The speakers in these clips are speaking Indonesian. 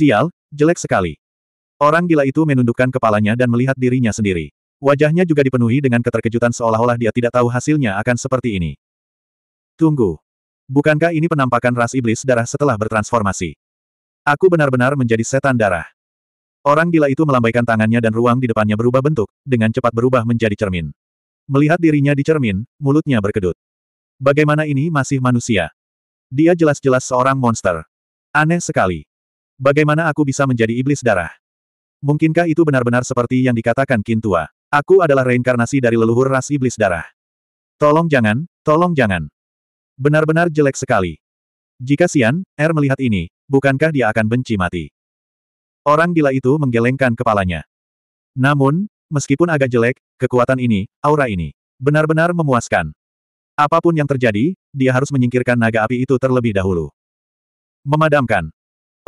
Sial, jelek sekali. Orang gila itu menundukkan kepalanya dan melihat dirinya sendiri. Wajahnya juga dipenuhi dengan keterkejutan seolah-olah dia tidak tahu hasilnya akan seperti ini. Tunggu. Bukankah ini penampakan ras iblis darah setelah bertransformasi? Aku benar-benar menjadi setan darah. Orang gila itu melambaikan tangannya dan ruang di depannya berubah bentuk, dengan cepat berubah menjadi cermin. Melihat dirinya di cermin, mulutnya berkedut. Bagaimana ini masih manusia? Dia jelas-jelas seorang monster. Aneh sekali. Bagaimana aku bisa menjadi iblis darah? Mungkinkah itu benar-benar seperti yang dikatakan Kintua? Aku adalah reinkarnasi dari leluhur ras iblis darah. Tolong jangan, tolong jangan. Benar-benar jelek sekali. Jika Sian, Er melihat ini, bukankah dia akan benci mati? Orang gila itu menggelengkan kepalanya. Namun, meskipun agak jelek, kekuatan ini, aura ini, benar-benar memuaskan. Apapun yang terjadi, dia harus menyingkirkan naga api itu terlebih dahulu. Memadamkan.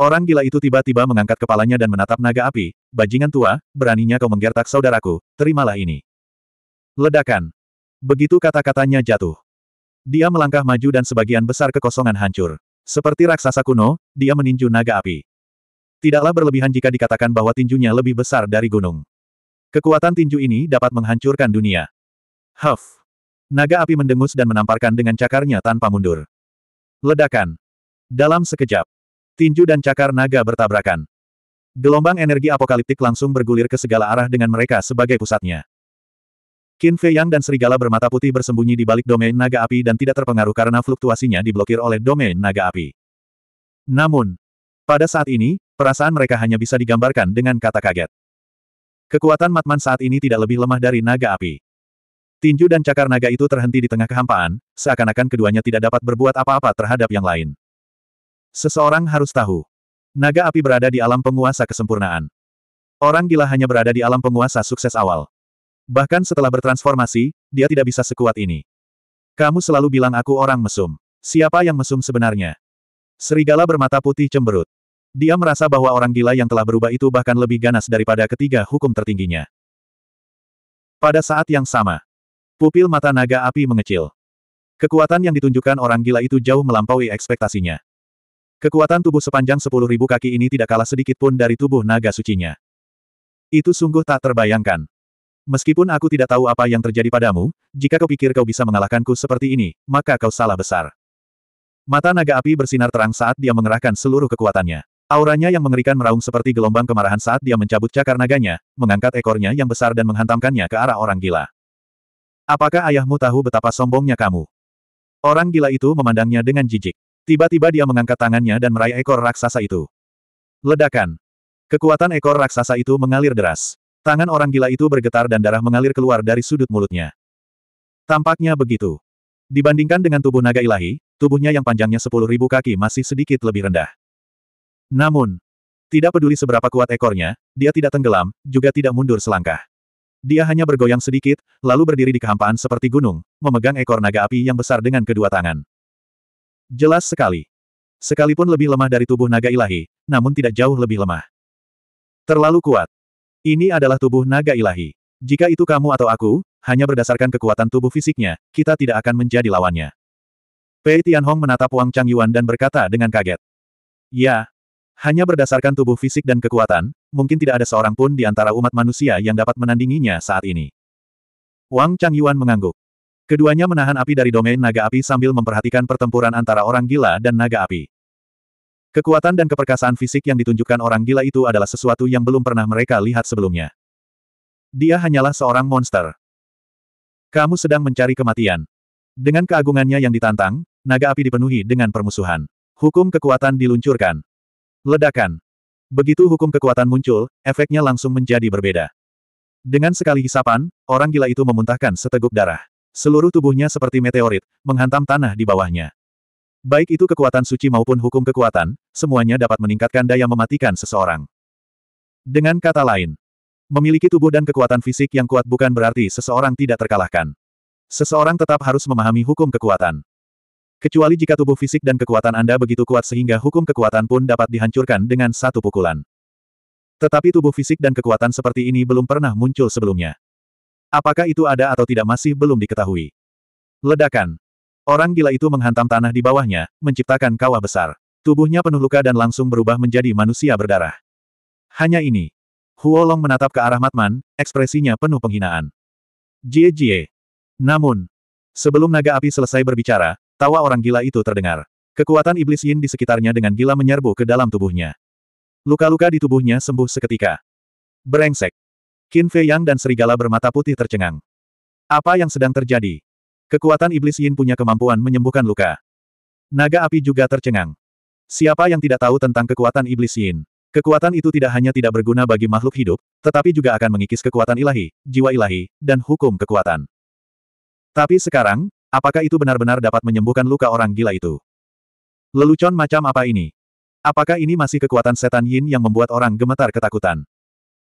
Orang gila itu tiba-tiba mengangkat kepalanya dan menatap naga api, bajingan tua, beraninya kau menggertak saudaraku, terimalah ini. Ledakan. Begitu kata-katanya jatuh. Dia melangkah maju dan sebagian besar kekosongan hancur. Seperti raksasa kuno, dia meninju naga api. Tidaklah berlebihan jika dikatakan bahwa tinjunya lebih besar dari gunung. Kekuatan tinju ini dapat menghancurkan dunia. Huff. Naga api mendengus dan menamparkan dengan cakarnya tanpa mundur. Ledakan. Dalam sekejap, Tinju dan cakar naga bertabrakan. Gelombang energi apokaliptik langsung bergulir ke segala arah dengan mereka sebagai pusatnya. Qin Fei Yang dan serigala bermata putih bersembunyi di balik domain naga api dan tidak terpengaruh karena fluktuasinya diblokir oleh domain naga api. Namun, pada saat ini, perasaan mereka hanya bisa digambarkan dengan kata kaget. Kekuatan Matman saat ini tidak lebih lemah dari naga api. Tinju dan cakar naga itu terhenti di tengah kehampaan, seakan-akan keduanya tidak dapat berbuat apa-apa terhadap yang lain. Seseorang harus tahu. Naga api berada di alam penguasa kesempurnaan. Orang gila hanya berada di alam penguasa sukses awal. Bahkan setelah bertransformasi, dia tidak bisa sekuat ini. Kamu selalu bilang aku orang mesum. Siapa yang mesum sebenarnya? Serigala bermata putih cemberut. Dia merasa bahwa orang gila yang telah berubah itu bahkan lebih ganas daripada ketiga hukum tertingginya. Pada saat yang sama, pupil mata naga api mengecil. Kekuatan yang ditunjukkan orang gila itu jauh melampaui ekspektasinya. Kekuatan tubuh sepanjang sepuluh ribu kaki ini tidak kalah sedikit pun dari tubuh naga sucinya. Itu sungguh tak terbayangkan. Meskipun aku tidak tahu apa yang terjadi padamu, jika kau pikir kau bisa mengalahkanku seperti ini, maka kau salah besar. Mata naga api bersinar terang saat dia mengerahkan seluruh kekuatannya. Auranya yang mengerikan meraung seperti gelombang kemarahan saat dia mencabut cakar naganya, mengangkat ekornya yang besar dan menghantamkannya ke arah orang gila. Apakah ayahmu tahu betapa sombongnya kamu? Orang gila itu memandangnya dengan jijik. Tiba-tiba dia mengangkat tangannya dan meraih ekor raksasa itu. Ledakan. Kekuatan ekor raksasa itu mengalir deras. Tangan orang gila itu bergetar dan darah mengalir keluar dari sudut mulutnya. Tampaknya begitu. Dibandingkan dengan tubuh naga ilahi, tubuhnya yang panjangnya sepuluh ribu kaki masih sedikit lebih rendah. Namun, tidak peduli seberapa kuat ekornya, dia tidak tenggelam, juga tidak mundur selangkah. Dia hanya bergoyang sedikit, lalu berdiri di kehampaan seperti gunung, memegang ekor naga api yang besar dengan kedua tangan. Jelas sekali. Sekalipun lebih lemah dari tubuh naga ilahi, namun tidak jauh lebih lemah. Terlalu kuat. Ini adalah tubuh naga ilahi. Jika itu kamu atau aku, hanya berdasarkan kekuatan tubuh fisiknya, kita tidak akan menjadi lawannya. Pei Tianhong menatap Wang Changyuan dan berkata dengan kaget. Ya, hanya berdasarkan tubuh fisik dan kekuatan, mungkin tidak ada seorang pun di antara umat manusia yang dapat menandinginya saat ini. Wang Changyuan mengangguk. Keduanya menahan api dari domain naga api sambil memperhatikan pertempuran antara orang gila dan naga api. Kekuatan dan keperkasaan fisik yang ditunjukkan orang gila itu adalah sesuatu yang belum pernah mereka lihat sebelumnya. Dia hanyalah seorang monster. Kamu sedang mencari kematian. Dengan keagungannya yang ditantang, naga api dipenuhi dengan permusuhan. Hukum kekuatan diluncurkan. Ledakan. Begitu hukum kekuatan muncul, efeknya langsung menjadi berbeda. Dengan sekali hisapan, orang gila itu memuntahkan seteguk darah. Seluruh tubuhnya seperti meteorit, menghantam tanah di bawahnya. Baik itu kekuatan suci maupun hukum kekuatan, semuanya dapat meningkatkan daya mematikan seseorang. Dengan kata lain, memiliki tubuh dan kekuatan fisik yang kuat bukan berarti seseorang tidak terkalahkan. Seseorang tetap harus memahami hukum kekuatan. Kecuali jika tubuh fisik dan kekuatan Anda begitu kuat sehingga hukum kekuatan pun dapat dihancurkan dengan satu pukulan. Tetapi tubuh fisik dan kekuatan seperti ini belum pernah muncul sebelumnya. Apakah itu ada atau tidak masih belum diketahui. Ledakan. Orang gila itu menghantam tanah di bawahnya, menciptakan kawah besar. Tubuhnya penuh luka dan langsung berubah menjadi manusia berdarah. Hanya ini. Huolong menatap ke arah Matman, ekspresinya penuh penghinaan. Jie Jie. Namun, sebelum naga api selesai berbicara, tawa orang gila itu terdengar. Kekuatan iblis yin di sekitarnya dengan gila menyerbu ke dalam tubuhnya. Luka-luka di tubuhnya sembuh seketika. Berengsek. Qin Fei Yang dan serigala bermata putih tercengang. Apa yang sedang terjadi? Kekuatan iblis Yin punya kemampuan menyembuhkan luka. Naga api juga tercengang. Siapa yang tidak tahu tentang kekuatan iblis Yin? Kekuatan itu tidak hanya tidak berguna bagi makhluk hidup, tetapi juga akan mengikis kekuatan ilahi, jiwa ilahi, dan hukum kekuatan. Tapi sekarang, apakah itu benar-benar dapat menyembuhkan luka orang gila itu? Lelucon macam apa ini? Apakah ini masih kekuatan setan Yin yang membuat orang gemetar ketakutan?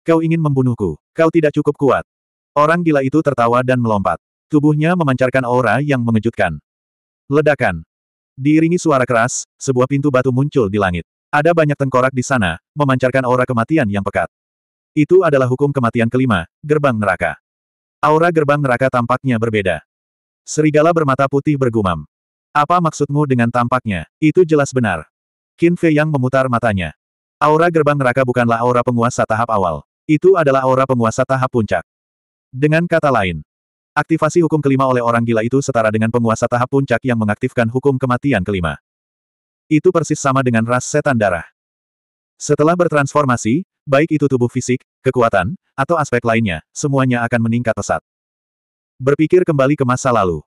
Kau ingin membunuhku. Kau tidak cukup kuat. Orang gila itu tertawa dan melompat. Tubuhnya memancarkan aura yang mengejutkan. Ledakan. Diiringi suara keras, sebuah pintu batu muncul di langit. Ada banyak tengkorak di sana, memancarkan aura kematian yang pekat. Itu adalah hukum kematian kelima, gerbang neraka. Aura gerbang neraka tampaknya berbeda. Serigala bermata putih bergumam. Apa maksudmu dengan tampaknya? Itu jelas benar. Qin Fei yang memutar matanya. Aura gerbang neraka bukanlah aura penguasa tahap awal. Itu adalah aura penguasa tahap puncak. Dengan kata lain, aktivasi hukum kelima oleh orang gila itu setara dengan penguasa tahap puncak yang mengaktifkan hukum kematian kelima. Itu persis sama dengan ras setan darah. Setelah bertransformasi, baik itu tubuh fisik, kekuatan, atau aspek lainnya, semuanya akan meningkat pesat. Berpikir kembali ke masa lalu.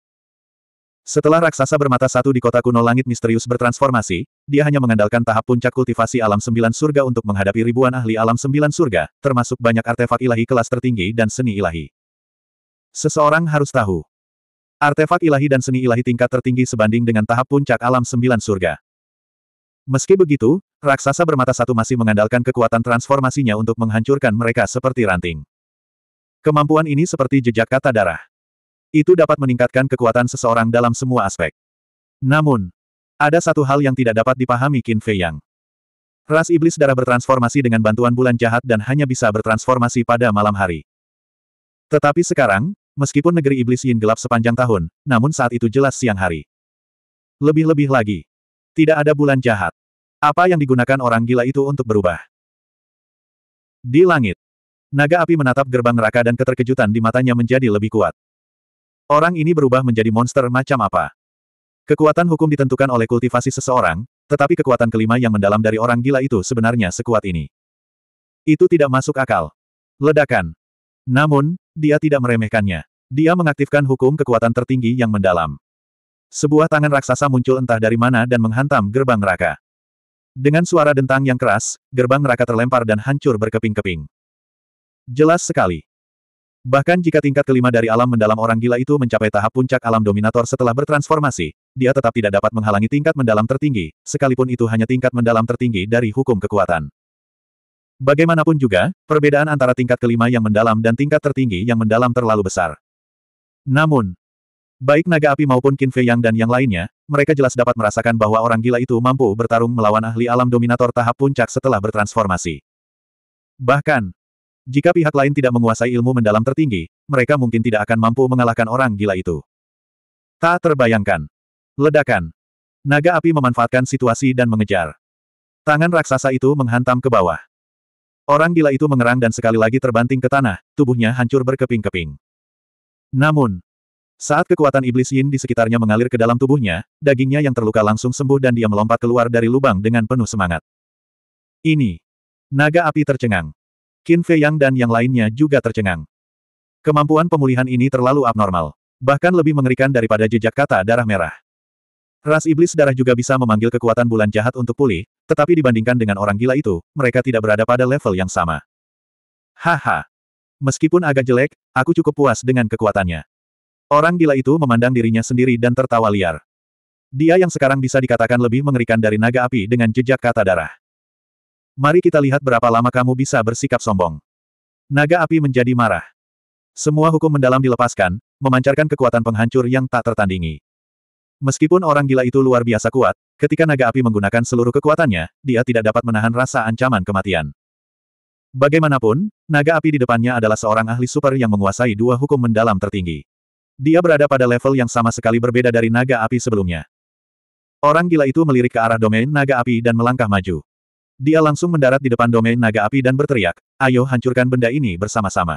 Setelah raksasa bermata satu di kota kuno langit misterius bertransformasi, dia hanya mengandalkan tahap puncak kultivasi alam sembilan surga untuk menghadapi ribuan ahli alam sembilan surga, termasuk banyak artefak ilahi kelas tertinggi dan seni ilahi. Seseorang harus tahu. Artefak ilahi dan seni ilahi tingkat tertinggi sebanding dengan tahap puncak alam sembilan surga. Meski begitu, raksasa bermata satu masih mengandalkan kekuatan transformasinya untuk menghancurkan mereka seperti ranting. Kemampuan ini seperti jejak kata darah. Itu dapat meningkatkan kekuatan seseorang dalam semua aspek. Namun, ada satu hal yang tidak dapat dipahami Qin Fei Yang. Ras iblis darah bertransformasi dengan bantuan bulan jahat dan hanya bisa bertransformasi pada malam hari. Tetapi sekarang, meskipun negeri iblis Yin gelap sepanjang tahun, namun saat itu jelas siang hari. Lebih-lebih lagi, tidak ada bulan jahat. Apa yang digunakan orang gila itu untuk berubah? Di langit, naga api menatap gerbang neraka dan keterkejutan di matanya menjadi lebih kuat. Orang ini berubah menjadi monster macam apa? Kekuatan hukum ditentukan oleh kultivasi seseorang, tetapi kekuatan kelima yang mendalam dari orang gila itu sebenarnya sekuat ini. Itu tidak masuk akal. Ledakan. Namun, dia tidak meremehkannya. Dia mengaktifkan hukum kekuatan tertinggi yang mendalam. Sebuah tangan raksasa muncul entah dari mana dan menghantam gerbang neraka. Dengan suara dentang yang keras, gerbang neraka terlempar dan hancur berkeping-keping. Jelas sekali. Bahkan jika tingkat kelima dari alam mendalam orang gila itu mencapai tahap puncak alam dominator setelah bertransformasi, dia tetap tidak dapat menghalangi tingkat mendalam tertinggi, sekalipun itu hanya tingkat mendalam tertinggi dari hukum kekuatan. Bagaimanapun juga, perbedaan antara tingkat kelima yang mendalam dan tingkat tertinggi yang mendalam terlalu besar. Namun, baik naga api maupun Qin Fei Yang dan yang lainnya, mereka jelas dapat merasakan bahwa orang gila itu mampu bertarung melawan ahli alam dominator tahap puncak setelah bertransformasi. Bahkan, jika pihak lain tidak menguasai ilmu mendalam tertinggi, mereka mungkin tidak akan mampu mengalahkan orang gila itu. Tak terbayangkan. Ledakan. Naga api memanfaatkan situasi dan mengejar. Tangan raksasa itu menghantam ke bawah. Orang gila itu mengerang dan sekali lagi terbanting ke tanah, tubuhnya hancur berkeping-keping. Namun, saat kekuatan iblis yin di sekitarnya mengalir ke dalam tubuhnya, dagingnya yang terluka langsung sembuh dan dia melompat keluar dari lubang dengan penuh semangat. Ini. Naga api tercengang. Qin Fei Yang dan yang lainnya juga tercengang. Kemampuan pemulihan ini terlalu abnormal. Bahkan lebih mengerikan daripada jejak kata darah merah. Ras iblis darah juga bisa memanggil kekuatan bulan jahat untuk pulih, tetapi dibandingkan dengan orang gila itu, mereka tidak berada pada level yang sama. Haha. Meskipun agak jelek, aku cukup puas dengan kekuatannya. Orang gila itu memandang dirinya sendiri dan tertawa liar. Dia yang sekarang bisa dikatakan lebih mengerikan dari naga api dengan jejak kata darah. Mari kita lihat berapa lama kamu bisa bersikap sombong. Naga api menjadi marah. Semua hukum mendalam dilepaskan, memancarkan kekuatan penghancur yang tak tertandingi. Meskipun orang gila itu luar biasa kuat, ketika naga api menggunakan seluruh kekuatannya, dia tidak dapat menahan rasa ancaman kematian. Bagaimanapun, naga api di depannya adalah seorang ahli super yang menguasai dua hukum mendalam tertinggi. Dia berada pada level yang sama sekali berbeda dari naga api sebelumnya. Orang gila itu melirik ke arah domain naga api dan melangkah maju. Dia langsung mendarat di depan domain naga api dan berteriak, ayo hancurkan benda ini bersama-sama.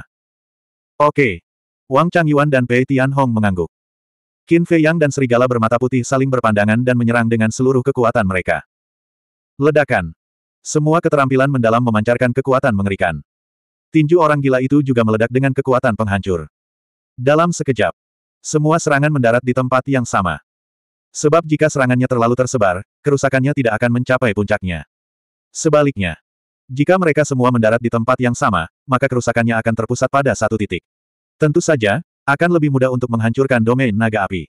Oke. Wang Changyuan dan Pei Tianhong mengangguk. Qin Fei Yang dan serigala bermata putih saling berpandangan dan menyerang dengan seluruh kekuatan mereka. Ledakan. Semua keterampilan mendalam memancarkan kekuatan mengerikan. Tinju orang gila itu juga meledak dengan kekuatan penghancur. Dalam sekejap, semua serangan mendarat di tempat yang sama. Sebab jika serangannya terlalu tersebar, kerusakannya tidak akan mencapai puncaknya. Sebaliknya, jika mereka semua mendarat di tempat yang sama, maka kerusakannya akan terpusat pada satu titik. Tentu saja, akan lebih mudah untuk menghancurkan domain naga api.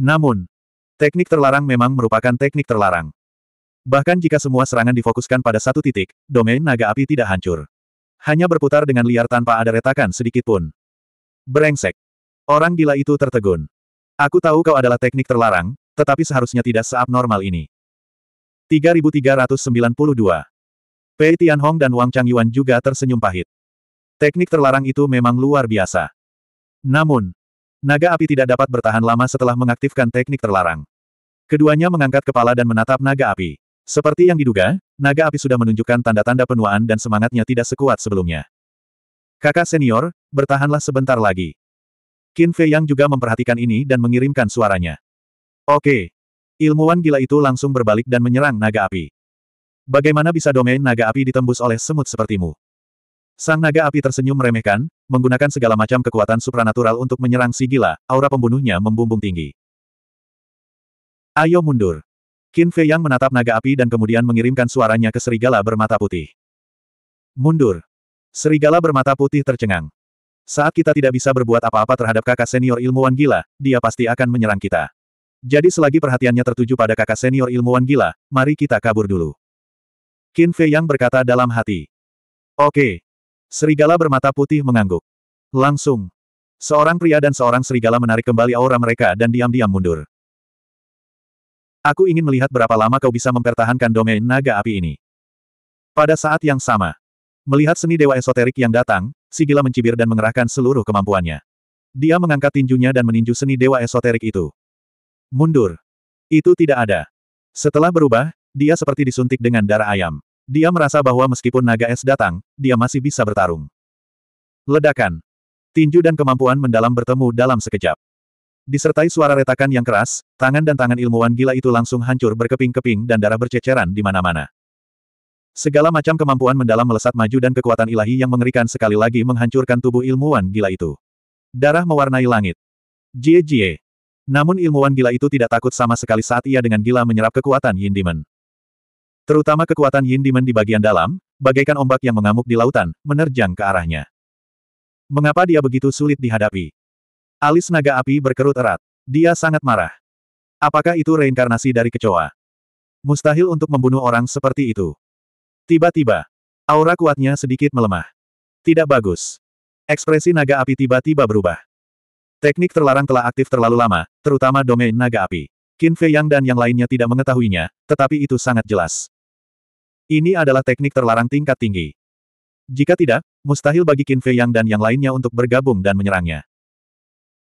Namun, teknik terlarang memang merupakan teknik terlarang. Bahkan jika semua serangan difokuskan pada satu titik, domain naga api tidak hancur. Hanya berputar dengan liar tanpa ada retakan sedikit pun. Berengsek, Orang gila itu tertegun. Aku tahu kau adalah teknik terlarang, tetapi seharusnya tidak seabnormal ini. 3392. Pei Tianhong dan Wang Changyuan juga tersenyum pahit. Teknik terlarang itu memang luar biasa. Namun, naga api tidak dapat bertahan lama setelah mengaktifkan teknik terlarang. Keduanya mengangkat kepala dan menatap naga api. Seperti yang diduga, naga api sudah menunjukkan tanda-tanda penuaan dan semangatnya tidak sekuat sebelumnya. Kakak senior, bertahanlah sebentar lagi. Qin Fei Yang juga memperhatikan ini dan mengirimkan suaranya. Oke, Ilmuwan gila itu langsung berbalik dan menyerang naga api. Bagaimana bisa domain naga api ditembus oleh semut sepertimu? Sang naga api tersenyum meremehkan, menggunakan segala macam kekuatan supranatural untuk menyerang si gila, aura pembunuhnya membumbung tinggi. Ayo mundur. Qin Fei Yang menatap naga api dan kemudian mengirimkan suaranya ke serigala bermata putih. Mundur. Serigala bermata putih tercengang. Saat kita tidak bisa berbuat apa-apa terhadap kakak senior ilmuwan gila, dia pasti akan menyerang kita. Jadi selagi perhatiannya tertuju pada kakak senior ilmuwan gila, mari kita kabur dulu. Qin Fei Yang berkata dalam hati. Oke. Serigala bermata putih mengangguk. Langsung. Seorang pria dan seorang serigala menarik kembali aura mereka dan diam-diam mundur. Aku ingin melihat berapa lama kau bisa mempertahankan domain naga api ini. Pada saat yang sama, melihat seni dewa esoterik yang datang, Sigila mencibir dan mengerahkan seluruh kemampuannya. Dia mengangkat tinjunya dan meninju seni dewa esoterik itu. Mundur. Itu tidak ada. Setelah berubah, dia seperti disuntik dengan darah ayam. Dia merasa bahwa meskipun naga es datang, dia masih bisa bertarung. Ledakan. Tinju dan kemampuan mendalam bertemu dalam sekejap. Disertai suara retakan yang keras, tangan dan tangan ilmuwan gila itu langsung hancur berkeping-keping dan darah berceceran di mana-mana. Segala macam kemampuan mendalam melesat maju dan kekuatan ilahi yang mengerikan sekali lagi menghancurkan tubuh ilmuwan gila itu. Darah mewarnai langit. Jie Jie. Namun ilmuwan gila itu tidak takut sama sekali saat ia dengan gila menyerap kekuatan Yin Demon. Terutama kekuatan Yin Demon di bagian dalam, bagaikan ombak yang mengamuk di lautan, menerjang ke arahnya. Mengapa dia begitu sulit dihadapi? Alis naga api berkerut erat. Dia sangat marah. Apakah itu reinkarnasi dari kecoa? Mustahil untuk membunuh orang seperti itu. Tiba-tiba, aura kuatnya sedikit melemah. Tidak bagus. Ekspresi naga api tiba-tiba berubah. Teknik terlarang telah aktif terlalu lama, terutama domain naga api. Qin Fei Yang dan yang lainnya tidak mengetahuinya, tetapi itu sangat jelas. Ini adalah teknik terlarang tingkat tinggi. Jika tidak, mustahil bagi Qin Fei Yang dan yang lainnya untuk bergabung dan menyerangnya.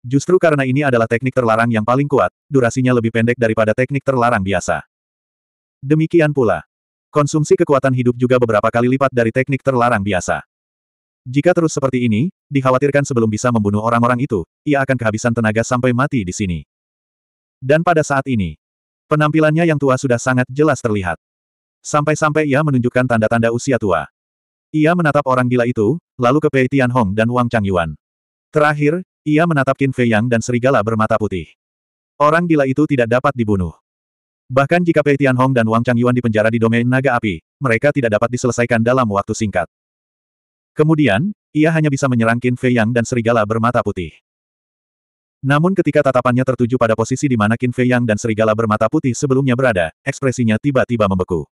Justru karena ini adalah teknik terlarang yang paling kuat, durasinya lebih pendek daripada teknik terlarang biasa. Demikian pula, konsumsi kekuatan hidup juga beberapa kali lipat dari teknik terlarang biasa. Jika terus seperti ini, dikhawatirkan sebelum bisa membunuh orang-orang itu, ia akan kehabisan tenaga sampai mati di sini. Dan pada saat ini, penampilannya yang tua sudah sangat jelas terlihat. Sampai-sampai ia menunjukkan tanda-tanda usia tua. Ia menatap orang gila itu, lalu ke Pei Tianhong dan Wang Changyuan. Terakhir, ia menatap Qin Fei Yang dan serigala bermata putih. Orang gila itu tidak dapat dibunuh. Bahkan jika Pei Tianhong dan Wang Changyuan dipenjara di domain naga api, mereka tidak dapat diselesaikan dalam waktu singkat. Kemudian, ia hanya bisa menyerang Qin Fei Yang dan serigala bermata putih. Namun ketika tatapannya tertuju pada posisi di mana Qin Fei Yang dan serigala bermata putih sebelumnya berada, ekspresinya tiba-tiba membeku.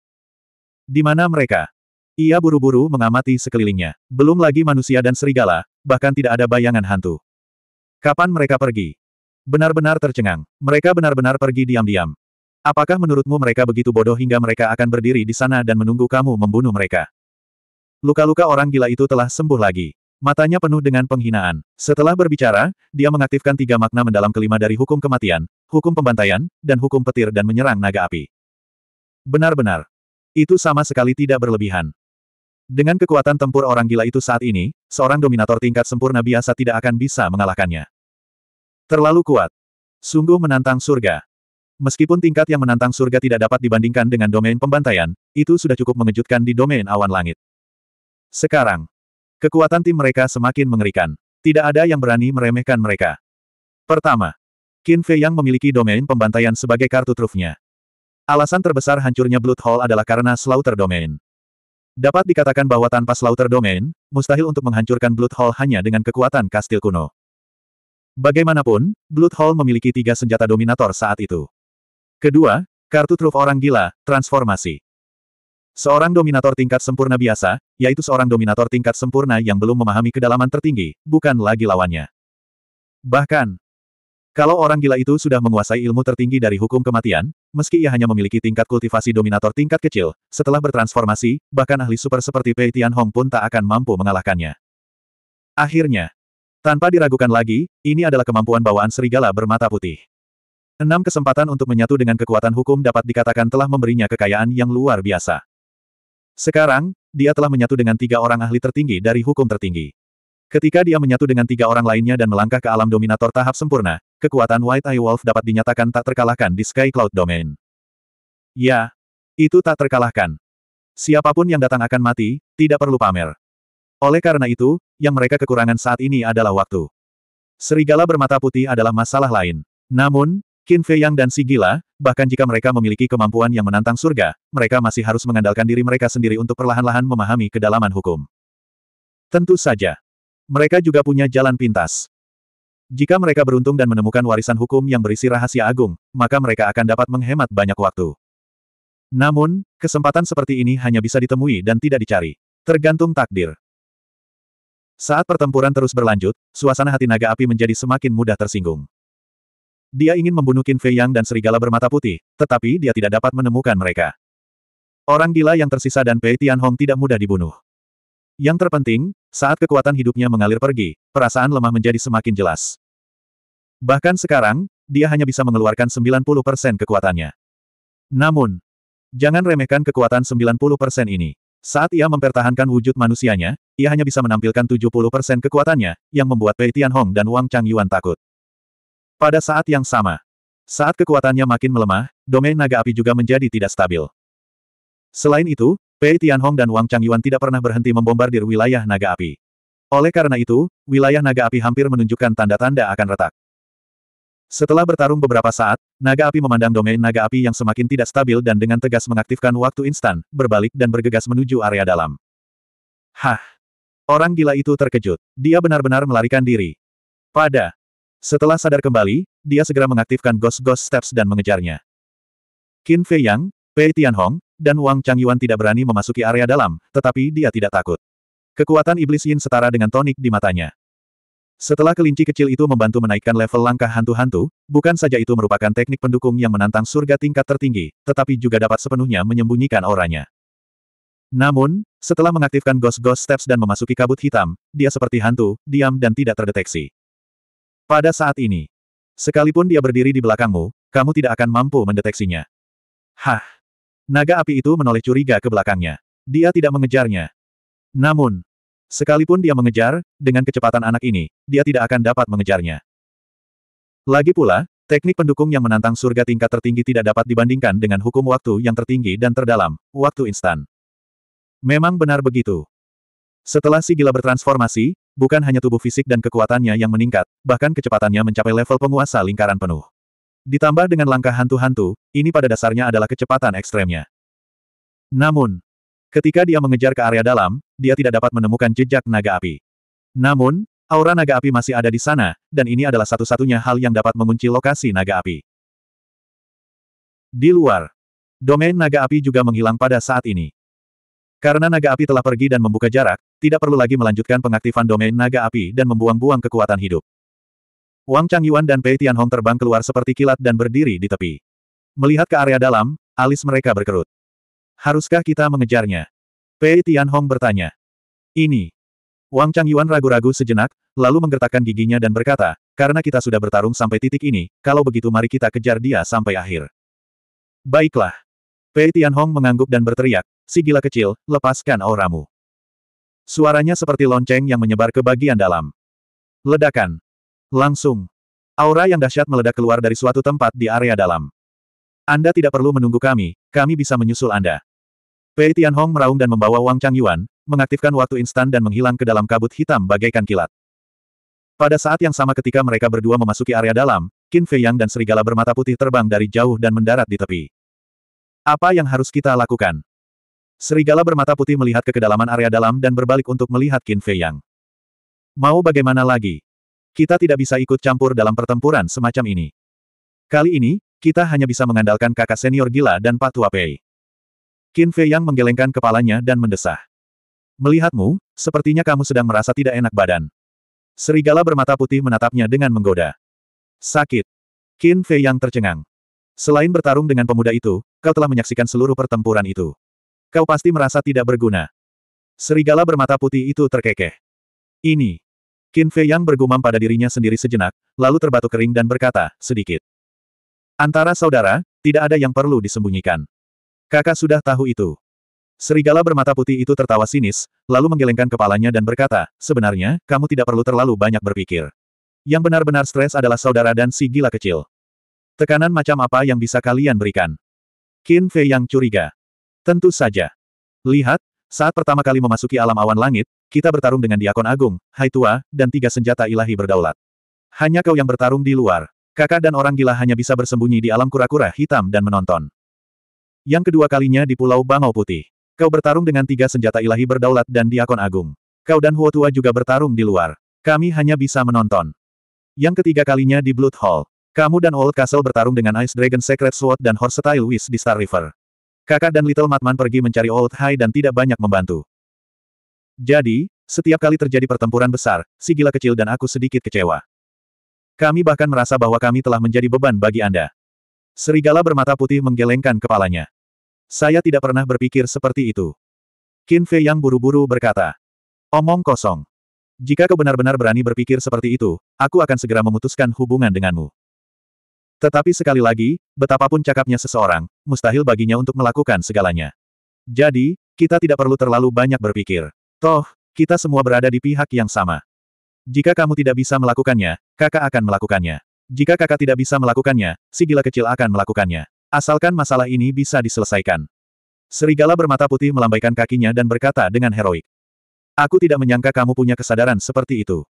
Di mana mereka? Ia buru-buru mengamati sekelilingnya. Belum lagi manusia dan serigala, bahkan tidak ada bayangan hantu. Kapan mereka pergi? Benar-benar tercengang. Mereka benar-benar pergi diam-diam. Apakah menurutmu mereka begitu bodoh hingga mereka akan berdiri di sana dan menunggu kamu membunuh mereka? Luka-luka orang gila itu telah sembuh lagi. Matanya penuh dengan penghinaan. Setelah berbicara, dia mengaktifkan tiga makna mendalam kelima dari hukum kematian, hukum pembantaian, dan hukum petir dan menyerang naga api. Benar-benar. Itu sama sekali tidak berlebihan. Dengan kekuatan tempur orang gila itu saat ini, seorang dominator tingkat sempurna biasa tidak akan bisa mengalahkannya. Terlalu kuat. Sungguh menantang surga. Meskipun tingkat yang menantang surga tidak dapat dibandingkan dengan domain pembantaian, itu sudah cukup mengejutkan di domain awan langit. Sekarang, kekuatan tim mereka semakin mengerikan. Tidak ada yang berani meremehkan mereka. Pertama, Qin Fei yang memiliki domain pembantaian sebagai kartu trufnya. Alasan terbesar hancurnya Blood Hall adalah karena Slaughter Domain. Dapat dikatakan bahwa tanpa Slaughter Domain, mustahil untuk menghancurkan Blood Hall hanya dengan kekuatan kastil kuno. Bagaimanapun, Blood Hall memiliki tiga senjata dominator saat itu. Kedua, kartu truf orang gila, transformasi. Seorang dominator tingkat sempurna biasa, yaitu seorang dominator tingkat sempurna yang belum memahami kedalaman tertinggi, bukan lagi lawannya. Bahkan, kalau orang gila itu sudah menguasai ilmu tertinggi dari hukum kematian, meski ia hanya memiliki tingkat kultivasi dominator tingkat kecil, setelah bertransformasi, bahkan ahli super seperti Pei Tian Hong pun tak akan mampu mengalahkannya. Akhirnya, tanpa diragukan lagi, ini adalah kemampuan bawaan serigala bermata putih. Enam kesempatan untuk menyatu dengan kekuatan hukum dapat dikatakan telah memberinya kekayaan yang luar biasa. Sekarang, dia telah menyatu dengan tiga orang ahli tertinggi dari hukum tertinggi. Ketika dia menyatu dengan tiga orang lainnya dan melangkah ke alam dominator tahap sempurna, kekuatan White Eye Wolf dapat dinyatakan tak terkalahkan di Sky Cloud Domain. Ya, itu tak terkalahkan. Siapapun yang datang akan mati, tidak perlu pamer. Oleh karena itu, yang mereka kekurangan saat ini adalah waktu. Serigala bermata putih adalah masalah lain. Namun, Qin Fei Yang dan si gila, bahkan jika mereka memiliki kemampuan yang menantang surga, mereka masih harus mengandalkan diri mereka sendiri untuk perlahan-lahan memahami kedalaman hukum. Tentu saja. Mereka juga punya jalan pintas. Jika mereka beruntung dan menemukan warisan hukum yang berisi rahasia agung, maka mereka akan dapat menghemat banyak waktu. Namun, kesempatan seperti ini hanya bisa ditemui dan tidak dicari. Tergantung takdir. Saat pertempuran terus berlanjut, suasana hati naga api menjadi semakin mudah tersinggung. Dia ingin membunuh Qin Fei Yang dan serigala bermata putih, tetapi dia tidak dapat menemukan mereka. Orang gila yang tersisa dan Pei Tianhong tidak mudah dibunuh. Yang terpenting, saat kekuatan hidupnya mengalir pergi, perasaan lemah menjadi semakin jelas. Bahkan sekarang, dia hanya bisa mengeluarkan 90% kekuatannya. Namun, jangan remehkan kekuatan 90% ini. Saat ia mempertahankan wujud manusianya, ia hanya bisa menampilkan 70% kekuatannya, yang membuat Pei Tianhong dan Wang Changyuan takut. Pada saat yang sama, saat kekuatannya makin melemah, domain naga api juga menjadi tidak stabil. Selain itu, Pei Tianhong dan Wang Changyuan tidak pernah berhenti membombardir wilayah naga api. Oleh karena itu, wilayah naga api hampir menunjukkan tanda-tanda akan retak. Setelah bertarung beberapa saat, naga api memandang domain naga api yang semakin tidak stabil dan dengan tegas mengaktifkan waktu instan, berbalik dan bergegas menuju area dalam. Hah! Orang gila itu terkejut. Dia benar-benar melarikan diri. Pada setelah sadar kembali, dia segera mengaktifkan Ghost Ghost Steps dan mengejarnya. Qin Fei Yang, Pei Tianhong, dan Wang Changyuan tidak berani memasuki area dalam, tetapi dia tidak takut. Kekuatan iblis Yin setara dengan tonik di matanya. Setelah kelinci kecil itu membantu menaikkan level langkah hantu-hantu, bukan saja itu merupakan teknik pendukung yang menantang surga tingkat tertinggi, tetapi juga dapat sepenuhnya menyembunyikan auranya. Namun, setelah mengaktifkan Ghost Ghost Steps dan memasuki kabut hitam, dia seperti hantu, diam dan tidak terdeteksi. Pada saat ini, sekalipun dia berdiri di belakangmu, kamu tidak akan mampu mendeteksinya. Hah! Naga api itu menoleh curiga ke belakangnya. Dia tidak mengejarnya. Namun, sekalipun dia mengejar, dengan kecepatan anak ini, dia tidak akan dapat mengejarnya. Lagi pula, teknik pendukung yang menantang surga tingkat tertinggi tidak dapat dibandingkan dengan hukum waktu yang tertinggi dan terdalam, waktu instan. Memang benar begitu. Setelah si gila bertransformasi, bukan hanya tubuh fisik dan kekuatannya yang meningkat, bahkan kecepatannya mencapai level penguasa lingkaran penuh. Ditambah dengan langkah hantu-hantu, ini pada dasarnya adalah kecepatan ekstremnya. Namun, ketika dia mengejar ke area dalam, dia tidak dapat menemukan jejak naga api. Namun, aura naga api masih ada di sana, dan ini adalah satu-satunya hal yang dapat mengunci lokasi naga api. Di luar, domain naga api juga menghilang pada saat ini. Karena naga api telah pergi dan membuka jarak, tidak perlu lagi melanjutkan pengaktifan domain naga api dan membuang-buang kekuatan hidup. Wang Changyuan dan Pei Tianhong terbang keluar seperti kilat dan berdiri di tepi. Melihat ke area dalam, alis mereka berkerut. Haruskah kita mengejarnya? Pei Tianhong bertanya. Ini. Wang Changyuan ragu-ragu sejenak, lalu menggertakkan giginya dan berkata, karena kita sudah bertarung sampai titik ini, kalau begitu mari kita kejar dia sampai akhir. Baiklah. Pei Tianhong mengangguk dan berteriak, si gila kecil, lepaskan auramu. Suaranya seperti lonceng yang menyebar ke bagian dalam. Ledakan. Langsung. Aura yang dahsyat meledak keluar dari suatu tempat di area dalam. Anda tidak perlu menunggu kami, kami bisa menyusul Anda. Pei Tianhong meraung dan membawa Wang Changyuan, mengaktifkan waktu instan dan menghilang ke dalam kabut hitam bagaikan kilat. Pada saat yang sama ketika mereka berdua memasuki area dalam, Qin Fei Yang dan serigala bermata putih terbang dari jauh dan mendarat di tepi. Apa yang harus kita lakukan? Serigala bermata putih melihat ke kedalaman area dalam dan berbalik untuk melihat Qin Fei Yang. Mau bagaimana lagi? Kita tidak bisa ikut campur dalam pertempuran semacam ini. Kali ini, kita hanya bisa mengandalkan kakak senior gila dan Patua Pei. Qin Fei Yang menggelengkan kepalanya dan mendesah. Melihatmu, sepertinya kamu sedang merasa tidak enak badan. Serigala bermata putih menatapnya dengan menggoda. Sakit. Qin Fei Yang tercengang. Selain bertarung dengan pemuda itu, kau telah menyaksikan seluruh pertempuran itu. Kau pasti merasa tidak berguna. Serigala bermata putih itu terkekeh. Ini. Qin Fei Yang bergumam pada dirinya sendiri sejenak, lalu terbatuk kering dan berkata, sedikit. Antara saudara, tidak ada yang perlu disembunyikan. Kakak sudah tahu itu. Serigala bermata putih itu tertawa sinis, lalu menggelengkan kepalanya dan berkata, sebenarnya, kamu tidak perlu terlalu banyak berpikir. Yang benar-benar stres adalah saudara dan si gila kecil. Tekanan macam apa yang bisa kalian berikan? Qin Fei yang curiga. Tentu saja. Lihat, saat pertama kali memasuki alam awan langit, kita bertarung dengan Diakon Agung, Hai Tua, dan tiga senjata ilahi berdaulat. Hanya kau yang bertarung di luar. Kakak dan orang gila hanya bisa bersembunyi di alam kura-kura hitam dan menonton. Yang kedua kalinya di Pulau Bangau Putih. Kau bertarung dengan tiga senjata ilahi berdaulat dan Diakon Agung. Kau dan Huotua juga bertarung di luar. Kami hanya bisa menonton. Yang ketiga kalinya di Blood Hall. Kamu dan Old Castle bertarung dengan Ice Dragon Secret Sword dan Horse Style Wish di Star River. Kakak dan Little Matman pergi mencari Old High dan tidak banyak membantu. Jadi, setiap kali terjadi pertempuran besar, si gila kecil dan aku sedikit kecewa. Kami bahkan merasa bahwa kami telah menjadi beban bagi Anda. Serigala bermata putih menggelengkan kepalanya. Saya tidak pernah berpikir seperti itu. Qin Fei yang buru-buru berkata. Omong kosong. Jika kau benar-benar berani berpikir seperti itu, aku akan segera memutuskan hubungan denganmu. Tetapi sekali lagi, betapapun cakapnya seseorang, mustahil baginya untuk melakukan segalanya. Jadi, kita tidak perlu terlalu banyak berpikir. Toh, kita semua berada di pihak yang sama. Jika kamu tidak bisa melakukannya, kakak akan melakukannya. Jika kakak tidak bisa melakukannya, si gila kecil akan melakukannya. Asalkan masalah ini bisa diselesaikan. Serigala bermata putih melambaikan kakinya dan berkata dengan heroik. Aku tidak menyangka kamu punya kesadaran seperti itu.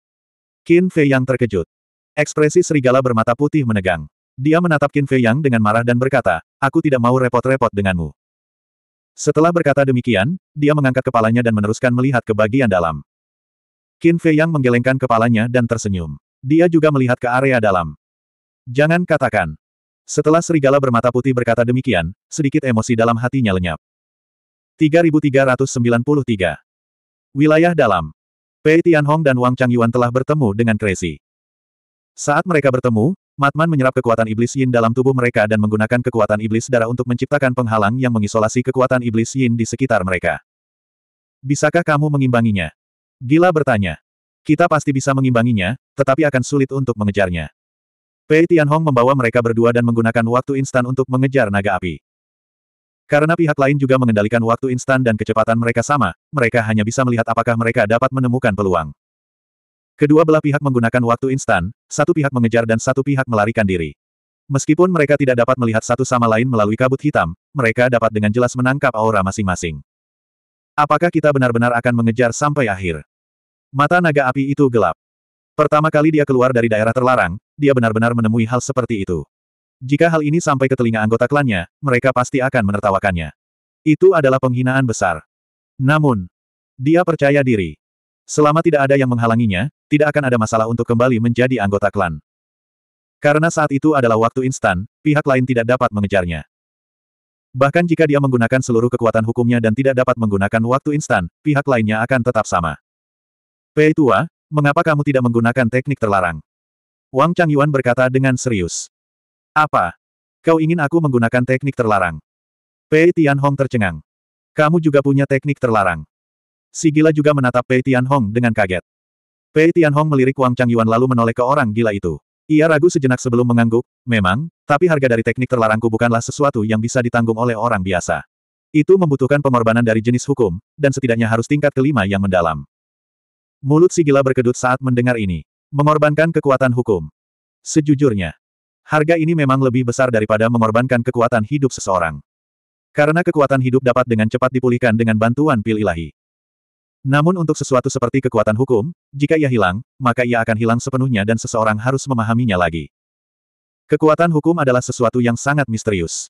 Qin Fei yang terkejut. Ekspresi serigala bermata putih menegang. Dia menatap Qin Fei Yang dengan marah dan berkata, aku tidak mau repot-repot denganmu. Setelah berkata demikian, dia mengangkat kepalanya dan meneruskan melihat ke bagian dalam. Qin Fei Yang menggelengkan kepalanya dan tersenyum. Dia juga melihat ke area dalam. Jangan katakan. Setelah serigala bermata putih berkata demikian, sedikit emosi dalam hatinya lenyap. 3393 Wilayah dalam Pei Tianhong dan Wang Changyuan telah bertemu dengan Crazy. Saat mereka bertemu, Matman menyerap kekuatan iblis yin dalam tubuh mereka dan menggunakan kekuatan iblis darah untuk menciptakan penghalang yang mengisolasi kekuatan iblis yin di sekitar mereka. Bisakah kamu mengimbanginya? Gila bertanya. Kita pasti bisa mengimbanginya, tetapi akan sulit untuk mengejarnya. Pei Tianhong membawa mereka berdua dan menggunakan waktu instan untuk mengejar naga api. Karena pihak lain juga mengendalikan waktu instan dan kecepatan mereka sama, mereka hanya bisa melihat apakah mereka dapat menemukan peluang. Kedua belah pihak menggunakan waktu instan, satu pihak mengejar dan satu pihak melarikan diri. Meskipun mereka tidak dapat melihat satu sama lain melalui kabut hitam, mereka dapat dengan jelas menangkap aura masing-masing. Apakah kita benar-benar akan mengejar sampai akhir? Mata naga api itu gelap. Pertama kali dia keluar dari daerah terlarang, dia benar-benar menemui hal seperti itu. Jika hal ini sampai ke telinga anggota klannya, mereka pasti akan menertawakannya. Itu adalah penghinaan besar. Namun, dia percaya diri. Selama tidak ada yang menghalanginya, tidak akan ada masalah untuk kembali menjadi anggota klan. Karena saat itu adalah waktu instan, pihak lain tidak dapat mengejarnya. Bahkan jika dia menggunakan seluruh kekuatan hukumnya dan tidak dapat menggunakan waktu instan, pihak lainnya akan tetap sama. Pei Tua, mengapa kamu tidak menggunakan teknik terlarang? Wang Changyuan berkata dengan serius. Apa? Kau ingin aku menggunakan teknik terlarang? Pei Tianhong tercengang. Kamu juga punya teknik terlarang si gila juga menatap Pei Tianhong dengan kaget. Pei Tianhong melirik Wang Changyuan lalu menoleh ke orang gila itu. Ia ragu sejenak sebelum mengangguk, memang, tapi harga dari teknik terlarangku bukanlah sesuatu yang bisa ditanggung oleh orang biasa. Itu membutuhkan pengorbanan dari jenis hukum, dan setidaknya harus tingkat kelima yang mendalam. Mulut si gila berkedut saat mendengar ini. Mengorbankan kekuatan hukum. Sejujurnya, harga ini memang lebih besar daripada mengorbankan kekuatan hidup seseorang. Karena kekuatan hidup dapat dengan cepat dipulihkan dengan bantuan pil ilahi. Namun untuk sesuatu seperti kekuatan hukum, jika ia hilang, maka ia akan hilang sepenuhnya dan seseorang harus memahaminya lagi. Kekuatan hukum adalah sesuatu yang sangat misterius.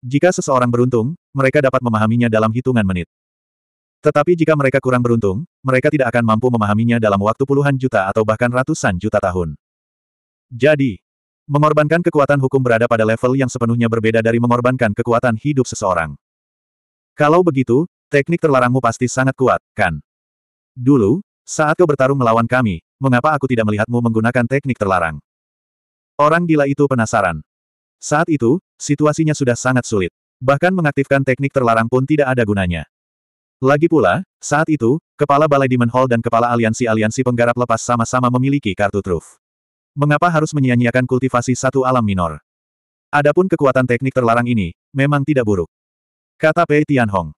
Jika seseorang beruntung, mereka dapat memahaminya dalam hitungan menit. Tetapi jika mereka kurang beruntung, mereka tidak akan mampu memahaminya dalam waktu puluhan juta atau bahkan ratusan juta tahun. Jadi, mengorbankan kekuatan hukum berada pada level yang sepenuhnya berbeda dari mengorbankan kekuatan hidup seseorang. Kalau begitu, Teknik terlarangmu pasti sangat kuat, kan? Dulu, saat kau bertarung melawan kami, mengapa aku tidak melihatmu menggunakan teknik terlarang? Orang gila itu penasaran. Saat itu, situasinya sudah sangat sulit. Bahkan mengaktifkan teknik terlarang pun tidak ada gunanya. Lagi pula, saat itu, kepala Balai Demon Hall dan kepala aliansi-aliansi penggarap lepas sama-sama memiliki kartu truf. Mengapa harus menyia-nyiakan kultivasi satu alam minor? Adapun kekuatan teknik terlarang ini, memang tidak buruk. Kata Pei Tianhong.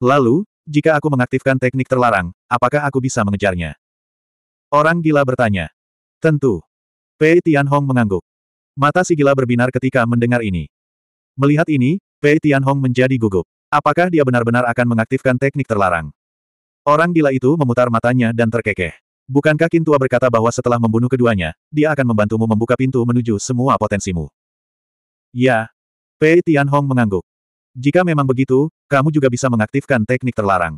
Lalu, jika aku mengaktifkan teknik terlarang, apakah aku bisa mengejarnya? Orang gila bertanya. Tentu. Pei Tianhong mengangguk. Mata si gila berbinar ketika mendengar ini. Melihat ini, Pei Tianhong menjadi gugup. Apakah dia benar-benar akan mengaktifkan teknik terlarang? Orang gila itu memutar matanya dan terkekeh. Bukankah Kintua berkata bahwa setelah membunuh keduanya, dia akan membantumu membuka pintu menuju semua potensimu? Ya. Pei Tianhong mengangguk. Jika memang begitu, kamu juga bisa mengaktifkan teknik terlarang.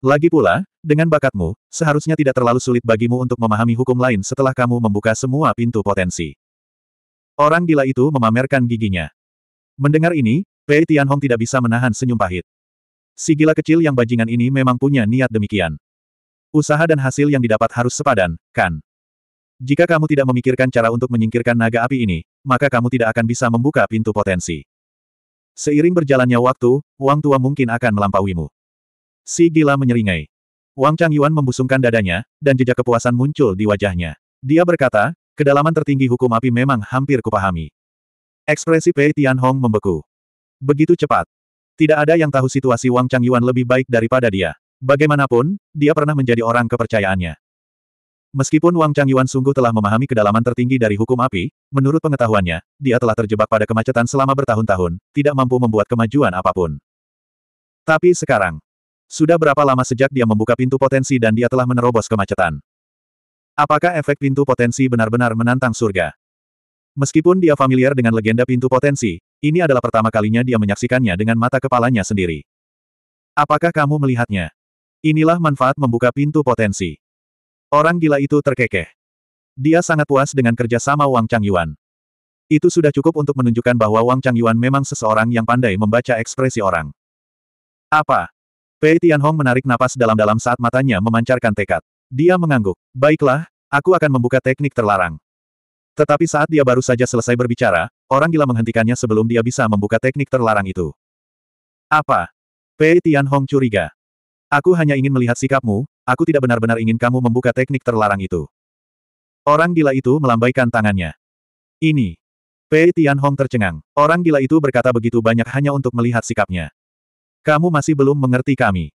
Lagi pula, dengan bakatmu, seharusnya tidak terlalu sulit bagimu untuk memahami hukum lain setelah kamu membuka semua pintu potensi. Orang gila itu memamerkan giginya. Mendengar ini, Pei Tianhong tidak bisa menahan senyum pahit. Si gila kecil yang bajingan ini memang punya niat demikian. Usaha dan hasil yang didapat harus sepadan, kan? Jika kamu tidak memikirkan cara untuk menyingkirkan naga api ini, maka kamu tidak akan bisa membuka pintu potensi. Seiring berjalannya waktu, Wang tua mungkin akan melampauimu. Si gila menyeringai. Wang Changyuan membusungkan dadanya, dan jejak kepuasan muncul di wajahnya. Dia berkata, kedalaman tertinggi hukum api memang hampir kupahami. Ekspresi Pei Tianhong membeku. Begitu cepat. Tidak ada yang tahu situasi Wang Changyuan lebih baik daripada dia. Bagaimanapun, dia pernah menjadi orang kepercayaannya. Meskipun Wang Changyuan sungguh telah memahami kedalaman tertinggi dari hukum api, menurut pengetahuannya, dia telah terjebak pada kemacetan selama bertahun-tahun, tidak mampu membuat kemajuan apapun. Tapi sekarang, sudah berapa lama sejak dia membuka pintu potensi dan dia telah menerobos kemacetan? Apakah efek pintu potensi benar-benar menantang surga? Meskipun dia familiar dengan legenda pintu potensi, ini adalah pertama kalinya dia menyaksikannya dengan mata kepalanya sendiri. Apakah kamu melihatnya? Inilah manfaat membuka pintu potensi. Orang gila itu terkekeh. Dia sangat puas dengan kerja sama Wang Changyuan. Itu sudah cukup untuk menunjukkan bahwa Wang Changyuan memang seseorang yang pandai membaca ekspresi orang. Apa? Pei Tianhong menarik napas dalam-dalam saat matanya memancarkan tekad. Dia mengangguk. Baiklah, aku akan membuka teknik terlarang. Tetapi saat dia baru saja selesai berbicara, orang gila menghentikannya sebelum dia bisa membuka teknik terlarang itu. Apa? Pei Tianhong curiga. Aku hanya ingin melihat sikapmu, Aku tidak benar-benar ingin kamu membuka teknik terlarang itu. Orang gila itu melambaikan tangannya. Ini. Pei Tianhong tercengang. Orang gila itu berkata begitu banyak hanya untuk melihat sikapnya. Kamu masih belum mengerti kami.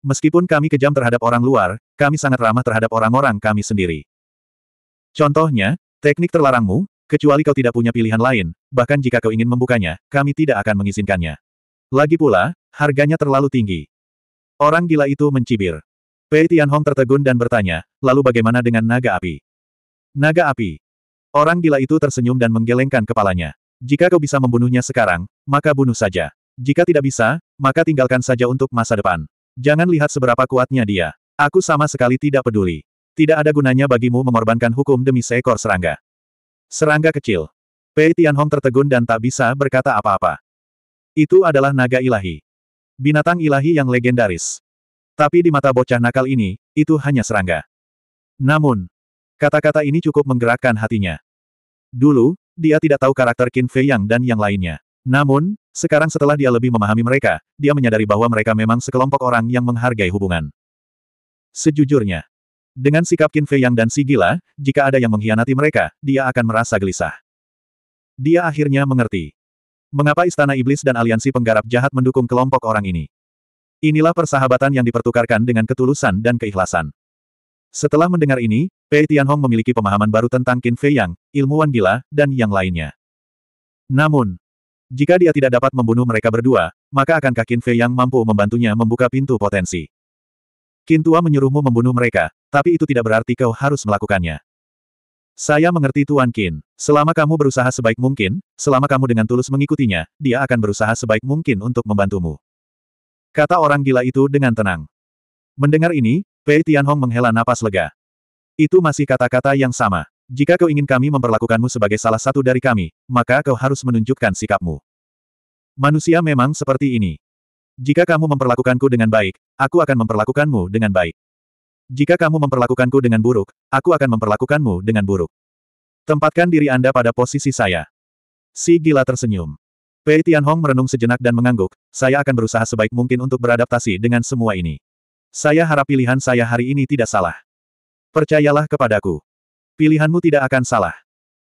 Meskipun kami kejam terhadap orang luar, kami sangat ramah terhadap orang-orang kami sendiri. Contohnya, teknik terlarangmu, kecuali kau tidak punya pilihan lain, bahkan jika kau ingin membukanya, kami tidak akan mengizinkannya. Lagi pula, harganya terlalu tinggi. Orang gila itu mencibir. Pei Tianhong tertegun dan bertanya, lalu bagaimana dengan naga api? Naga api. Orang gila itu tersenyum dan menggelengkan kepalanya. Jika kau bisa membunuhnya sekarang, maka bunuh saja. Jika tidak bisa, maka tinggalkan saja untuk masa depan. Jangan lihat seberapa kuatnya dia. Aku sama sekali tidak peduli. Tidak ada gunanya bagimu mengorbankan hukum demi seekor serangga. Serangga kecil. Pei Tianhong tertegun dan tak bisa berkata apa-apa. Itu adalah naga ilahi. Binatang ilahi yang legendaris. Tapi di mata bocah nakal ini, itu hanya serangga. Namun, kata-kata ini cukup menggerakkan hatinya. Dulu, dia tidak tahu karakter Qin Fei Yang dan yang lainnya. Namun, sekarang setelah dia lebih memahami mereka, dia menyadari bahwa mereka memang sekelompok orang yang menghargai hubungan. Sejujurnya, dengan sikap Qin Fei Yang dan si gila, jika ada yang mengkhianati mereka, dia akan merasa gelisah. Dia akhirnya mengerti. Mengapa Istana Iblis dan Aliansi Penggarap Jahat mendukung kelompok orang ini? Inilah persahabatan yang dipertukarkan dengan ketulusan dan keikhlasan. Setelah mendengar ini, Pei Tianhong memiliki pemahaman baru tentang Qin Fei Yang, ilmuwan gila, dan yang lainnya. Namun, jika dia tidak dapat membunuh mereka berdua, maka akankah Qin Fei Yang mampu membantunya membuka pintu potensi? Qin Tua menyuruhmu membunuh mereka, tapi itu tidak berarti kau harus melakukannya. Saya mengerti Tuan Qin. Selama kamu berusaha sebaik mungkin, selama kamu dengan tulus mengikutinya, dia akan berusaha sebaik mungkin untuk membantumu. Kata orang gila itu dengan tenang. Mendengar ini, Pei Tianhong menghela napas lega. Itu masih kata-kata yang sama. Jika kau ingin kami memperlakukanmu sebagai salah satu dari kami, maka kau harus menunjukkan sikapmu. Manusia memang seperti ini. Jika kamu memperlakukanku dengan baik, aku akan memperlakukanmu dengan baik. Jika kamu memperlakukanku dengan buruk, aku akan memperlakukanmu dengan buruk. Tempatkan diri Anda pada posisi saya. Si gila tersenyum. Pei Tianhong merenung sejenak dan mengangguk, saya akan berusaha sebaik mungkin untuk beradaptasi dengan semua ini. Saya harap pilihan saya hari ini tidak salah. Percayalah kepadaku. Pilihanmu tidak akan salah.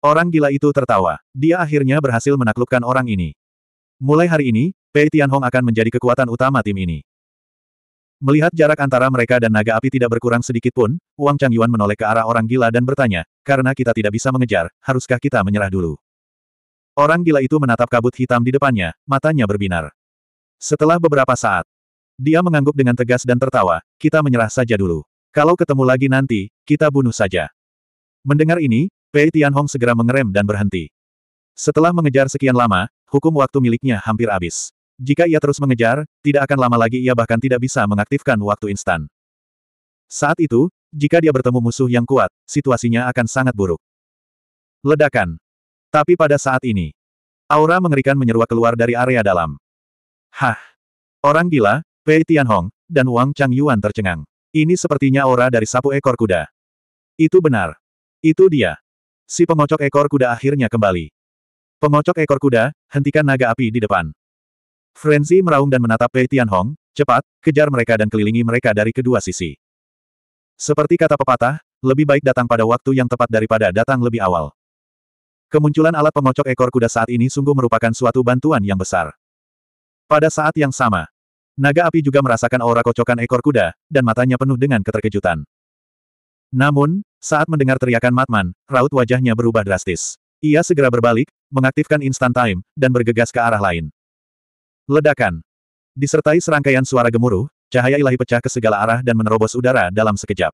Orang gila itu tertawa. Dia akhirnya berhasil menaklukkan orang ini. Mulai hari ini, Pei Tianhong akan menjadi kekuatan utama tim ini. Melihat jarak antara mereka dan naga api tidak berkurang sedikit pun, Wang Changyuan menoleh ke arah orang gila dan bertanya, karena kita tidak bisa mengejar, haruskah kita menyerah dulu? Orang gila itu menatap kabut hitam di depannya, matanya berbinar. Setelah beberapa saat, dia mengangguk dengan tegas dan tertawa, kita menyerah saja dulu. Kalau ketemu lagi nanti, kita bunuh saja. Mendengar ini, Pei Tianhong segera mengerem dan berhenti. Setelah mengejar sekian lama, hukum waktu miliknya hampir habis. Jika ia terus mengejar, tidak akan lama lagi ia bahkan tidak bisa mengaktifkan waktu instan. Saat itu, jika dia bertemu musuh yang kuat, situasinya akan sangat buruk. Ledakan tapi pada saat ini, aura mengerikan menyeruak keluar dari area dalam. Hah! Orang gila, Pei Tianhong, dan Wang Chang Yuan tercengang. Ini sepertinya aura dari sapu ekor kuda. Itu benar. Itu dia. Si pengocok ekor kuda akhirnya kembali. Pengocok ekor kuda, hentikan naga api di depan. Frenzy meraung dan menatap Pei Tianhong, cepat, kejar mereka dan kelilingi mereka dari kedua sisi. Seperti kata pepatah, lebih baik datang pada waktu yang tepat daripada datang lebih awal. Kemunculan alat pengocok ekor kuda saat ini sungguh merupakan suatu bantuan yang besar. Pada saat yang sama, naga api juga merasakan aura kocokan ekor kuda, dan matanya penuh dengan keterkejutan. Namun, saat mendengar teriakan Matman, raut wajahnya berubah drastis. Ia segera berbalik, mengaktifkan instant time, dan bergegas ke arah lain. Ledakan. Disertai serangkaian suara gemuruh, cahaya ilahi pecah ke segala arah dan menerobos udara dalam sekejap.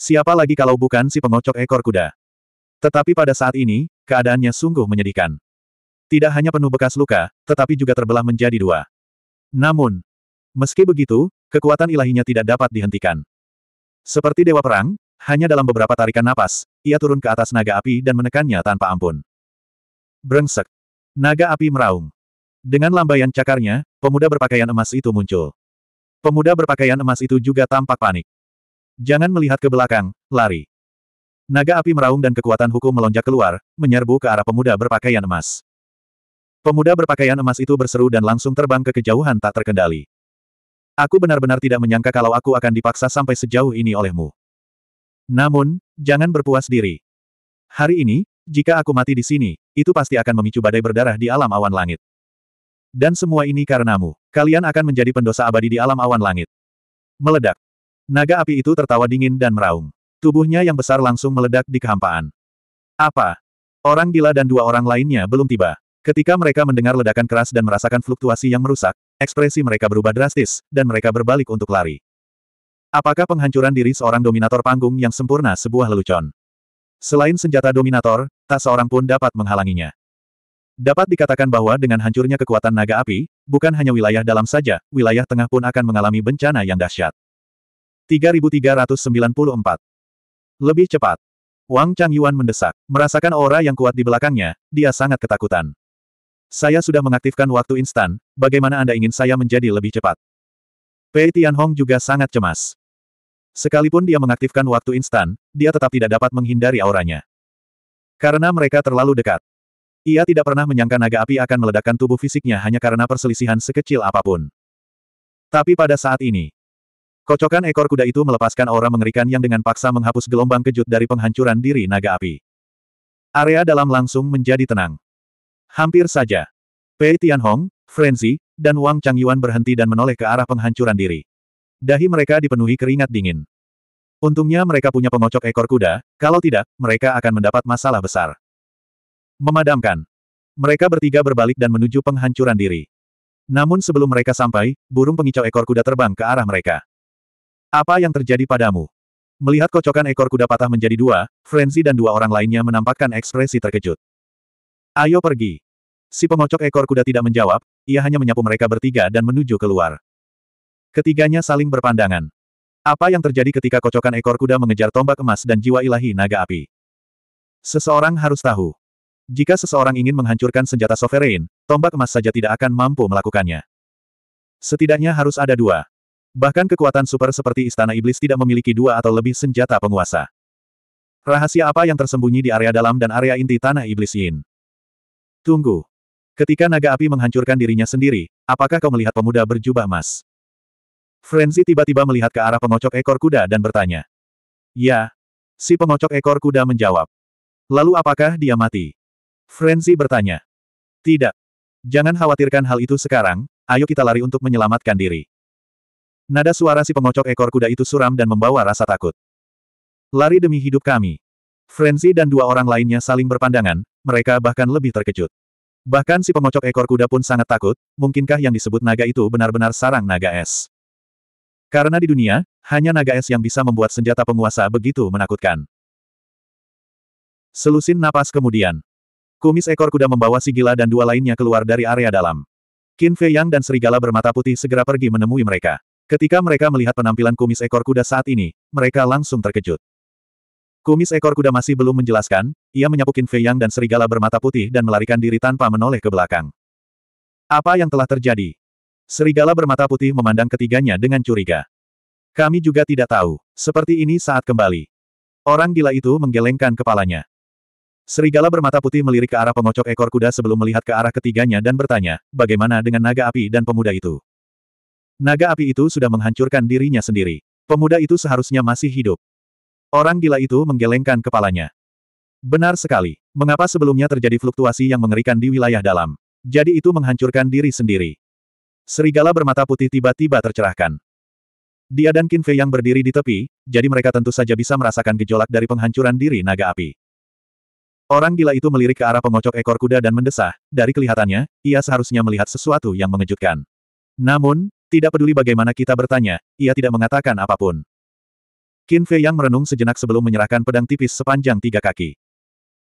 Siapa lagi kalau bukan si pengocok ekor kuda? Tetapi pada saat ini, keadaannya sungguh menyedihkan. Tidak hanya penuh bekas luka, tetapi juga terbelah menjadi dua. Namun, meski begitu, kekuatan ilahinya tidak dapat dihentikan. Seperti dewa perang, hanya dalam beberapa tarikan napas, ia turun ke atas naga api dan menekannya tanpa ampun. Brengsek. Naga api meraung. Dengan lambaian cakarnya, pemuda berpakaian emas itu muncul. Pemuda berpakaian emas itu juga tampak panik. Jangan melihat ke belakang, lari. Naga api meraung dan kekuatan hukum melonjak keluar, menyerbu ke arah pemuda berpakaian emas. Pemuda berpakaian emas itu berseru dan langsung terbang ke kejauhan tak terkendali. Aku benar-benar tidak menyangka kalau aku akan dipaksa sampai sejauh ini olehmu. Namun, jangan berpuas diri. Hari ini, jika aku mati di sini, itu pasti akan memicu badai berdarah di alam awan langit. Dan semua ini karenamu. Kalian akan menjadi pendosa abadi di alam awan langit. Meledak. Naga api itu tertawa dingin dan meraung. Tubuhnya yang besar langsung meledak di kehampaan. Apa? Orang gila dan dua orang lainnya belum tiba. Ketika mereka mendengar ledakan keras dan merasakan fluktuasi yang merusak, ekspresi mereka berubah drastis, dan mereka berbalik untuk lari. Apakah penghancuran diri seorang dominator panggung yang sempurna sebuah lelucon? Selain senjata dominator, tak seorang pun dapat menghalanginya. Dapat dikatakan bahwa dengan hancurnya kekuatan naga api, bukan hanya wilayah dalam saja, wilayah tengah pun akan mengalami bencana yang dahsyat. 3394 lebih cepat. Wang Changyuan mendesak. Merasakan aura yang kuat di belakangnya, dia sangat ketakutan. Saya sudah mengaktifkan waktu instan, bagaimana Anda ingin saya menjadi lebih cepat? Pei Tianhong juga sangat cemas. Sekalipun dia mengaktifkan waktu instan, dia tetap tidak dapat menghindari auranya. Karena mereka terlalu dekat. Ia tidak pernah menyangka naga api akan meledakkan tubuh fisiknya hanya karena perselisihan sekecil apapun. Tapi pada saat ini, Kocokan ekor kuda itu melepaskan aura mengerikan yang dengan paksa menghapus gelombang kejut dari penghancuran diri naga api. Area dalam langsung menjadi tenang. Hampir saja. Pei Tianhong, Frenzy, dan Wang Changyuan berhenti dan menoleh ke arah penghancuran diri. Dahi mereka dipenuhi keringat dingin. Untungnya mereka punya pengocok ekor kuda, kalau tidak, mereka akan mendapat masalah besar. Memadamkan. Mereka bertiga berbalik dan menuju penghancuran diri. Namun sebelum mereka sampai, burung pengicau ekor kuda terbang ke arah mereka. Apa yang terjadi padamu? Melihat kocokan ekor kuda patah menjadi dua, Frenzy dan dua orang lainnya menampakkan ekspresi terkejut. Ayo pergi. Si pengocok ekor kuda tidak menjawab, ia hanya menyapu mereka bertiga dan menuju keluar. Ketiganya saling berpandangan. Apa yang terjadi ketika kocokan ekor kuda mengejar tombak emas dan jiwa ilahi naga api? Seseorang harus tahu. Jika seseorang ingin menghancurkan senjata sovereign, tombak emas saja tidak akan mampu melakukannya. Setidaknya harus ada dua. Bahkan kekuatan super seperti Istana Iblis tidak memiliki dua atau lebih senjata penguasa. Rahasia apa yang tersembunyi di area dalam dan area inti Tanah Iblis Yin? Tunggu. Ketika naga api menghancurkan dirinya sendiri, apakah kau melihat pemuda berjubah emas? Frenzy tiba-tiba melihat ke arah pengocok ekor kuda dan bertanya. Ya. Si pengocok ekor kuda menjawab. Lalu apakah dia mati? Frenzy bertanya. Tidak. Jangan khawatirkan hal itu sekarang, ayo kita lari untuk menyelamatkan diri. Nada suara si pengocok ekor kuda itu suram dan membawa rasa takut. Lari demi hidup kami. Frenzy dan dua orang lainnya saling berpandangan, mereka bahkan lebih terkejut. Bahkan si pengocok ekor kuda pun sangat takut, mungkinkah yang disebut naga itu benar-benar sarang naga es. Karena di dunia, hanya naga es yang bisa membuat senjata penguasa begitu menakutkan. Selusin napas kemudian. Kumis ekor kuda membawa si gila dan dua lainnya keluar dari area dalam. Qin Fei Yang dan serigala bermata putih segera pergi menemui mereka. Ketika mereka melihat penampilan kumis ekor kuda saat ini, mereka langsung terkejut. Kumis ekor kuda masih belum menjelaskan, ia menyapukin Fei Yang dan serigala bermata putih dan melarikan diri tanpa menoleh ke belakang. Apa yang telah terjadi? Serigala bermata putih memandang ketiganya dengan curiga. Kami juga tidak tahu. Seperti ini saat kembali. Orang gila itu menggelengkan kepalanya. Serigala bermata putih melirik ke arah pengocok ekor kuda sebelum melihat ke arah ketiganya dan bertanya, bagaimana dengan naga api dan pemuda itu? Naga api itu sudah menghancurkan dirinya sendiri. Pemuda itu seharusnya masih hidup. Orang gila itu menggelengkan kepalanya. Benar sekali. Mengapa sebelumnya terjadi fluktuasi yang mengerikan di wilayah dalam? Jadi itu menghancurkan diri sendiri. Serigala bermata putih tiba-tiba tercerahkan. Dia dan Qin yang berdiri di tepi, jadi mereka tentu saja bisa merasakan gejolak dari penghancuran diri naga api. Orang gila itu melirik ke arah pengocok ekor kuda dan mendesah, dari kelihatannya, ia seharusnya melihat sesuatu yang mengejutkan. Namun, tidak peduli bagaimana kita bertanya, ia tidak mengatakan apapun. Qin Fei yang merenung sejenak sebelum menyerahkan pedang tipis sepanjang tiga kaki.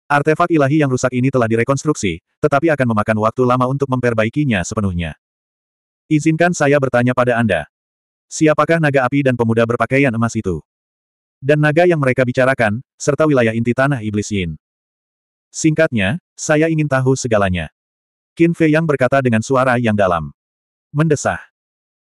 Artefak ilahi yang rusak ini telah direkonstruksi, tetapi akan memakan waktu lama untuk memperbaikinya sepenuhnya. Izinkan saya bertanya pada Anda. Siapakah naga api dan pemuda berpakaian emas itu? Dan naga yang mereka bicarakan, serta wilayah inti tanah iblis Yin. Singkatnya, saya ingin tahu segalanya. Qin Fei yang berkata dengan suara yang dalam. Mendesah.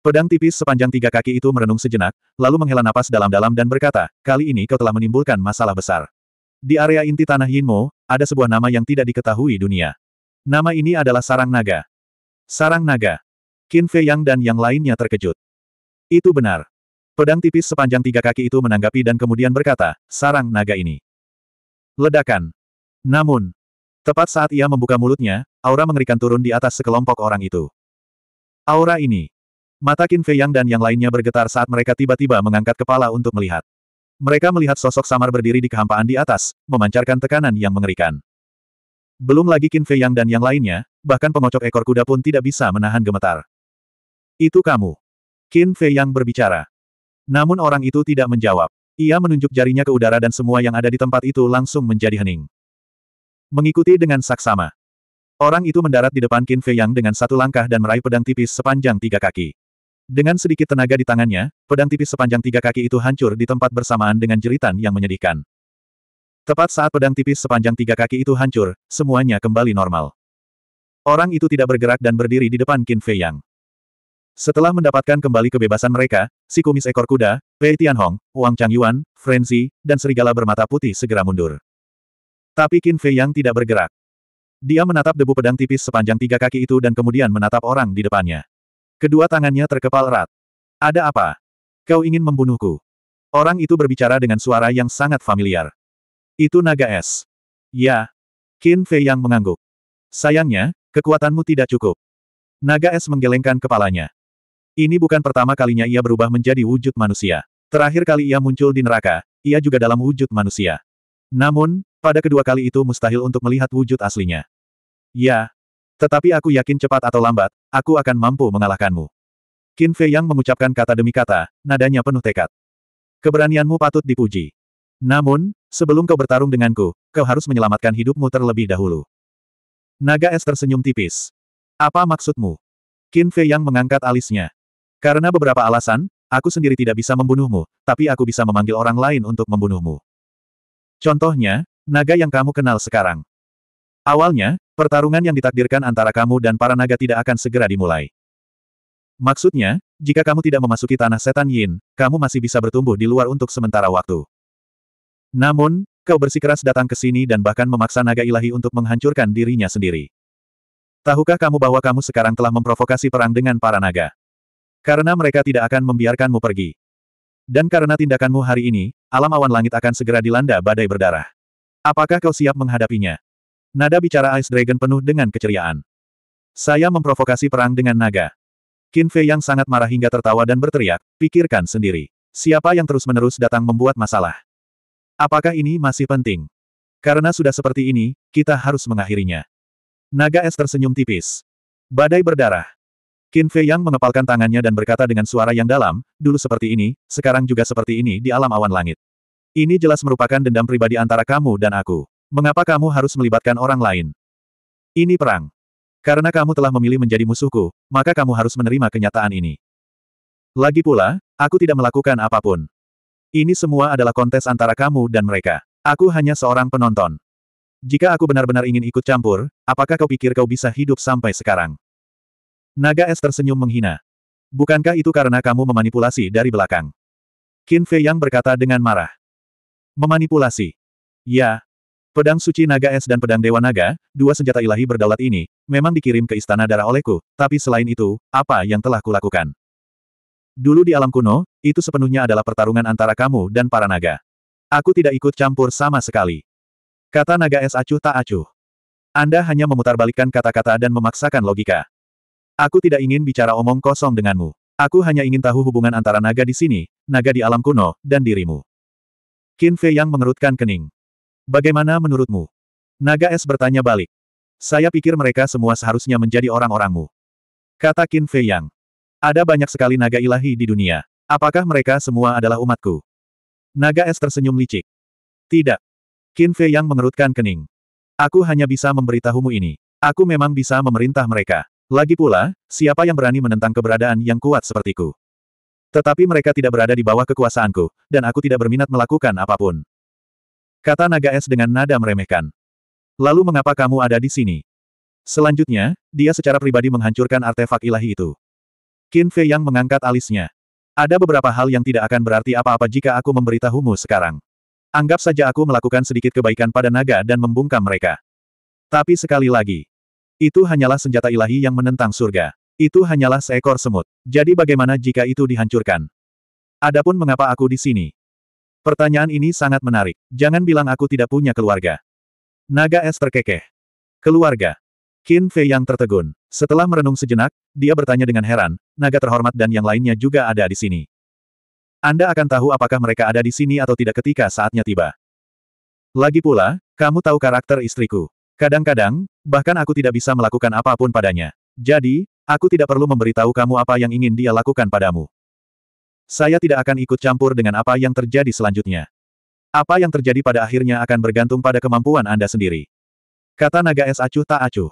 Pedang tipis sepanjang tiga kaki itu merenung sejenak, lalu menghela napas dalam-dalam dan berkata, kali ini kau telah menimbulkan masalah besar. Di area inti tanah Yinmo, ada sebuah nama yang tidak diketahui dunia. Nama ini adalah Sarang Naga. Sarang Naga. Qin Fei Yang dan yang lainnya terkejut. Itu benar. Pedang tipis sepanjang tiga kaki itu menanggapi dan kemudian berkata, Sarang Naga ini. Ledakan. Namun, tepat saat ia membuka mulutnya, aura mengerikan turun di atas sekelompok orang itu. Aura ini, Mata Qin Fei Yang dan yang lainnya bergetar saat mereka tiba-tiba mengangkat kepala untuk melihat. Mereka melihat sosok samar berdiri di kehampaan di atas, memancarkan tekanan yang mengerikan. Belum lagi Qin Fei Yang dan yang lainnya, bahkan pengocok ekor kuda pun tidak bisa menahan gemetar. Itu kamu. Qin Fei Yang berbicara. Namun orang itu tidak menjawab. Ia menunjuk jarinya ke udara dan semua yang ada di tempat itu langsung menjadi hening. Mengikuti dengan saksama. Orang itu mendarat di depan Qin Fei Yang dengan satu langkah dan meraih pedang tipis sepanjang tiga kaki. Dengan sedikit tenaga di tangannya, pedang tipis sepanjang tiga kaki itu hancur di tempat bersamaan dengan jeritan yang menyedihkan. Tepat saat pedang tipis sepanjang tiga kaki itu hancur, semuanya kembali normal. Orang itu tidak bergerak dan berdiri di depan Qin Fei Yang. Setelah mendapatkan kembali kebebasan mereka, si kumis ekor kuda, Pei Tianhong, Wang Changyuan, Frenzy, dan serigala bermata putih segera mundur. Tapi Qin Fei Yang tidak bergerak. Dia menatap debu pedang tipis sepanjang tiga kaki itu dan kemudian menatap orang di depannya. Kedua tangannya terkepal erat. Ada apa? Kau ingin membunuhku? Orang itu berbicara dengan suara yang sangat familiar. Itu naga es. Ya. Qin Fei yang mengangguk. Sayangnya, kekuatanmu tidak cukup. Naga es menggelengkan kepalanya. Ini bukan pertama kalinya ia berubah menjadi wujud manusia. Terakhir kali ia muncul di neraka, ia juga dalam wujud manusia. Namun, pada kedua kali itu mustahil untuk melihat wujud aslinya. Ya, tetapi aku yakin cepat atau lambat, aku akan mampu mengalahkanmu. Qin Fei Yang mengucapkan kata demi kata, nadanya penuh tekad. Keberanianmu patut dipuji. Namun, sebelum kau bertarung denganku, kau harus menyelamatkan hidupmu terlebih dahulu. Naga es tersenyum tipis. Apa maksudmu? Qin Fei Yang mengangkat alisnya. Karena beberapa alasan, aku sendiri tidak bisa membunuhmu, tapi aku bisa memanggil orang lain untuk membunuhmu. Contohnya, naga yang kamu kenal sekarang. Awalnya, pertarungan yang ditakdirkan antara kamu dan para naga tidak akan segera dimulai. Maksudnya, jika kamu tidak memasuki tanah setan Yin, kamu masih bisa bertumbuh di luar untuk sementara waktu. Namun, kau bersikeras datang ke sini dan bahkan memaksa naga ilahi untuk menghancurkan dirinya sendiri. Tahukah kamu bahwa kamu sekarang telah memprovokasi perang dengan para naga? Karena mereka tidak akan membiarkanmu pergi. Dan karena tindakanmu hari ini, alam awan langit akan segera dilanda badai berdarah. Apakah kau siap menghadapinya? Nada bicara Ice Dragon penuh dengan keceriaan. Saya memprovokasi perang dengan naga. Qin Fei yang sangat marah hingga tertawa dan berteriak, pikirkan sendiri. Siapa yang terus-menerus datang membuat masalah? Apakah ini masih penting? Karena sudah seperti ini, kita harus mengakhirinya. Naga es tersenyum tipis. Badai berdarah. Qin Fei Yang mengepalkan tangannya dan berkata dengan suara yang dalam, dulu seperti ini, sekarang juga seperti ini di alam awan langit. Ini jelas merupakan dendam pribadi antara kamu dan aku. Mengapa kamu harus melibatkan orang lain? Ini perang. Karena kamu telah memilih menjadi musuhku, maka kamu harus menerima kenyataan ini. Lagi pula, aku tidak melakukan apapun. Ini semua adalah kontes antara kamu dan mereka. Aku hanya seorang penonton. Jika aku benar-benar ingin ikut campur, apakah kau pikir kau bisa hidup sampai sekarang? Naga es tersenyum menghina. Bukankah itu karena kamu memanipulasi dari belakang? Qin Fei Yang berkata dengan marah. Memanipulasi. Ya, Pedang suci naga es dan pedang dewa naga, dua senjata ilahi berdaulat ini, memang dikirim ke istana darah olehku, tapi selain itu, apa yang telah kulakukan? Dulu di alam kuno, itu sepenuhnya adalah pertarungan antara kamu dan para naga. Aku tidak ikut campur sama sekali. Kata naga es acuh tak acuh. Anda hanya memutarbalikkan kata-kata dan memaksakan logika. Aku tidak ingin bicara omong kosong denganmu. Aku hanya ingin tahu hubungan antara naga di sini, naga di alam kuno, dan dirimu. Qin Fei yang mengerutkan kening. Bagaimana menurutmu? Naga es bertanya balik. Saya pikir mereka semua seharusnya menjadi orang-orangmu. Kata Qin Fei Yang. Ada banyak sekali naga ilahi di dunia. Apakah mereka semua adalah umatku? Naga es tersenyum licik. Tidak. Qin Fei Yang mengerutkan kening. Aku hanya bisa memberitahumu ini. Aku memang bisa memerintah mereka. Lagi pula, siapa yang berani menentang keberadaan yang kuat sepertiku? Tetapi mereka tidak berada di bawah kekuasaanku, dan aku tidak berminat melakukan apapun. Kata naga es dengan nada meremehkan. Lalu mengapa kamu ada di sini? Selanjutnya, dia secara pribadi menghancurkan artefak ilahi itu. Qin Fei yang mengangkat alisnya. Ada beberapa hal yang tidak akan berarti apa-apa jika aku memberitahumu sekarang. Anggap saja aku melakukan sedikit kebaikan pada naga dan membungkam mereka. Tapi sekali lagi, itu hanyalah senjata ilahi yang menentang surga. Itu hanyalah seekor semut. Jadi bagaimana jika itu dihancurkan? Adapun mengapa aku di sini? Pertanyaan ini sangat menarik. Jangan bilang aku tidak punya keluarga. Naga es terkekeh. Keluarga. Qin Fei yang tertegun. Setelah merenung sejenak, dia bertanya dengan heran, naga terhormat dan yang lainnya juga ada di sini. Anda akan tahu apakah mereka ada di sini atau tidak ketika saatnya tiba. Lagi pula, kamu tahu karakter istriku. Kadang-kadang, bahkan aku tidak bisa melakukan apapun padanya. Jadi, aku tidak perlu memberitahu kamu apa yang ingin dia lakukan padamu. Saya tidak akan ikut campur dengan apa yang terjadi selanjutnya. Apa yang terjadi pada akhirnya akan bergantung pada kemampuan Anda sendiri. Kata naga es acuh tak acuh.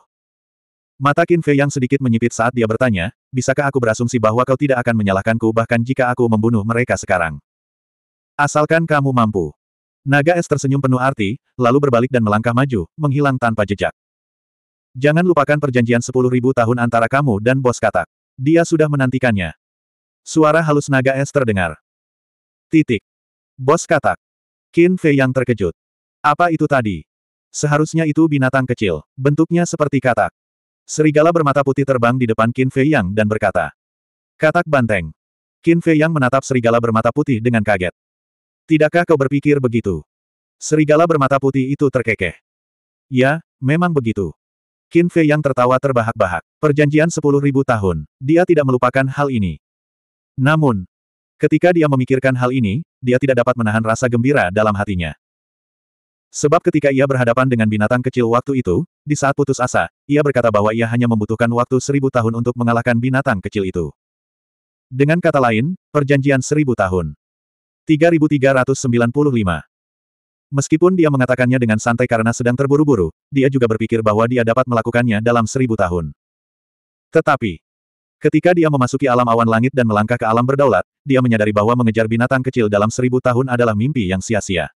Mata Qin Fei yang sedikit menyipit saat dia bertanya, bisakah aku berasumsi bahwa kau tidak akan menyalahkanku bahkan jika aku membunuh mereka sekarang? Asalkan kamu mampu. Naga es tersenyum penuh arti, lalu berbalik dan melangkah maju, menghilang tanpa jejak. Jangan lupakan perjanjian 10.000 tahun antara kamu dan bos katak. Dia sudah menantikannya. Suara halus naga es terdengar. Titik. Bos katak. Qin Fei yang terkejut. Apa itu tadi? Seharusnya itu binatang kecil, bentuknya seperti katak. Serigala bermata putih terbang di depan Qin Fei Yang dan berkata. Katak banteng. Qin Fei Yang menatap serigala bermata putih dengan kaget. Tidakkah kau berpikir begitu? Serigala bermata putih itu terkekeh. Ya, memang begitu. Qin Fei Yang tertawa terbahak-bahak. Perjanjian 10.000 tahun, dia tidak melupakan hal ini. Namun, ketika dia memikirkan hal ini, dia tidak dapat menahan rasa gembira dalam hatinya. Sebab ketika ia berhadapan dengan binatang kecil waktu itu, di saat putus asa, ia berkata bahwa ia hanya membutuhkan waktu seribu tahun untuk mengalahkan binatang kecil itu. Dengan kata lain, perjanjian seribu tahun. 3395 Meskipun dia mengatakannya dengan santai karena sedang terburu-buru, dia juga berpikir bahwa dia dapat melakukannya dalam seribu tahun. Tetapi, Ketika dia memasuki alam awan langit dan melangkah ke alam berdaulat, dia menyadari bahwa mengejar binatang kecil dalam seribu tahun adalah mimpi yang sia-sia.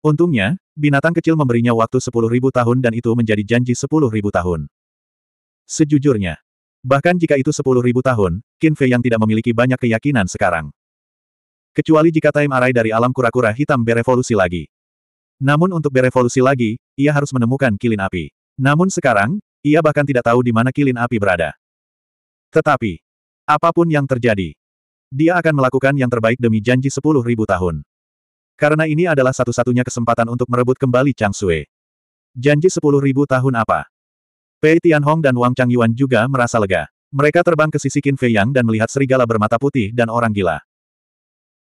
Untungnya, binatang kecil memberinya waktu sepuluh ribu tahun dan itu menjadi janji sepuluh ribu tahun. Sejujurnya, bahkan jika itu sepuluh ribu tahun, Qin Fei yang tidak memiliki banyak keyakinan sekarang. Kecuali jika time array dari alam kura-kura hitam berevolusi lagi. Namun untuk berevolusi lagi, ia harus menemukan kilin api. Namun sekarang, ia bahkan tidak tahu di mana kilin api berada. Tetapi, apapun yang terjadi, dia akan melakukan yang terbaik demi janji sepuluh ribu tahun. Karena ini adalah satu-satunya kesempatan untuk merebut kembali Chang Sui. Janji sepuluh ribu tahun apa? Pei Tianhong dan Wang Chang Yuan juga merasa lega. Mereka terbang ke sisi Qin Fei Yang dan melihat serigala bermata putih dan orang gila.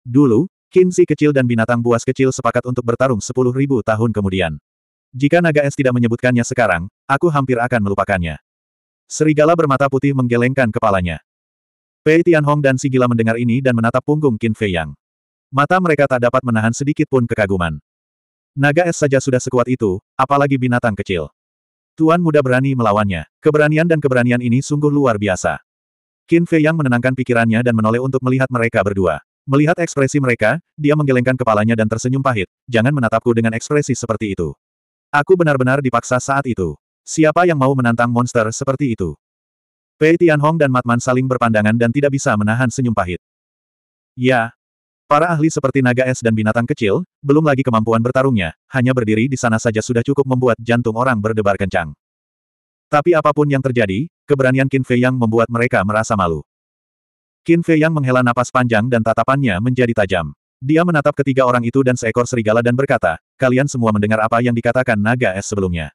Dulu, Qin Si kecil dan binatang buas kecil sepakat untuk bertarung sepuluh ribu tahun kemudian. Jika naga es tidak menyebutkannya sekarang, aku hampir akan melupakannya. Serigala bermata putih menggelengkan kepalanya. Pei Tianhong dan si gila mendengar ini dan menatap punggung Qin Fei Yang. Mata mereka tak dapat menahan sedikit pun kekaguman. Naga es saja sudah sekuat itu, apalagi binatang kecil. Tuan muda berani melawannya. Keberanian dan keberanian ini sungguh luar biasa. Qin Fei Yang menenangkan pikirannya dan menoleh untuk melihat mereka berdua. Melihat ekspresi mereka, dia menggelengkan kepalanya dan tersenyum pahit. Jangan menatapku dengan ekspresi seperti itu. Aku benar-benar dipaksa saat itu. Siapa yang mau menantang monster seperti itu? Pei Tianhong dan Matman saling berpandangan dan tidak bisa menahan senyum pahit. Ya. Para ahli seperti naga es dan binatang kecil, belum lagi kemampuan bertarungnya, hanya berdiri di sana saja sudah cukup membuat jantung orang berdebar kencang. Tapi apapun yang terjadi, keberanian Qin Fei Yang membuat mereka merasa malu. Qin Fei Yang menghela napas panjang dan tatapannya menjadi tajam. Dia menatap ketiga orang itu dan seekor serigala dan berkata, kalian semua mendengar apa yang dikatakan naga es sebelumnya.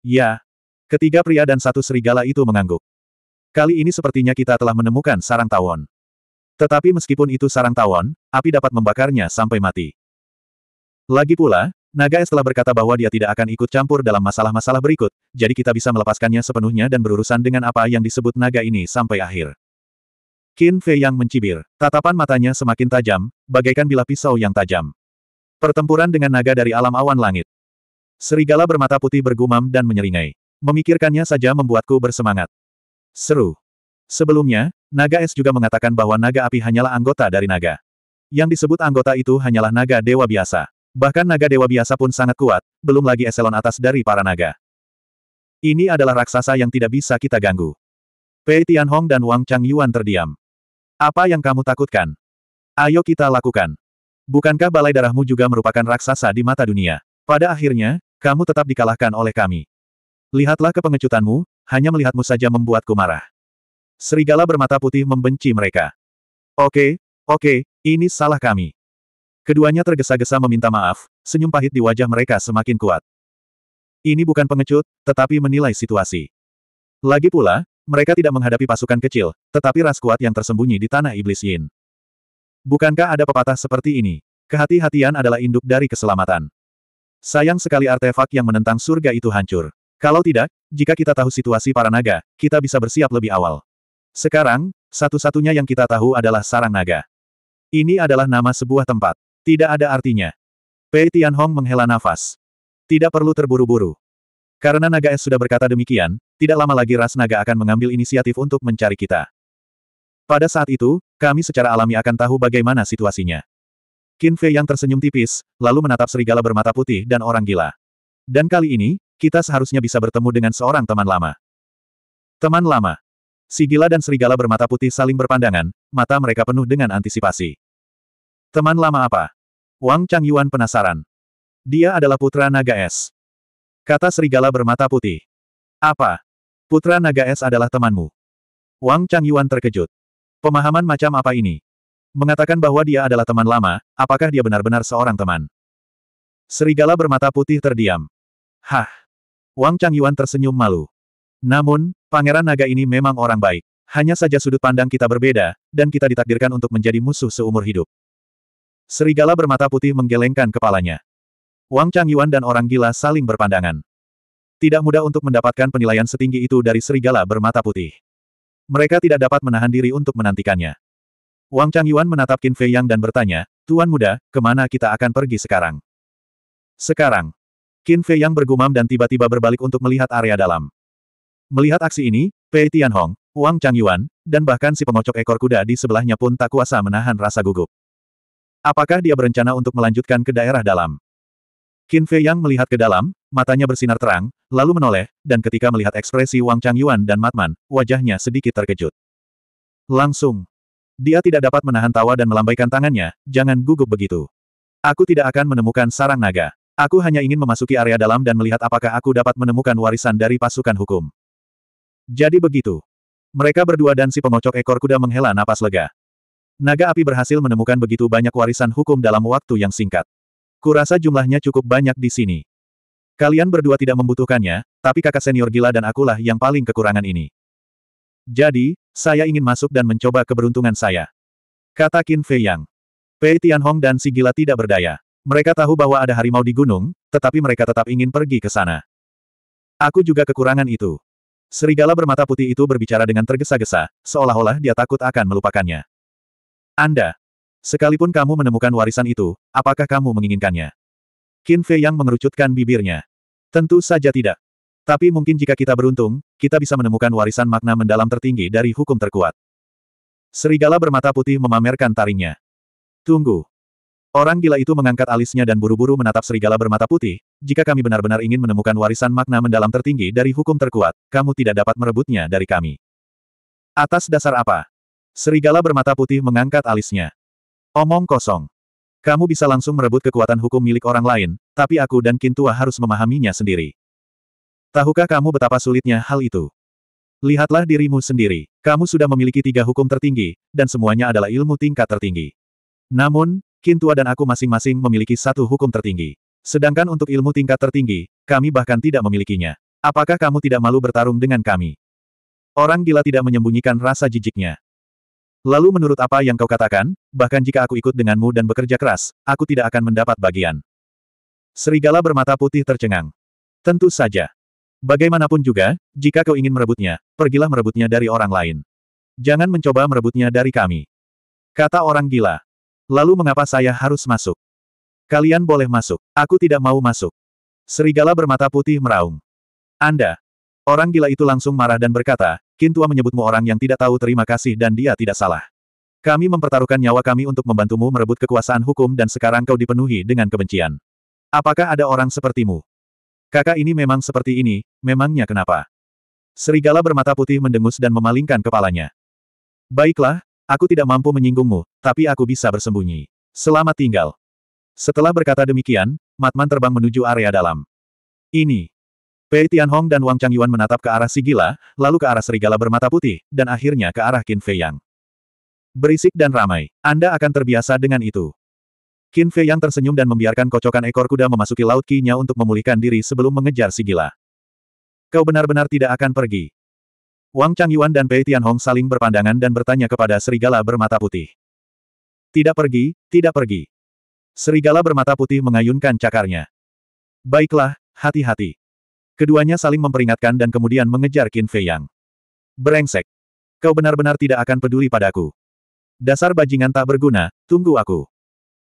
Ya. Ketiga pria dan satu serigala itu mengangguk. Kali ini sepertinya kita telah menemukan sarang tawon. Tetapi meskipun itu sarang tawon, api dapat membakarnya sampai mati. Lagi pula, Naga Es telah berkata bahwa dia tidak akan ikut campur dalam masalah-masalah berikut, jadi kita bisa melepaskannya sepenuhnya dan berurusan dengan apa yang disebut naga ini sampai akhir. Qin Fei yang mencibir, tatapan matanya semakin tajam, bagaikan bilah pisau yang tajam. Pertempuran dengan naga dari alam awan langit, Serigala bermata putih bergumam dan menyeringai. Memikirkannya saja membuatku bersemangat. Seru. Sebelumnya, naga es juga mengatakan bahwa naga api hanyalah anggota dari naga. Yang disebut anggota itu hanyalah naga dewa biasa. Bahkan naga dewa biasa pun sangat kuat, belum lagi eselon atas dari para naga. Ini adalah raksasa yang tidak bisa kita ganggu. Pei Tianhong dan Wang Chang Yuan terdiam. Apa yang kamu takutkan? Ayo kita lakukan. Bukankah balai darahmu juga merupakan raksasa di mata dunia? Pada akhirnya, kamu tetap dikalahkan oleh kami. Lihatlah kepengecutanmu, hanya melihatmu saja membuatku marah. Serigala bermata putih membenci mereka. Oke, oke, ini salah kami. Keduanya tergesa-gesa meminta maaf, senyum pahit di wajah mereka semakin kuat. Ini bukan pengecut, tetapi menilai situasi. Lagi pula, mereka tidak menghadapi pasukan kecil, tetapi ras kuat yang tersembunyi di tanah iblis Yin. Bukankah ada pepatah seperti ini? Kehati-hatian adalah induk dari keselamatan. Sayang sekali artefak yang menentang surga itu hancur. Kalau tidak, jika kita tahu situasi para naga, kita bisa bersiap lebih awal. Sekarang, satu-satunya yang kita tahu adalah sarang naga. Ini adalah nama sebuah tempat. Tidak ada artinya. Pei Tianhong menghela nafas. Tidak perlu terburu-buru. Karena naga es sudah berkata demikian, tidak lama lagi ras naga akan mengambil inisiatif untuk mencari kita. Pada saat itu, kami secara alami akan tahu bagaimana situasinya. Qin Fei yang tersenyum tipis, lalu menatap serigala bermata putih dan orang gila. Dan kali ini, kita seharusnya bisa bertemu dengan seorang teman lama. Teman lama. Si gila dan serigala bermata putih saling berpandangan, mata mereka penuh dengan antisipasi. Teman lama apa? Wang Chang Yuan penasaran. Dia adalah putra naga es. Kata serigala bermata putih. Apa? Putra naga es adalah temanmu. Wang Chang Yuan terkejut. Pemahaman macam apa ini? Mengatakan bahwa dia adalah teman lama, apakah dia benar-benar seorang teman? Serigala bermata putih terdiam. Hah! Wang Changyuan tersenyum malu. Namun, Pangeran Naga ini memang orang baik. Hanya saja sudut pandang kita berbeda, dan kita ditakdirkan untuk menjadi musuh seumur hidup. Serigala bermata putih menggelengkan kepalanya. Wang Changyuan dan orang gila saling berpandangan. Tidak mudah untuk mendapatkan penilaian setinggi itu dari serigala bermata putih. Mereka tidak dapat menahan diri untuk menantikannya. Wang Changyuan menatap Qin Fei Yang dan bertanya, Tuan muda, kemana kita akan pergi sekarang? Sekarang. Qin Fei Yang bergumam dan tiba-tiba berbalik untuk melihat area dalam. Melihat aksi ini, Pei Tianhong, Wang Changyuan, dan bahkan si pengocok ekor kuda di sebelahnya pun tak kuasa menahan rasa gugup. Apakah dia berencana untuk melanjutkan ke daerah dalam? Qin Fei Yang melihat ke dalam, matanya bersinar terang, lalu menoleh, dan ketika melihat ekspresi Wang Changyuan dan Matman, wajahnya sedikit terkejut. Langsung. Dia tidak dapat menahan tawa dan melambaikan tangannya, jangan gugup begitu. Aku tidak akan menemukan sarang naga. Aku hanya ingin memasuki area dalam dan melihat apakah aku dapat menemukan warisan dari pasukan hukum. Jadi begitu. Mereka berdua dan si pengocok ekor kuda menghela napas lega. Naga api berhasil menemukan begitu banyak warisan hukum dalam waktu yang singkat. Kurasa jumlahnya cukup banyak di sini. Kalian berdua tidak membutuhkannya, tapi kakak senior gila dan akulah yang paling kekurangan ini. Jadi, saya ingin masuk dan mencoba keberuntungan saya. Kata Qin Fei Yang. Pei Tianhong dan si gila tidak berdaya. Mereka tahu bahwa ada harimau di gunung, tetapi mereka tetap ingin pergi ke sana. Aku juga kekurangan itu. Serigala bermata putih itu berbicara dengan tergesa-gesa, seolah-olah dia takut akan melupakannya. Anda. Sekalipun kamu menemukan warisan itu, apakah kamu menginginkannya? Qin Fei Yang mengerucutkan bibirnya. Tentu saja tidak. Tapi mungkin jika kita beruntung, kita bisa menemukan warisan makna mendalam tertinggi dari hukum terkuat. Serigala bermata putih memamerkan taringnya. Tunggu. Orang gila itu mengangkat alisnya dan buru-buru menatap serigala bermata putih, jika kami benar-benar ingin menemukan warisan makna mendalam tertinggi dari hukum terkuat, kamu tidak dapat merebutnya dari kami. Atas dasar apa? Serigala bermata putih mengangkat alisnya. Omong kosong. Kamu bisa langsung merebut kekuatan hukum milik orang lain, tapi aku dan Kintua harus memahaminya sendiri. Tahukah kamu betapa sulitnya hal itu? Lihatlah dirimu sendiri. Kamu sudah memiliki tiga hukum tertinggi, dan semuanya adalah ilmu tingkat tertinggi. Namun, Kintua dan aku masing-masing memiliki satu hukum tertinggi. Sedangkan untuk ilmu tingkat tertinggi, kami bahkan tidak memilikinya. Apakah kamu tidak malu bertarung dengan kami? Orang gila tidak menyembunyikan rasa jijiknya. Lalu menurut apa yang kau katakan, bahkan jika aku ikut denganmu dan bekerja keras, aku tidak akan mendapat bagian. Serigala bermata putih tercengang. Tentu saja. Bagaimanapun juga, jika kau ingin merebutnya, pergilah merebutnya dari orang lain. Jangan mencoba merebutnya dari kami. Kata orang gila. Lalu mengapa saya harus masuk? Kalian boleh masuk, aku tidak mau masuk. Serigala bermata putih meraung. Anda. Orang gila itu langsung marah dan berkata, Kintua menyebutmu orang yang tidak tahu terima kasih dan dia tidak salah. Kami mempertaruhkan nyawa kami untuk membantumu merebut kekuasaan hukum dan sekarang kau dipenuhi dengan kebencian. Apakah ada orang sepertimu? Kakak ini memang seperti ini, memangnya kenapa? Serigala bermata putih mendengus dan memalingkan kepalanya. Baiklah, aku tidak mampu menyinggungmu, tapi aku bisa bersembunyi. Selamat tinggal. Setelah berkata demikian, Matman terbang menuju area dalam. Ini. Pei Tianhong dan Wang Changyuan menatap ke arah Sigila, lalu ke arah serigala bermata putih, dan akhirnya ke arah Qin Fei Yang. Berisik dan ramai, Anda akan terbiasa dengan itu. Qin Fei Yang tersenyum dan membiarkan kocokan ekor kuda memasuki laut kinya untuk memulihkan diri sebelum mengejar si Kau benar-benar tidak akan pergi. Wang Changyuan dan Pei Tianhong saling berpandangan dan bertanya kepada serigala bermata putih. Tidak pergi, tidak pergi. Serigala bermata putih mengayunkan cakarnya. Baiklah, hati-hati. Keduanya saling memperingatkan dan kemudian mengejar Qin Fei Yang. berengsek. Kau benar-benar tidak akan peduli padaku. Dasar bajingan tak berguna, tunggu aku.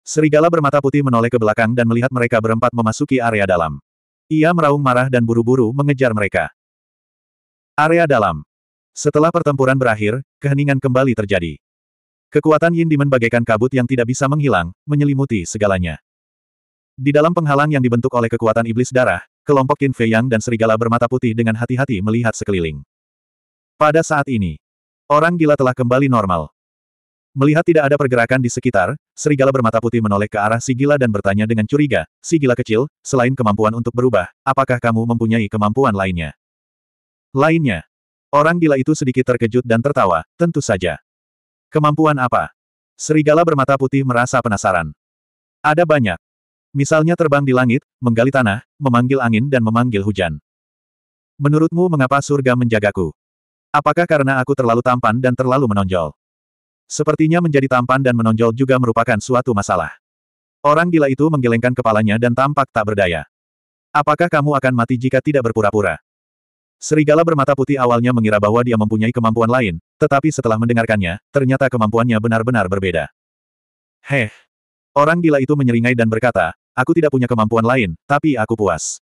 Serigala bermata putih menoleh ke belakang dan melihat mereka berempat memasuki area dalam. Ia meraung marah dan buru-buru mengejar mereka. Area dalam. Setelah pertempuran berakhir, keheningan kembali terjadi. Kekuatan Yin Demon bagaikan kabut yang tidak bisa menghilang, menyelimuti segalanya. Di dalam penghalang yang dibentuk oleh kekuatan iblis darah, kelompok Yin Fei Yang dan serigala bermata putih dengan hati-hati melihat sekeliling. Pada saat ini, orang gila telah kembali normal. Melihat tidak ada pergerakan di sekitar, serigala bermata putih menoleh ke arah Sigila dan bertanya dengan curiga, "Si gila kecil, selain kemampuan untuk berubah, apakah kamu mempunyai kemampuan lainnya? Lainnya? Orang gila itu sedikit terkejut dan tertawa, tentu saja. Kemampuan apa? Serigala bermata putih merasa penasaran. Ada banyak. Misalnya terbang di langit, menggali tanah, memanggil angin dan memanggil hujan. Menurutmu mengapa surga menjagaku? Apakah karena aku terlalu tampan dan terlalu menonjol? Sepertinya menjadi tampan dan menonjol juga merupakan suatu masalah. Orang gila itu menggelengkan kepalanya dan tampak tak berdaya. Apakah kamu akan mati jika tidak berpura-pura? Serigala bermata putih awalnya mengira bahwa dia mempunyai kemampuan lain, tetapi setelah mendengarkannya, ternyata kemampuannya benar-benar berbeda. Heh. Orang gila itu menyeringai dan berkata, aku tidak punya kemampuan lain, tapi aku puas.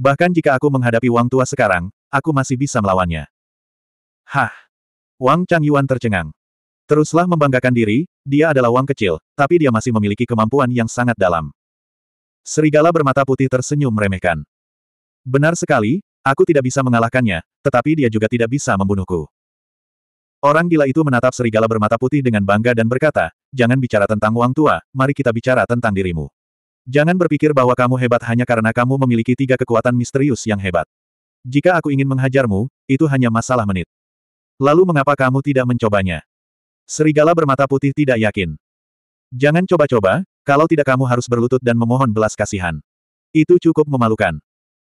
Bahkan jika aku menghadapi Wang Tua sekarang, aku masih bisa melawannya. Hah. Wang Chang Yuan tercengang. Teruslah membanggakan diri, dia adalah Wang kecil, tapi dia masih memiliki kemampuan yang sangat dalam. Serigala bermata putih tersenyum meremehkan. Benar sekali, aku tidak bisa mengalahkannya, tetapi dia juga tidak bisa membunuhku. Orang gila itu menatap serigala bermata putih dengan bangga dan berkata, jangan bicara tentang Wang Tua, mari kita bicara tentang dirimu. Jangan berpikir bahwa kamu hebat hanya karena kamu memiliki tiga kekuatan misterius yang hebat. Jika aku ingin menghajarmu, itu hanya masalah menit. Lalu mengapa kamu tidak mencobanya? Serigala bermata putih tidak yakin. Jangan coba-coba, kalau tidak kamu harus berlutut dan memohon belas kasihan. Itu cukup memalukan.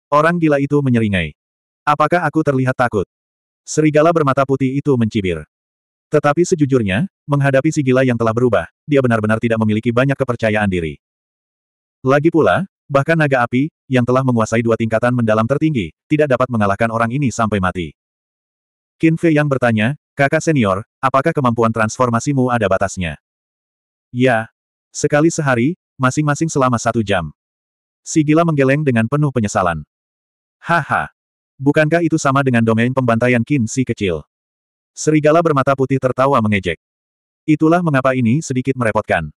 Orang gila itu menyeringai. Apakah aku terlihat takut? Serigala bermata putih itu mencibir. Tetapi sejujurnya, menghadapi si gila yang telah berubah, dia benar-benar tidak memiliki banyak kepercayaan diri. Lagi pula, bahkan naga api, yang telah menguasai dua tingkatan mendalam tertinggi, tidak dapat mengalahkan orang ini sampai mati. Qin Fei yang bertanya, Kakak senior, apakah kemampuan transformasimu ada batasnya? Ya. Sekali sehari, masing-masing selama satu jam. Si gila menggeleng dengan penuh penyesalan. Haha. Bukankah itu sama dengan domain pembantaian kin si kecil? Serigala bermata putih tertawa mengejek. Itulah mengapa ini sedikit merepotkan.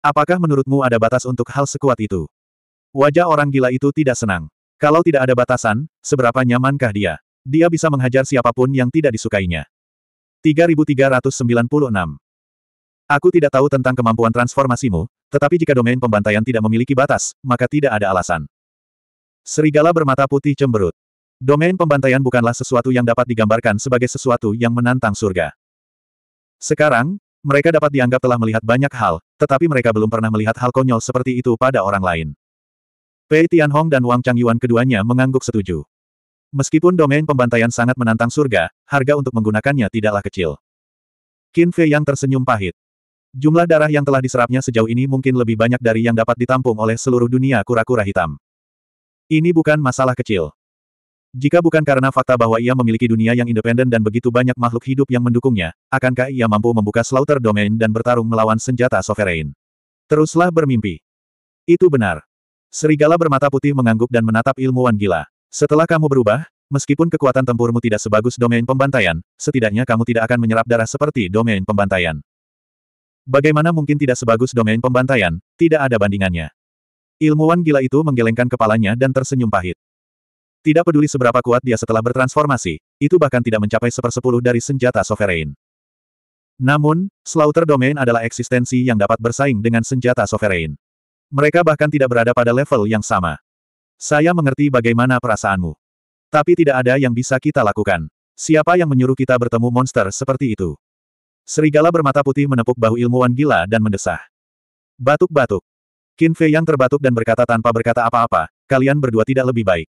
Apakah menurutmu ada batas untuk hal sekuat itu? Wajah orang gila itu tidak senang. Kalau tidak ada batasan, seberapa nyamankah dia? Dia bisa menghajar siapapun yang tidak disukainya. 3396. Aku tidak tahu tentang kemampuan transformasimu, tetapi jika domain pembantaian tidak memiliki batas, maka tidak ada alasan. Serigala bermata putih cemberut. Domain pembantaian bukanlah sesuatu yang dapat digambarkan sebagai sesuatu yang menantang surga. Sekarang, mereka dapat dianggap telah melihat banyak hal, tetapi mereka belum pernah melihat hal konyol seperti itu pada orang lain. Pei Tianhong dan Wang Changyuan keduanya mengangguk setuju. Meskipun domain pembantaian sangat menantang surga, harga untuk menggunakannya tidaklah kecil. Qin Fei yang tersenyum pahit. Jumlah darah yang telah diserapnya sejauh ini mungkin lebih banyak dari yang dapat ditampung oleh seluruh dunia kura-kura hitam. Ini bukan masalah kecil. Jika bukan karena fakta bahwa ia memiliki dunia yang independen dan begitu banyak makhluk hidup yang mendukungnya, akankah ia mampu membuka slaughter domain dan bertarung melawan senjata sovereign? Teruslah bermimpi. Itu benar. Serigala bermata putih mengangguk dan menatap ilmuwan gila. Setelah kamu berubah, meskipun kekuatan tempurmu tidak sebagus domain pembantaian, setidaknya kamu tidak akan menyerap darah seperti domain pembantaian. Bagaimana mungkin tidak sebagus domain pembantaian, tidak ada bandingannya. Ilmuwan gila itu menggelengkan kepalanya dan tersenyum pahit. Tidak peduli seberapa kuat dia setelah bertransformasi, itu bahkan tidak mencapai sepersepuluh dari senjata sovereign. Namun, slaughter domain adalah eksistensi yang dapat bersaing dengan senjata sovereign. Mereka bahkan tidak berada pada level yang sama. Saya mengerti bagaimana perasaanmu. Tapi tidak ada yang bisa kita lakukan. Siapa yang menyuruh kita bertemu monster seperti itu? Serigala bermata putih menepuk bahu ilmuwan gila dan mendesah. Batuk-batuk. Qin Fei yang terbatuk dan berkata tanpa berkata apa-apa, kalian berdua tidak lebih baik.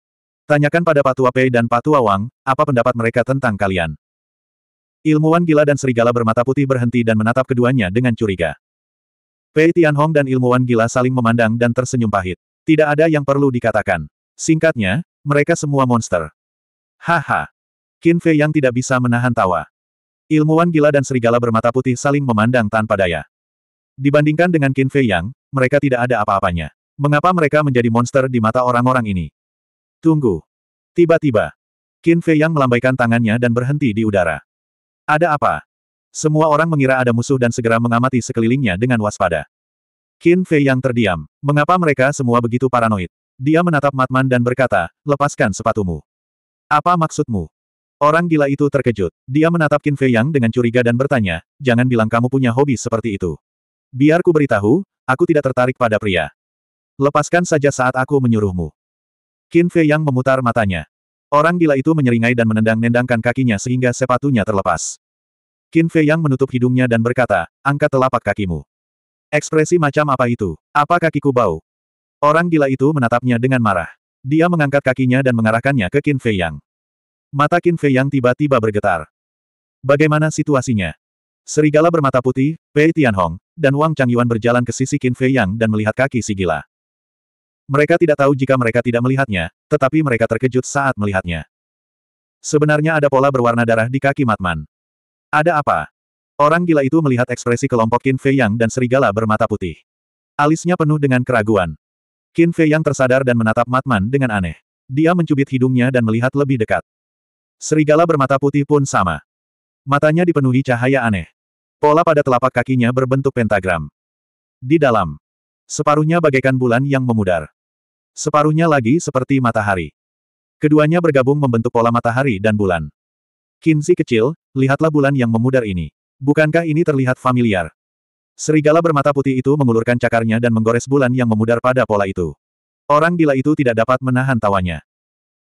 Tanyakan pada Patua Pei dan Patua Wang, apa pendapat mereka tentang kalian. Ilmuwan gila dan serigala bermata putih berhenti dan menatap keduanya dengan curiga. Pei Tianhong dan ilmuwan gila saling memandang dan tersenyum pahit. Tidak ada yang perlu dikatakan. Singkatnya, mereka semua monster. Haha. Qin Fei yang tidak bisa menahan tawa. Ilmuwan gila dan serigala bermata putih saling memandang tanpa daya. Dibandingkan dengan Qin Fei yang, mereka tidak ada apa-apanya. Mengapa mereka menjadi monster di mata orang-orang ini? Tunggu. Tiba-tiba, Qin Fei yang melambaikan tangannya dan berhenti di udara. Ada apa? Semua orang mengira ada musuh dan segera mengamati sekelilingnya dengan waspada. Qin Fei yang terdiam. Mengapa mereka semua begitu paranoid? Dia menatap Matman dan berkata, lepaskan sepatumu. Apa maksudmu? Orang gila itu terkejut. Dia menatap Qin Fei yang dengan curiga dan bertanya, jangan bilang kamu punya hobi seperti itu. Biar ku beritahu, aku tidak tertarik pada pria. Lepaskan saja saat aku menyuruhmu. Qin Fei yang memutar matanya. Orang gila itu menyeringai dan menendang-nendangkan kakinya sehingga sepatunya terlepas. Qin Fei yang menutup hidungnya dan berkata, angkat telapak kakimu. Ekspresi macam apa itu? Apa kakiku bau? Orang gila itu menatapnya dengan marah. Dia mengangkat kakinya dan mengarahkannya ke Qin Fei Yang. Mata Qin Fei Yang tiba-tiba bergetar. Bagaimana situasinya? Serigala bermata putih, Pei Tianhong, dan Wang Changyuan berjalan ke sisi Qin Fei Yang dan melihat kaki si gila. Mereka tidak tahu jika mereka tidak melihatnya, tetapi mereka terkejut saat melihatnya. Sebenarnya ada pola berwarna darah di kaki Matman. Ada apa? Orang gila itu melihat ekspresi kelompok Qin Fei Yang dan serigala bermata putih. Alisnya penuh dengan keraguan. Qin Fei Yang tersadar dan menatap Matman dengan aneh. Dia mencubit hidungnya dan melihat lebih dekat. Serigala bermata putih pun sama. Matanya dipenuhi cahaya aneh. Pola pada telapak kakinya berbentuk pentagram. Di dalam. Separuhnya bagaikan bulan yang memudar. Separuhnya lagi seperti matahari. Keduanya bergabung membentuk pola matahari dan bulan. Kinzi kecil, lihatlah bulan yang memudar ini. Bukankah ini terlihat familiar? Serigala bermata putih itu mengulurkan cakarnya dan menggores bulan yang memudar pada pola itu. Orang gila itu tidak dapat menahan tawanya.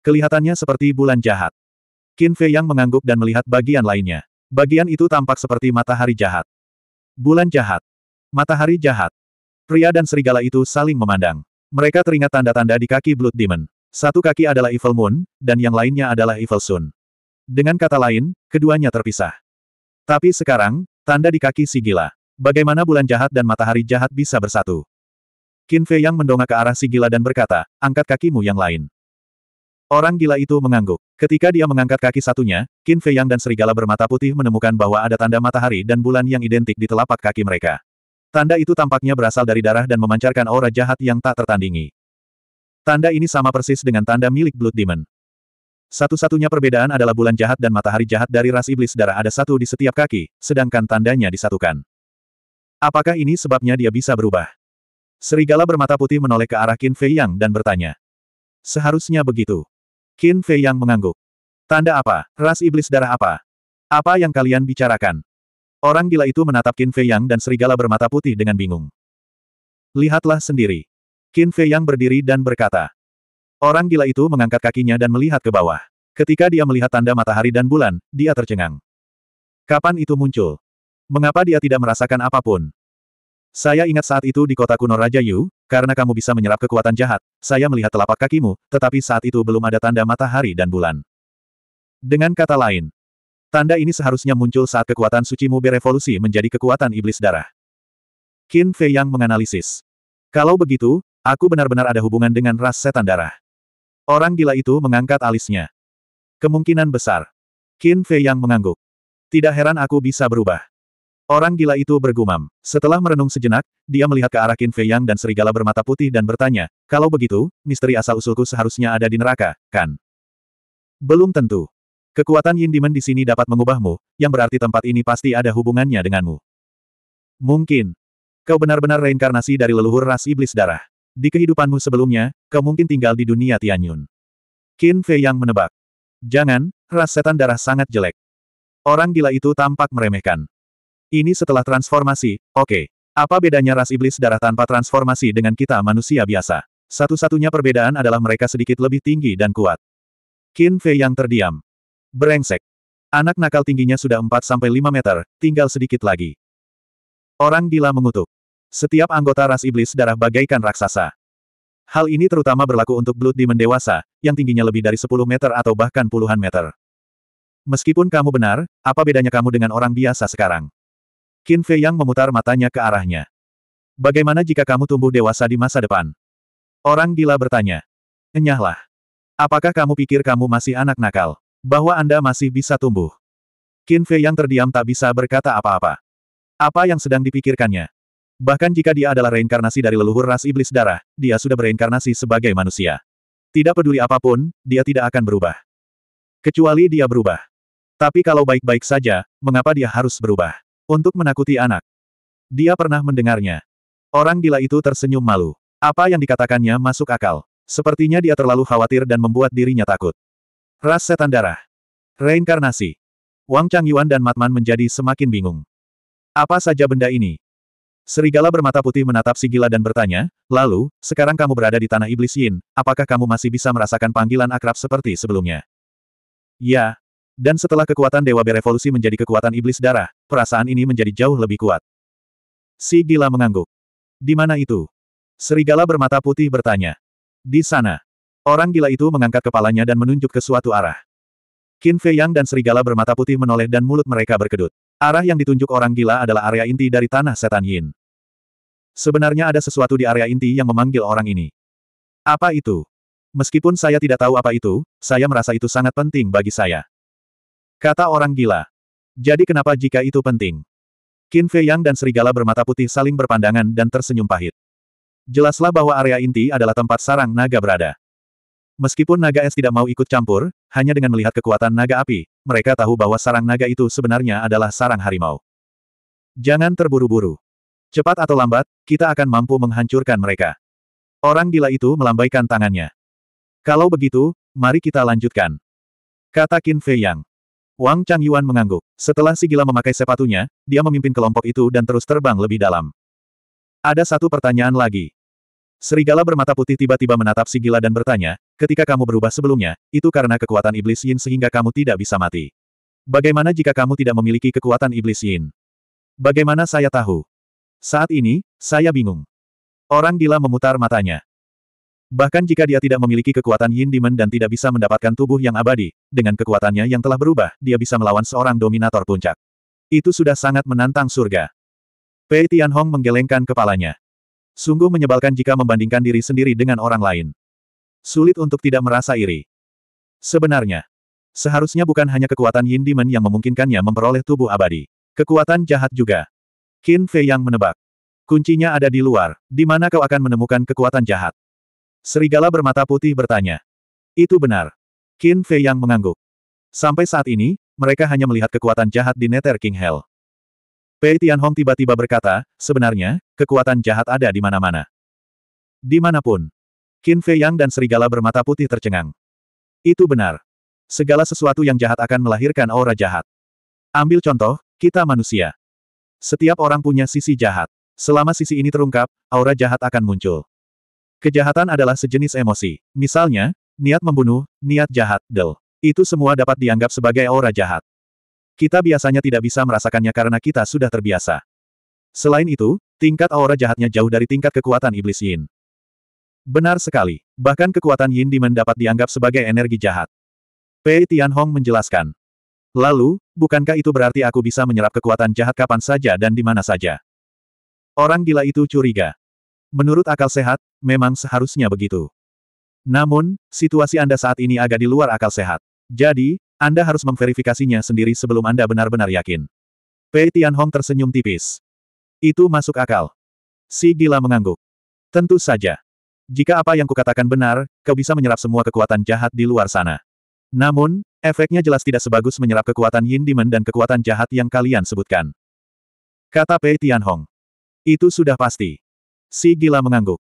Kelihatannya seperti bulan jahat. Qin Fei yang mengangguk dan melihat bagian lainnya. Bagian itu tampak seperti matahari jahat. Bulan jahat. Matahari jahat. Pria dan serigala itu saling memandang. Mereka teringat tanda-tanda di kaki Blood Demon. Satu kaki adalah Evil Moon, dan yang lainnya adalah Evil Sun. Dengan kata lain, keduanya terpisah. Tapi sekarang, tanda di kaki si gila. Bagaimana bulan jahat dan matahari jahat bisa bersatu? Qin Fei Yang mendongak ke arah si gila dan berkata, angkat kakimu yang lain. Orang gila itu mengangguk. Ketika dia mengangkat kaki satunya, Qin Fei Yang dan serigala bermata putih menemukan bahwa ada tanda matahari dan bulan yang identik di telapak kaki mereka. Tanda itu tampaknya berasal dari darah dan memancarkan aura jahat yang tak tertandingi. Tanda ini sama persis dengan tanda milik Blood Demon. Satu-satunya perbedaan adalah bulan jahat dan matahari jahat dari ras iblis darah ada satu di setiap kaki, sedangkan tandanya disatukan. Apakah ini sebabnya dia bisa berubah? Serigala bermata putih menoleh ke arah Qin Fei Yang dan bertanya. Seharusnya begitu. Qin Fei Yang mengangguk. Tanda apa? Ras iblis darah apa? Apa yang kalian bicarakan? Orang gila itu menatap Qin Fei Yang dan serigala bermata putih dengan bingung. Lihatlah sendiri. Qin Fei Yang berdiri dan berkata, Orang gila itu mengangkat kakinya dan melihat ke bawah. Ketika dia melihat tanda matahari dan bulan, dia tercengang. Kapan itu muncul? Mengapa dia tidak merasakan apapun? Saya ingat saat itu di kota kuno Raja Yu, karena kamu bisa menyerap kekuatan jahat, saya melihat telapak kakimu, tetapi saat itu belum ada tanda matahari dan bulan. Dengan kata lain, tanda ini seharusnya muncul saat kekuatan sucimu berevolusi menjadi kekuatan iblis darah. Qin Fei Yang menganalisis. Kalau begitu, aku benar-benar ada hubungan dengan ras setan darah. Orang gila itu mengangkat alisnya. Kemungkinan besar. Qin Fei yang mengangguk. Tidak heran aku bisa berubah. Orang gila itu bergumam. Setelah merenung sejenak, dia melihat ke arah Qin Fei Yang dan serigala bermata putih dan bertanya, kalau begitu, misteri asal-usulku seharusnya ada di neraka, kan? Belum tentu. Kekuatan Yin Demon di sini dapat mengubahmu, yang berarti tempat ini pasti ada hubungannya denganmu. Mungkin. Kau benar-benar reinkarnasi dari leluhur ras iblis darah. Di kehidupanmu sebelumnya, kau mungkin tinggal di dunia Tianyun. Qin Fei yang menebak. Jangan, ras setan darah sangat jelek. Orang gila itu tampak meremehkan. Ini setelah transformasi, oke. Okay. Apa bedanya ras iblis darah tanpa transformasi dengan kita manusia biasa? Satu-satunya perbedaan adalah mereka sedikit lebih tinggi dan kuat. Qin Fei yang terdiam. Berengsek. Anak nakal tingginya sudah 4-5 meter, tinggal sedikit lagi. Orang gila mengutuk. Setiap anggota ras iblis darah bagaikan raksasa. Hal ini terutama berlaku untuk Blood Demon dewasa, yang tingginya lebih dari 10 meter atau bahkan puluhan meter. Meskipun kamu benar, apa bedanya kamu dengan orang biasa sekarang? Qin Fei Yang memutar matanya ke arahnya. Bagaimana jika kamu tumbuh dewasa di masa depan? Orang gila bertanya. Enyahlah. Apakah kamu pikir kamu masih anak nakal? Bahwa Anda masih bisa tumbuh? Qin Fei Yang terdiam tak bisa berkata apa-apa. Apa yang sedang dipikirkannya? Bahkan jika dia adalah reinkarnasi dari leluhur ras iblis darah, dia sudah bereinkarnasi sebagai manusia. Tidak peduli apapun, dia tidak akan berubah. Kecuali dia berubah. Tapi kalau baik-baik saja, mengapa dia harus berubah? Untuk menakuti anak. Dia pernah mendengarnya. Orang gila itu tersenyum malu. Apa yang dikatakannya masuk akal. Sepertinya dia terlalu khawatir dan membuat dirinya takut. Ras setan darah. Reinkarnasi. Wang Changyuan dan Matman menjadi semakin bingung. Apa saja benda ini? Serigala bermata putih menatap si gila dan bertanya, lalu, sekarang kamu berada di tanah iblis Yin, apakah kamu masih bisa merasakan panggilan akrab seperti sebelumnya? Ya. Dan setelah kekuatan Dewa berevolusi menjadi kekuatan iblis darah, perasaan ini menjadi jauh lebih kuat. Si gila mengangguk. Di mana itu? Serigala bermata putih bertanya. Di sana. Orang gila itu mengangkat kepalanya dan menunjuk ke suatu arah. Qin Fei Yang dan serigala bermata putih menoleh dan mulut mereka berkedut. Arah yang ditunjuk orang gila adalah area inti dari tanah setan Yin. Sebenarnya ada sesuatu di area inti yang memanggil orang ini. Apa itu? Meskipun saya tidak tahu apa itu, saya merasa itu sangat penting bagi saya. Kata orang gila. Jadi kenapa jika itu penting? Qin Fei Yang dan serigala bermata putih saling berpandangan dan tersenyum pahit. Jelaslah bahwa area inti adalah tempat sarang naga berada. Meskipun naga es tidak mau ikut campur, hanya dengan melihat kekuatan naga api, mereka tahu bahwa sarang naga itu sebenarnya adalah sarang harimau. Jangan terburu-buru. Cepat atau lambat, kita akan mampu menghancurkan mereka. Orang gila itu melambaikan tangannya. Kalau begitu, mari kita lanjutkan. Kata Qin Fei Yang. Wang Chang Yuan mengangguk. Setelah si gila memakai sepatunya, dia memimpin kelompok itu dan terus terbang lebih dalam. Ada satu pertanyaan lagi. Serigala bermata putih tiba-tiba menatap si gila dan bertanya, ketika kamu berubah sebelumnya, itu karena kekuatan iblis yin sehingga kamu tidak bisa mati. Bagaimana jika kamu tidak memiliki kekuatan iblis yin? Bagaimana saya tahu? Saat ini, saya bingung. Orang gila memutar matanya. Bahkan jika dia tidak memiliki kekuatan yin Dimen dan tidak bisa mendapatkan tubuh yang abadi, dengan kekuatannya yang telah berubah, dia bisa melawan seorang dominator puncak. Itu sudah sangat menantang surga. Pei Tianhong menggelengkan kepalanya. Sungguh menyebalkan jika membandingkan diri sendiri dengan orang lain. Sulit untuk tidak merasa iri. Sebenarnya, seharusnya bukan hanya kekuatan Yin Demon yang memungkinkannya memperoleh tubuh abadi. Kekuatan jahat juga. Qin Fei yang menebak. Kuncinya ada di luar, di mana kau akan menemukan kekuatan jahat. Serigala bermata putih bertanya. Itu benar. Qin Fei yang mengangguk. Sampai saat ini, mereka hanya melihat kekuatan jahat di Nether King Hell. Pei Tianhong tiba-tiba berkata, sebenarnya, kekuatan jahat ada di mana-mana. Dimanapun. Qin Fei Yang dan serigala bermata putih tercengang. Itu benar. Segala sesuatu yang jahat akan melahirkan aura jahat. Ambil contoh, kita manusia. Setiap orang punya sisi jahat. Selama sisi ini terungkap, aura jahat akan muncul. Kejahatan adalah sejenis emosi. Misalnya, niat membunuh, niat jahat, del. Itu semua dapat dianggap sebagai aura jahat. Kita biasanya tidak bisa merasakannya karena kita sudah terbiasa. Selain itu, tingkat aura jahatnya jauh dari tingkat kekuatan iblis Yin. Benar sekali. Bahkan kekuatan Yin di dapat dianggap sebagai energi jahat. Pei Tianhong menjelaskan. Lalu, bukankah itu berarti aku bisa menyerap kekuatan jahat kapan saja dan di mana saja? Orang gila itu curiga. Menurut akal sehat, memang seharusnya begitu. Namun, situasi Anda saat ini agak di luar akal sehat. Jadi, anda harus memverifikasinya sendiri sebelum Anda benar-benar yakin. Pei Tianhong tersenyum tipis. Itu masuk akal. Si gila mengangguk. Tentu saja. Jika apa yang kukatakan benar, kau bisa menyerap semua kekuatan jahat di luar sana. Namun, efeknya jelas tidak sebagus menyerap kekuatan Yin Demon dan kekuatan jahat yang kalian sebutkan. Kata Pei Tianhong. Itu sudah pasti. Si gila mengangguk.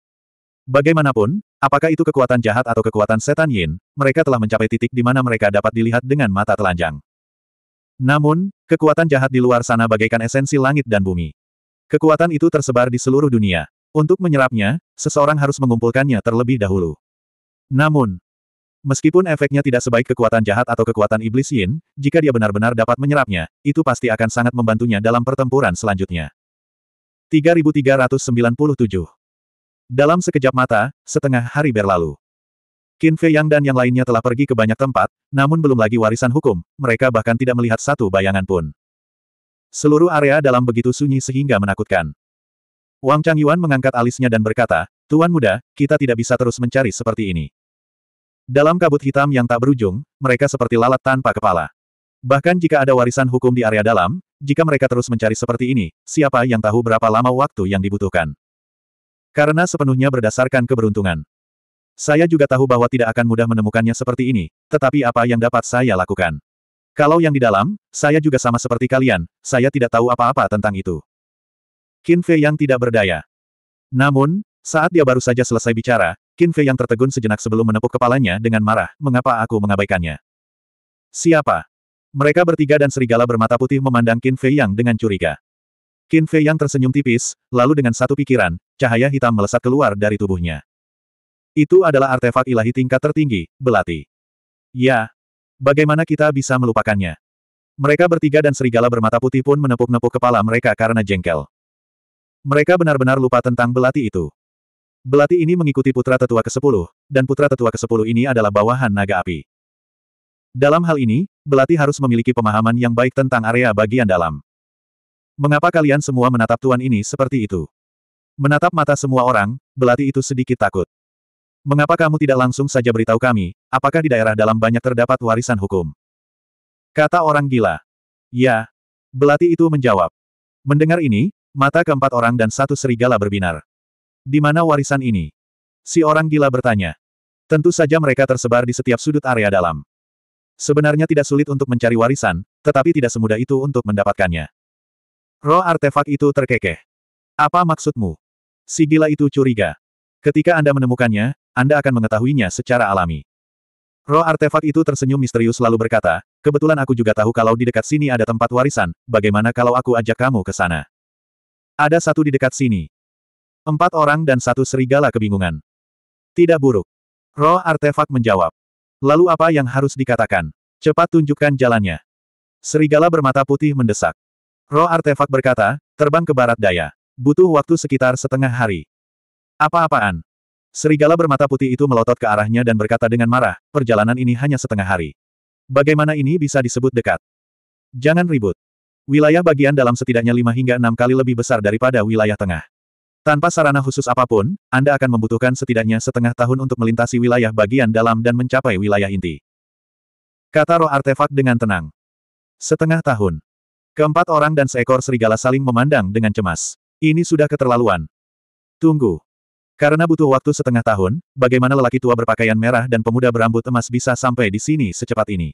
Bagaimanapun, Apakah itu kekuatan jahat atau kekuatan setan Yin, mereka telah mencapai titik di mana mereka dapat dilihat dengan mata telanjang. Namun, kekuatan jahat di luar sana bagaikan esensi langit dan bumi. Kekuatan itu tersebar di seluruh dunia. Untuk menyerapnya, seseorang harus mengumpulkannya terlebih dahulu. Namun, meskipun efeknya tidak sebaik kekuatan jahat atau kekuatan iblis Yin, jika dia benar-benar dapat menyerapnya, itu pasti akan sangat membantunya dalam pertempuran selanjutnya. 3397 dalam sekejap mata, setengah hari berlalu. Qin Fei Yang dan yang lainnya telah pergi ke banyak tempat, namun belum lagi warisan hukum, mereka bahkan tidak melihat satu bayangan pun. Seluruh area dalam begitu sunyi sehingga menakutkan. Wang Chang Yuan mengangkat alisnya dan berkata, Tuan muda, kita tidak bisa terus mencari seperti ini. Dalam kabut hitam yang tak berujung, mereka seperti lalat tanpa kepala. Bahkan jika ada warisan hukum di area dalam, jika mereka terus mencari seperti ini, siapa yang tahu berapa lama waktu yang dibutuhkan. Karena sepenuhnya berdasarkan keberuntungan. Saya juga tahu bahwa tidak akan mudah menemukannya seperti ini, tetapi apa yang dapat saya lakukan? Kalau yang di dalam, saya juga sama seperti kalian, saya tidak tahu apa-apa tentang itu. Qin Fei yang tidak berdaya. Namun, saat dia baru saja selesai bicara, Qin Fei yang tertegun sejenak sebelum menepuk kepalanya dengan marah, mengapa aku mengabaikannya? Siapa? Mereka bertiga dan serigala bermata putih memandang Qin Fei yang dengan curiga. Qin Fei yang tersenyum tipis, lalu dengan satu pikiran, cahaya hitam melesat keluar dari tubuhnya. Itu adalah artefak ilahi tingkat tertinggi, belati. Ya. Bagaimana kita bisa melupakannya? Mereka bertiga dan serigala bermata putih pun menepuk-nepuk kepala mereka karena jengkel. Mereka benar-benar lupa tentang belati itu. Belati ini mengikuti putra tetua ke-10, dan putra tetua ke-10 ini adalah bawahan naga api. Dalam hal ini, Belati harus memiliki pemahaman yang baik tentang area bagian dalam. Mengapa kalian semua menatap tuan ini seperti itu? Menatap mata semua orang, belati itu sedikit takut. Mengapa kamu tidak langsung saja beritahu kami, apakah di daerah dalam banyak terdapat warisan hukum? Kata orang gila. Ya. Belati itu menjawab. Mendengar ini, mata keempat orang dan satu serigala berbinar. Di mana warisan ini? Si orang gila bertanya. Tentu saja mereka tersebar di setiap sudut area dalam. Sebenarnya tidak sulit untuk mencari warisan, tetapi tidak semudah itu untuk mendapatkannya. Roh artefak itu terkekeh. Apa maksudmu? Si itu curiga. Ketika Anda menemukannya, Anda akan mengetahuinya secara alami. Roh artefak itu tersenyum misterius lalu berkata, kebetulan aku juga tahu kalau di dekat sini ada tempat warisan, bagaimana kalau aku ajak kamu ke sana? Ada satu di dekat sini. Empat orang dan satu serigala kebingungan. Tidak buruk. Roh artefak menjawab. Lalu apa yang harus dikatakan? Cepat tunjukkan jalannya. Serigala bermata putih mendesak. Roh artefak berkata, terbang ke barat daya. Butuh waktu sekitar setengah hari. Apa-apaan? Serigala bermata putih itu melotot ke arahnya dan berkata dengan marah, perjalanan ini hanya setengah hari. Bagaimana ini bisa disebut dekat? Jangan ribut. Wilayah bagian dalam setidaknya lima hingga enam kali lebih besar daripada wilayah tengah. Tanpa sarana khusus apapun, Anda akan membutuhkan setidaknya setengah tahun untuk melintasi wilayah bagian dalam dan mencapai wilayah inti. Kata roh artefak dengan tenang. Setengah tahun. Keempat orang dan seekor serigala saling memandang dengan cemas. Ini sudah keterlaluan. Tunggu. Karena butuh waktu setengah tahun, bagaimana lelaki tua berpakaian merah dan pemuda berambut emas bisa sampai di sini secepat ini?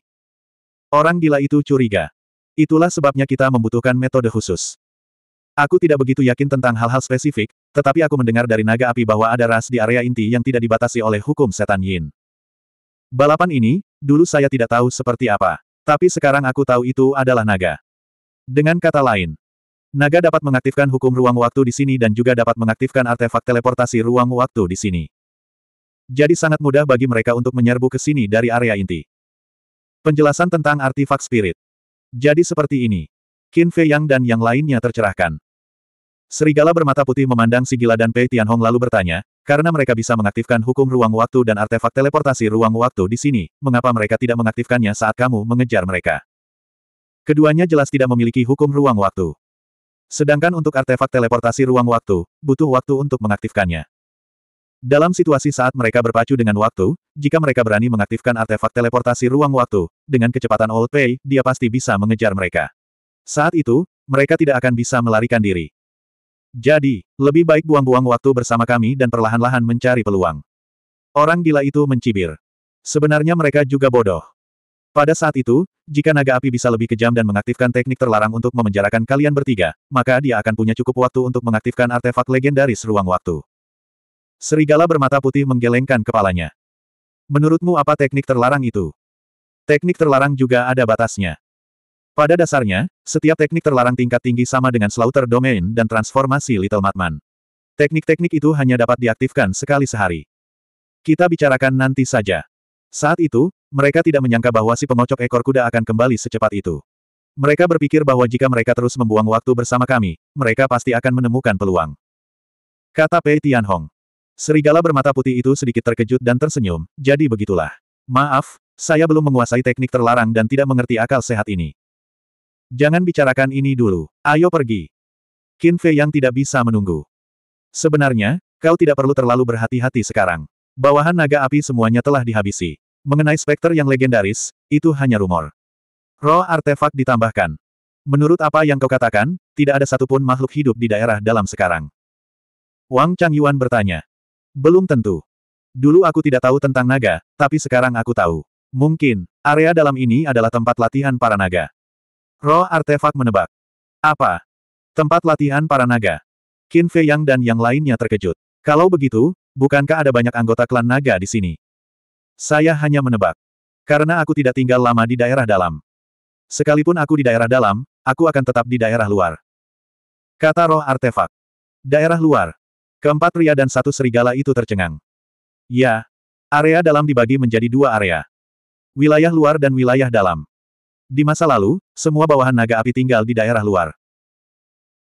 Orang gila itu curiga. Itulah sebabnya kita membutuhkan metode khusus. Aku tidak begitu yakin tentang hal-hal spesifik, tetapi aku mendengar dari naga api bahwa ada ras di area inti yang tidak dibatasi oleh hukum setan yin. Balapan ini, dulu saya tidak tahu seperti apa. Tapi sekarang aku tahu itu adalah naga. Dengan kata lain, Naga dapat mengaktifkan hukum ruang waktu di sini dan juga dapat mengaktifkan artefak teleportasi ruang waktu di sini. Jadi sangat mudah bagi mereka untuk menyerbu ke sini dari area inti. Penjelasan tentang artefak spirit. Jadi seperti ini. Qin Fei Yang dan yang lainnya tercerahkan. Serigala bermata putih memandang si Gila dan Pei Tianhong lalu bertanya, karena mereka bisa mengaktifkan hukum ruang waktu dan artefak teleportasi ruang waktu di sini, mengapa mereka tidak mengaktifkannya saat kamu mengejar mereka? Keduanya jelas tidak memiliki hukum ruang waktu. Sedangkan untuk artefak teleportasi ruang waktu, butuh waktu untuk mengaktifkannya. Dalam situasi saat mereka berpacu dengan waktu, jika mereka berani mengaktifkan artefak teleportasi ruang waktu, dengan kecepatan Old Pei, dia pasti bisa mengejar mereka. Saat itu, mereka tidak akan bisa melarikan diri. Jadi, lebih baik buang-buang waktu bersama kami dan perlahan-lahan mencari peluang. Orang gila itu mencibir. Sebenarnya mereka juga bodoh. Pada saat itu, jika naga api bisa lebih kejam dan mengaktifkan teknik terlarang untuk memenjarakan kalian bertiga, maka dia akan punya cukup waktu untuk mengaktifkan artefak legendaris ruang waktu. Serigala bermata putih menggelengkan kepalanya. Menurutmu apa teknik terlarang itu? Teknik terlarang juga ada batasnya. Pada dasarnya, setiap teknik terlarang tingkat tinggi sama dengan slaughter domain dan transformasi Little Madman. Teknik-teknik itu hanya dapat diaktifkan sekali sehari. Kita bicarakan nanti saja. Saat itu, mereka tidak menyangka bahwa si pengocok ekor kuda akan kembali secepat itu. Mereka berpikir bahwa jika mereka terus membuang waktu bersama kami, mereka pasti akan menemukan peluang. Kata Pei Tianhong. Serigala bermata putih itu sedikit terkejut dan tersenyum, jadi begitulah. Maaf, saya belum menguasai teknik terlarang dan tidak mengerti akal sehat ini. Jangan bicarakan ini dulu, ayo pergi. Qin Fei yang tidak bisa menunggu. Sebenarnya, kau tidak perlu terlalu berhati-hati sekarang. Bawahan naga api semuanya telah dihabisi. Mengenai spekter yang legendaris, itu hanya rumor. Roh artefak ditambahkan. Menurut apa yang kau katakan, tidak ada satupun makhluk hidup di daerah dalam sekarang. Wang Chang Yuan bertanya. Belum tentu. Dulu aku tidak tahu tentang naga, tapi sekarang aku tahu. Mungkin, area dalam ini adalah tempat latihan para naga. Roh artefak menebak. Apa? Tempat latihan para naga. Qin Fei Yang dan yang lainnya terkejut. Kalau begitu, bukankah ada banyak anggota klan naga di sini? Saya hanya menebak. Karena aku tidak tinggal lama di daerah dalam. Sekalipun aku di daerah dalam, aku akan tetap di daerah luar. Kata roh artefak. Daerah luar. Keempat pria dan satu serigala itu tercengang. Ya. Area dalam dibagi menjadi dua area. Wilayah luar dan wilayah dalam. Di masa lalu, semua bawahan naga api tinggal di daerah luar.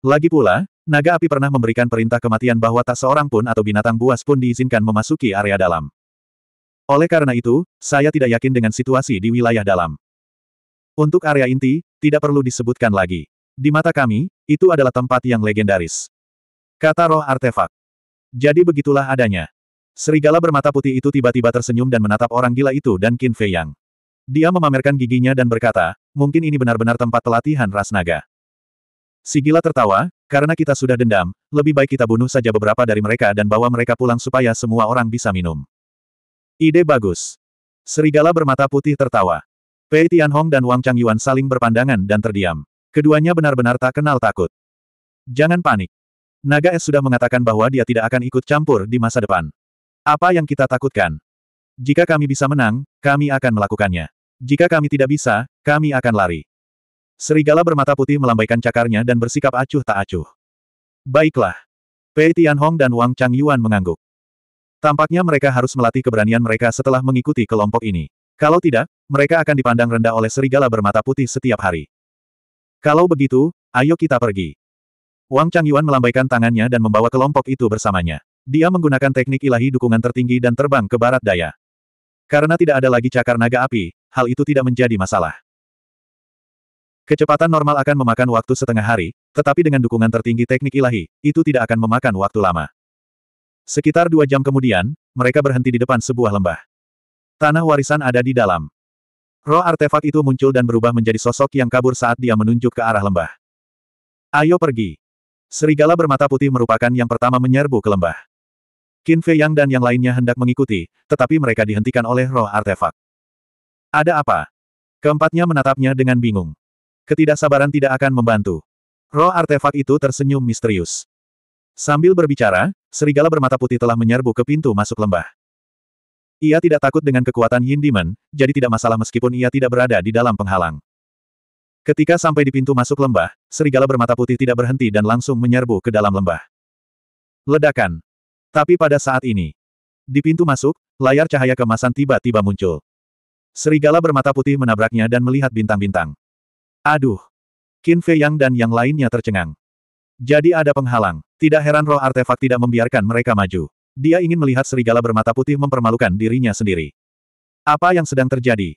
Lagi pula, naga api pernah memberikan perintah kematian bahwa tak seorang pun atau binatang buas pun diizinkan memasuki area dalam. Oleh karena itu, saya tidak yakin dengan situasi di wilayah dalam. Untuk area inti, tidak perlu disebutkan lagi. Di mata kami, itu adalah tempat yang legendaris. Kata roh artefak. Jadi begitulah adanya. Serigala bermata putih itu tiba-tiba tersenyum dan menatap orang gila itu dan Qin Fei Yang. Dia memamerkan giginya dan berkata, mungkin ini benar-benar tempat pelatihan ras naga. Si gila tertawa, karena kita sudah dendam, lebih baik kita bunuh saja beberapa dari mereka dan bawa mereka pulang supaya semua orang bisa minum. Ide bagus. Serigala bermata putih tertawa. Pei Tianhong dan Wang Changyuan saling berpandangan dan terdiam. Keduanya benar-benar tak kenal takut. Jangan panik. Naga Es sudah mengatakan bahwa dia tidak akan ikut campur di masa depan. Apa yang kita takutkan? Jika kami bisa menang, kami akan melakukannya. Jika kami tidak bisa, kami akan lari. Serigala bermata putih melambaikan cakarnya dan bersikap acuh tak acuh. Baiklah. Pei Tianhong dan Wang Changyuan mengangguk. Tampaknya mereka harus melatih keberanian mereka setelah mengikuti kelompok ini. Kalau tidak, mereka akan dipandang rendah oleh serigala bermata putih setiap hari. Kalau begitu, ayo kita pergi. Wang Changyuan melambaikan tangannya dan membawa kelompok itu bersamanya. Dia menggunakan teknik ilahi dukungan tertinggi dan terbang ke barat daya. Karena tidak ada lagi cakar naga api, hal itu tidak menjadi masalah. Kecepatan normal akan memakan waktu setengah hari, tetapi dengan dukungan tertinggi teknik ilahi, itu tidak akan memakan waktu lama. Sekitar dua jam kemudian, mereka berhenti di depan sebuah lembah. Tanah warisan ada di dalam. Roh artefak itu muncul dan berubah menjadi sosok yang kabur saat dia menunjuk ke arah lembah. Ayo pergi. Serigala bermata putih merupakan yang pertama menyerbu ke lembah. Qin Fei Yang dan yang lainnya hendak mengikuti, tetapi mereka dihentikan oleh roh artefak. Ada apa? Keempatnya menatapnya dengan bingung. Ketidaksabaran tidak akan membantu. Roh artefak itu tersenyum misterius. Sambil berbicara, serigala bermata putih telah menyerbu ke pintu masuk lembah. Ia tidak takut dengan kekuatan Yin Demon, jadi tidak masalah meskipun ia tidak berada di dalam penghalang. Ketika sampai di pintu masuk lembah, serigala bermata putih tidak berhenti dan langsung menyerbu ke dalam lembah. Ledakan. Tapi pada saat ini, di pintu masuk, layar cahaya kemasan tiba-tiba muncul. Serigala bermata putih menabraknya dan melihat bintang-bintang. Aduh! Qin Fei Yang dan yang lainnya tercengang. Jadi ada penghalang. Tidak heran roh artefak tidak membiarkan mereka maju. Dia ingin melihat serigala bermata putih mempermalukan dirinya sendiri. Apa yang sedang terjadi?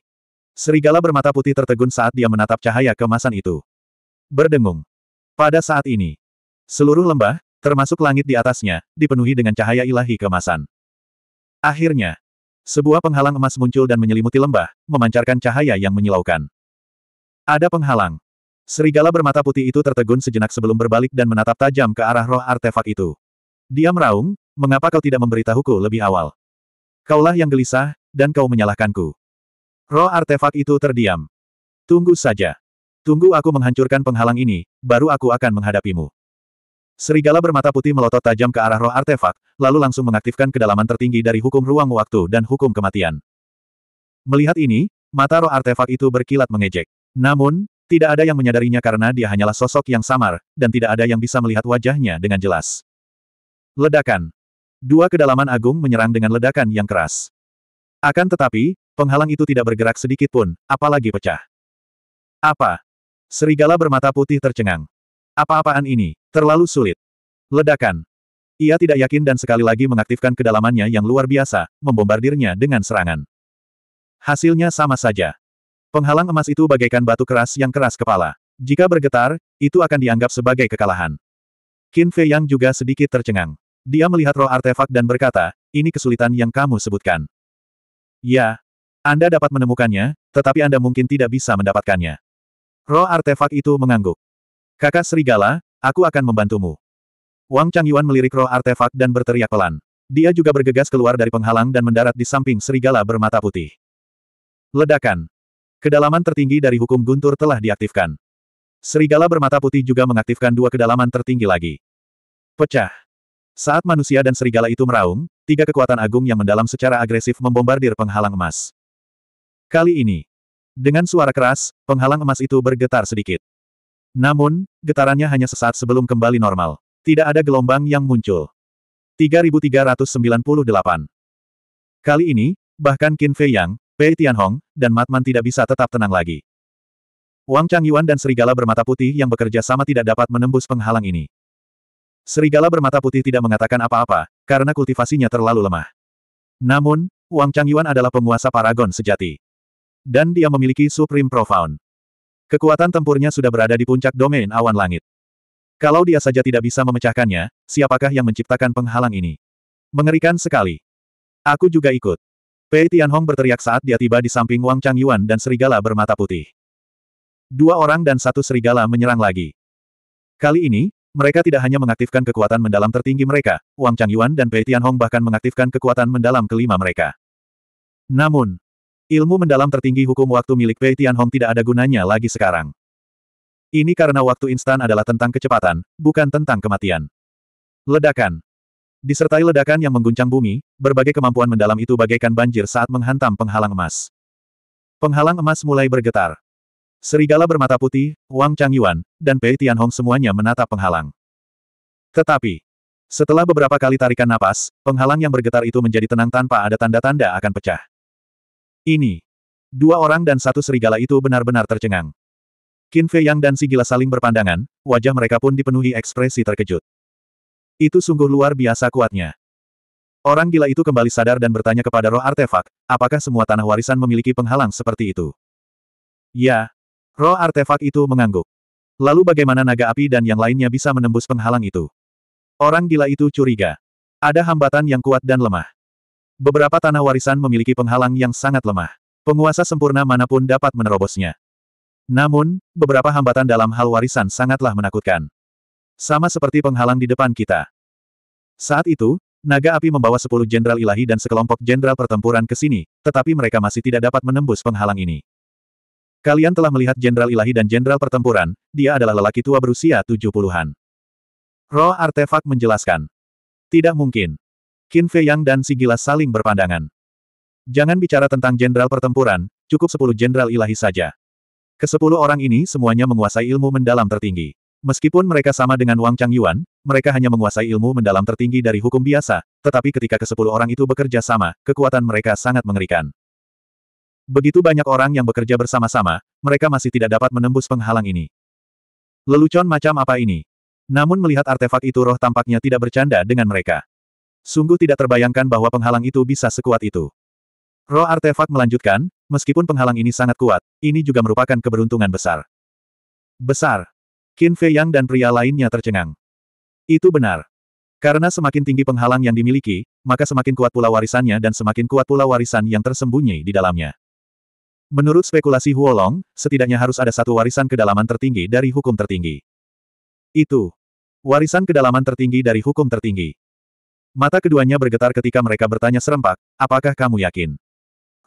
Serigala bermata putih tertegun saat dia menatap cahaya kemasan itu. Berdengung. Pada saat ini, seluruh lembah, termasuk langit di atasnya, dipenuhi dengan cahaya ilahi kemasan. Akhirnya, sebuah penghalang emas muncul dan menyelimuti lembah, memancarkan cahaya yang menyilaukan. Ada penghalang. Serigala bermata putih itu tertegun sejenak sebelum berbalik dan menatap tajam ke arah roh artefak itu. Dia meraung, mengapa kau tidak memberitahuku lebih awal? Kaulah yang gelisah, dan kau menyalahkanku. Roh artefak itu terdiam. Tunggu saja. Tunggu aku menghancurkan penghalang ini, baru aku akan menghadapimu. Serigala bermata putih melotot tajam ke arah roh artefak, lalu langsung mengaktifkan kedalaman tertinggi dari hukum ruang waktu dan hukum kematian. Melihat ini, mata roh artefak itu berkilat mengejek. Namun, tidak ada yang menyadarinya karena dia hanyalah sosok yang samar, dan tidak ada yang bisa melihat wajahnya dengan jelas. Ledakan. Dua kedalaman agung menyerang dengan ledakan yang keras. Akan tetapi, penghalang itu tidak bergerak sedikit pun, apalagi pecah. Apa? Serigala bermata putih tercengang. Apa-apaan ini? Terlalu sulit. Ledakan. Ia tidak yakin dan sekali lagi mengaktifkan kedalamannya yang luar biasa, membombardirnya dengan serangan. Hasilnya sama saja. Penghalang emas itu bagaikan batu keras yang keras kepala. Jika bergetar, itu akan dianggap sebagai kekalahan. Qin Fei Yang juga sedikit tercengang. Dia melihat roh artefak dan berkata, ini kesulitan yang kamu sebutkan. Ya, Anda dapat menemukannya, tetapi Anda mungkin tidak bisa mendapatkannya. Roh artefak itu mengangguk. Kakak serigala, aku akan membantumu. Wang Changyuan melirik roh artefak dan berteriak pelan. Dia juga bergegas keluar dari penghalang dan mendarat di samping serigala bermata putih. Ledakan. Kedalaman tertinggi dari hukum guntur telah diaktifkan. Serigala bermata putih juga mengaktifkan dua kedalaman tertinggi lagi. Pecah. Saat manusia dan serigala itu meraung, tiga kekuatan agung yang mendalam secara agresif membombardir penghalang emas. Kali ini. Dengan suara keras, penghalang emas itu bergetar sedikit. Namun, getarannya hanya sesaat sebelum kembali normal. Tidak ada gelombang yang muncul. 3398. Kali ini, bahkan Qin Fei Yang, Wei Tianhong, dan Matman tidak bisa tetap tenang lagi. Wang Changyuan dan serigala bermata putih yang bekerja sama tidak dapat menembus penghalang ini. Serigala bermata putih tidak mengatakan apa-apa, karena kultivasinya terlalu lemah. Namun, Wang Changyuan adalah penguasa Paragon sejati. Dan dia memiliki Supreme Profound. Kekuatan tempurnya sudah berada di puncak domain awan langit. Kalau dia saja tidak bisa memecahkannya, siapakah yang menciptakan penghalang ini? Mengerikan sekali. Aku juga ikut. Pei Tianhong berteriak saat dia tiba di samping Wang Changyuan dan serigala bermata putih. Dua orang dan satu serigala menyerang lagi. Kali ini, mereka tidak hanya mengaktifkan kekuatan mendalam tertinggi mereka, Wang Changyuan dan Pei Tianhong bahkan mengaktifkan kekuatan mendalam kelima mereka. Namun, ilmu mendalam tertinggi hukum waktu milik Pei Tianhong tidak ada gunanya lagi sekarang. Ini karena waktu instan adalah tentang kecepatan, bukan tentang kematian. Ledakan. Disertai ledakan yang mengguncang bumi, berbagai kemampuan mendalam itu bagaikan banjir saat menghantam penghalang emas. Penghalang emas mulai bergetar. Serigala bermata putih, Wang Changyuan, dan Pei Tianhong semuanya menatap penghalang. Tetapi, setelah beberapa kali tarikan napas, penghalang yang bergetar itu menjadi tenang tanpa ada tanda-tanda akan pecah. Ini. Dua orang dan satu serigala itu benar-benar tercengang. Qin Fei Yang dan si gila saling berpandangan, wajah mereka pun dipenuhi ekspresi terkejut. Itu sungguh luar biasa kuatnya. Orang gila itu kembali sadar dan bertanya kepada roh artefak, apakah semua tanah warisan memiliki penghalang seperti itu? Ya. Roh artefak itu mengangguk. Lalu bagaimana naga api dan yang lainnya bisa menembus penghalang itu? Orang gila itu curiga. Ada hambatan yang kuat dan lemah. Beberapa tanah warisan memiliki penghalang yang sangat lemah. Penguasa sempurna manapun dapat menerobosnya. Namun, beberapa hambatan dalam hal warisan sangatlah menakutkan. Sama seperti penghalang di depan kita. Saat itu, naga api membawa sepuluh jenderal ilahi dan sekelompok jenderal pertempuran ke sini, tetapi mereka masih tidak dapat menembus penghalang ini. Kalian telah melihat jenderal ilahi dan jenderal pertempuran, dia adalah lelaki tua berusia tujuh puluhan. Roh artefak menjelaskan. Tidak mungkin. Qin Fei Yang dan Sigila saling berpandangan. Jangan bicara tentang jenderal pertempuran, cukup sepuluh jenderal ilahi saja. Kesepuluh orang ini semuanya menguasai ilmu mendalam tertinggi. Meskipun mereka sama dengan Wang Chang Yuan, mereka hanya menguasai ilmu mendalam tertinggi dari hukum biasa, tetapi ketika kesepuluh orang itu bekerja sama, kekuatan mereka sangat mengerikan. Begitu banyak orang yang bekerja bersama-sama, mereka masih tidak dapat menembus penghalang ini. Lelucon macam apa ini? Namun melihat artefak itu roh tampaknya tidak bercanda dengan mereka. Sungguh tidak terbayangkan bahwa penghalang itu bisa sekuat itu. Roh artefak melanjutkan, meskipun penghalang ini sangat kuat, ini juga merupakan keberuntungan besar. Besar, Qin Fei Yang dan pria lainnya tercengang. Itu benar. Karena semakin tinggi penghalang yang dimiliki, maka semakin kuat pula warisannya dan semakin kuat pula warisan yang tersembunyi di dalamnya. Menurut spekulasi Huolong, setidaknya harus ada satu warisan kedalaman tertinggi dari hukum tertinggi. Itu. Warisan kedalaman tertinggi dari hukum tertinggi. Mata keduanya bergetar ketika mereka bertanya serempak, apakah kamu yakin?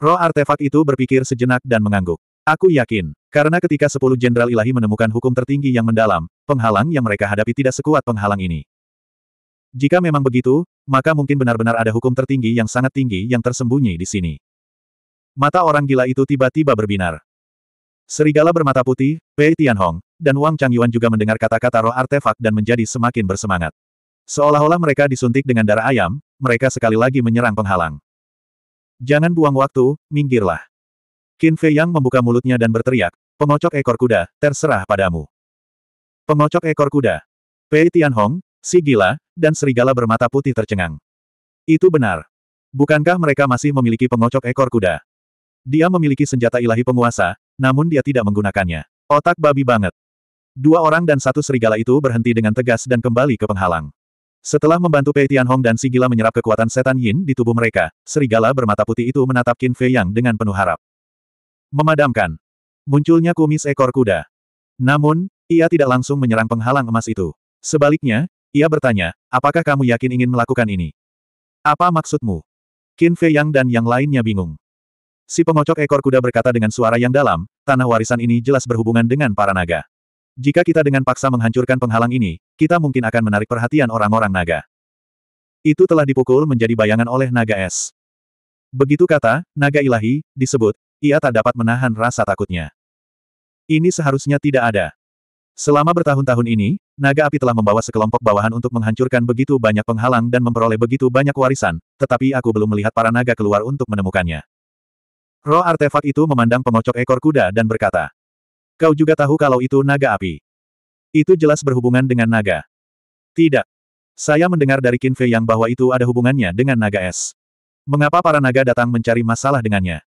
Roh artefak itu berpikir sejenak dan mengangguk. Aku yakin, karena ketika sepuluh jenderal ilahi menemukan hukum tertinggi yang mendalam, penghalang yang mereka hadapi tidak sekuat penghalang ini. Jika memang begitu, maka mungkin benar-benar ada hukum tertinggi yang sangat tinggi yang tersembunyi di sini. Mata orang gila itu tiba-tiba berbinar. Serigala bermata putih, Pei Tianhong, dan Wang Changyuan juga mendengar kata-kata roh artefak dan menjadi semakin bersemangat. Seolah-olah mereka disuntik dengan darah ayam, mereka sekali lagi menyerang penghalang. Jangan buang waktu, minggirlah. Qin Fei Yang membuka mulutnya dan berteriak, pengocok ekor kuda, terserah padamu. Pengocok ekor kuda. Pei Tianhong, si gila, dan serigala bermata putih tercengang. Itu benar. Bukankah mereka masih memiliki pengocok ekor kuda? Dia memiliki senjata ilahi penguasa, namun dia tidak menggunakannya. Otak babi banget. Dua orang dan satu serigala itu berhenti dengan tegas dan kembali ke penghalang. Setelah membantu Pei Tianhong dan si gila menyerap kekuatan setan yin di tubuh mereka, serigala bermata putih itu menatap Qin Fei Yang dengan penuh harap. Memadamkan. Munculnya kumis ekor kuda. Namun, ia tidak langsung menyerang penghalang emas itu. Sebaliknya, ia bertanya, apakah kamu yakin ingin melakukan ini? Apa maksudmu? Qin Fei Yang dan yang lainnya bingung. Si pengocok ekor kuda berkata dengan suara yang dalam, tanah warisan ini jelas berhubungan dengan para naga. Jika kita dengan paksa menghancurkan penghalang ini, kita mungkin akan menarik perhatian orang-orang naga. Itu telah dipukul menjadi bayangan oleh naga es. Begitu kata, naga ilahi, disebut, ia tak dapat menahan rasa takutnya. Ini seharusnya tidak ada. Selama bertahun-tahun ini, naga api telah membawa sekelompok bawahan untuk menghancurkan begitu banyak penghalang dan memperoleh begitu banyak warisan, tetapi aku belum melihat para naga keluar untuk menemukannya. Roh artefak itu memandang pengocok ekor kuda dan berkata, Kau juga tahu kalau itu naga api. Itu jelas berhubungan dengan naga. Tidak. Saya mendengar dari Kinfe yang bahwa itu ada hubungannya dengan naga es. Mengapa para naga datang mencari masalah dengannya?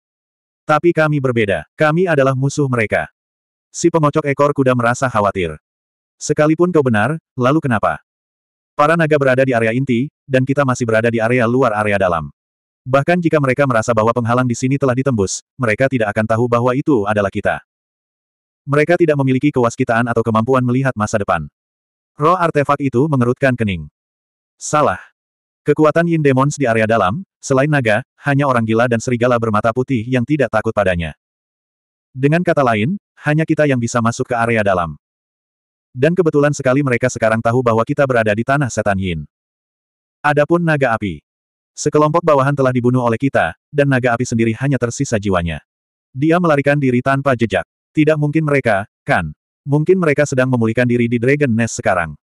Tapi kami berbeda, kami adalah musuh mereka. Si pengocok ekor kuda merasa khawatir. Sekalipun kau benar, lalu kenapa? Para naga berada di area inti, dan kita masih berada di area luar area dalam. Bahkan jika mereka merasa bahwa penghalang di sini telah ditembus, mereka tidak akan tahu bahwa itu adalah kita. Mereka tidak memiliki kewaskitaan atau kemampuan melihat masa depan. Roh artefak itu mengerutkan kening. Salah. Kekuatan Yin Demons di area dalam, selain naga, hanya orang gila dan serigala bermata putih yang tidak takut padanya. Dengan kata lain, hanya kita yang bisa masuk ke area dalam. Dan kebetulan sekali mereka sekarang tahu bahwa kita berada di tanah setan Yin. Adapun naga api. Sekelompok bawahan telah dibunuh oleh kita, dan naga api sendiri hanya tersisa jiwanya. Dia melarikan diri tanpa jejak. Tidak mungkin mereka, kan? Mungkin mereka sedang memulihkan diri di Dragon Nest sekarang.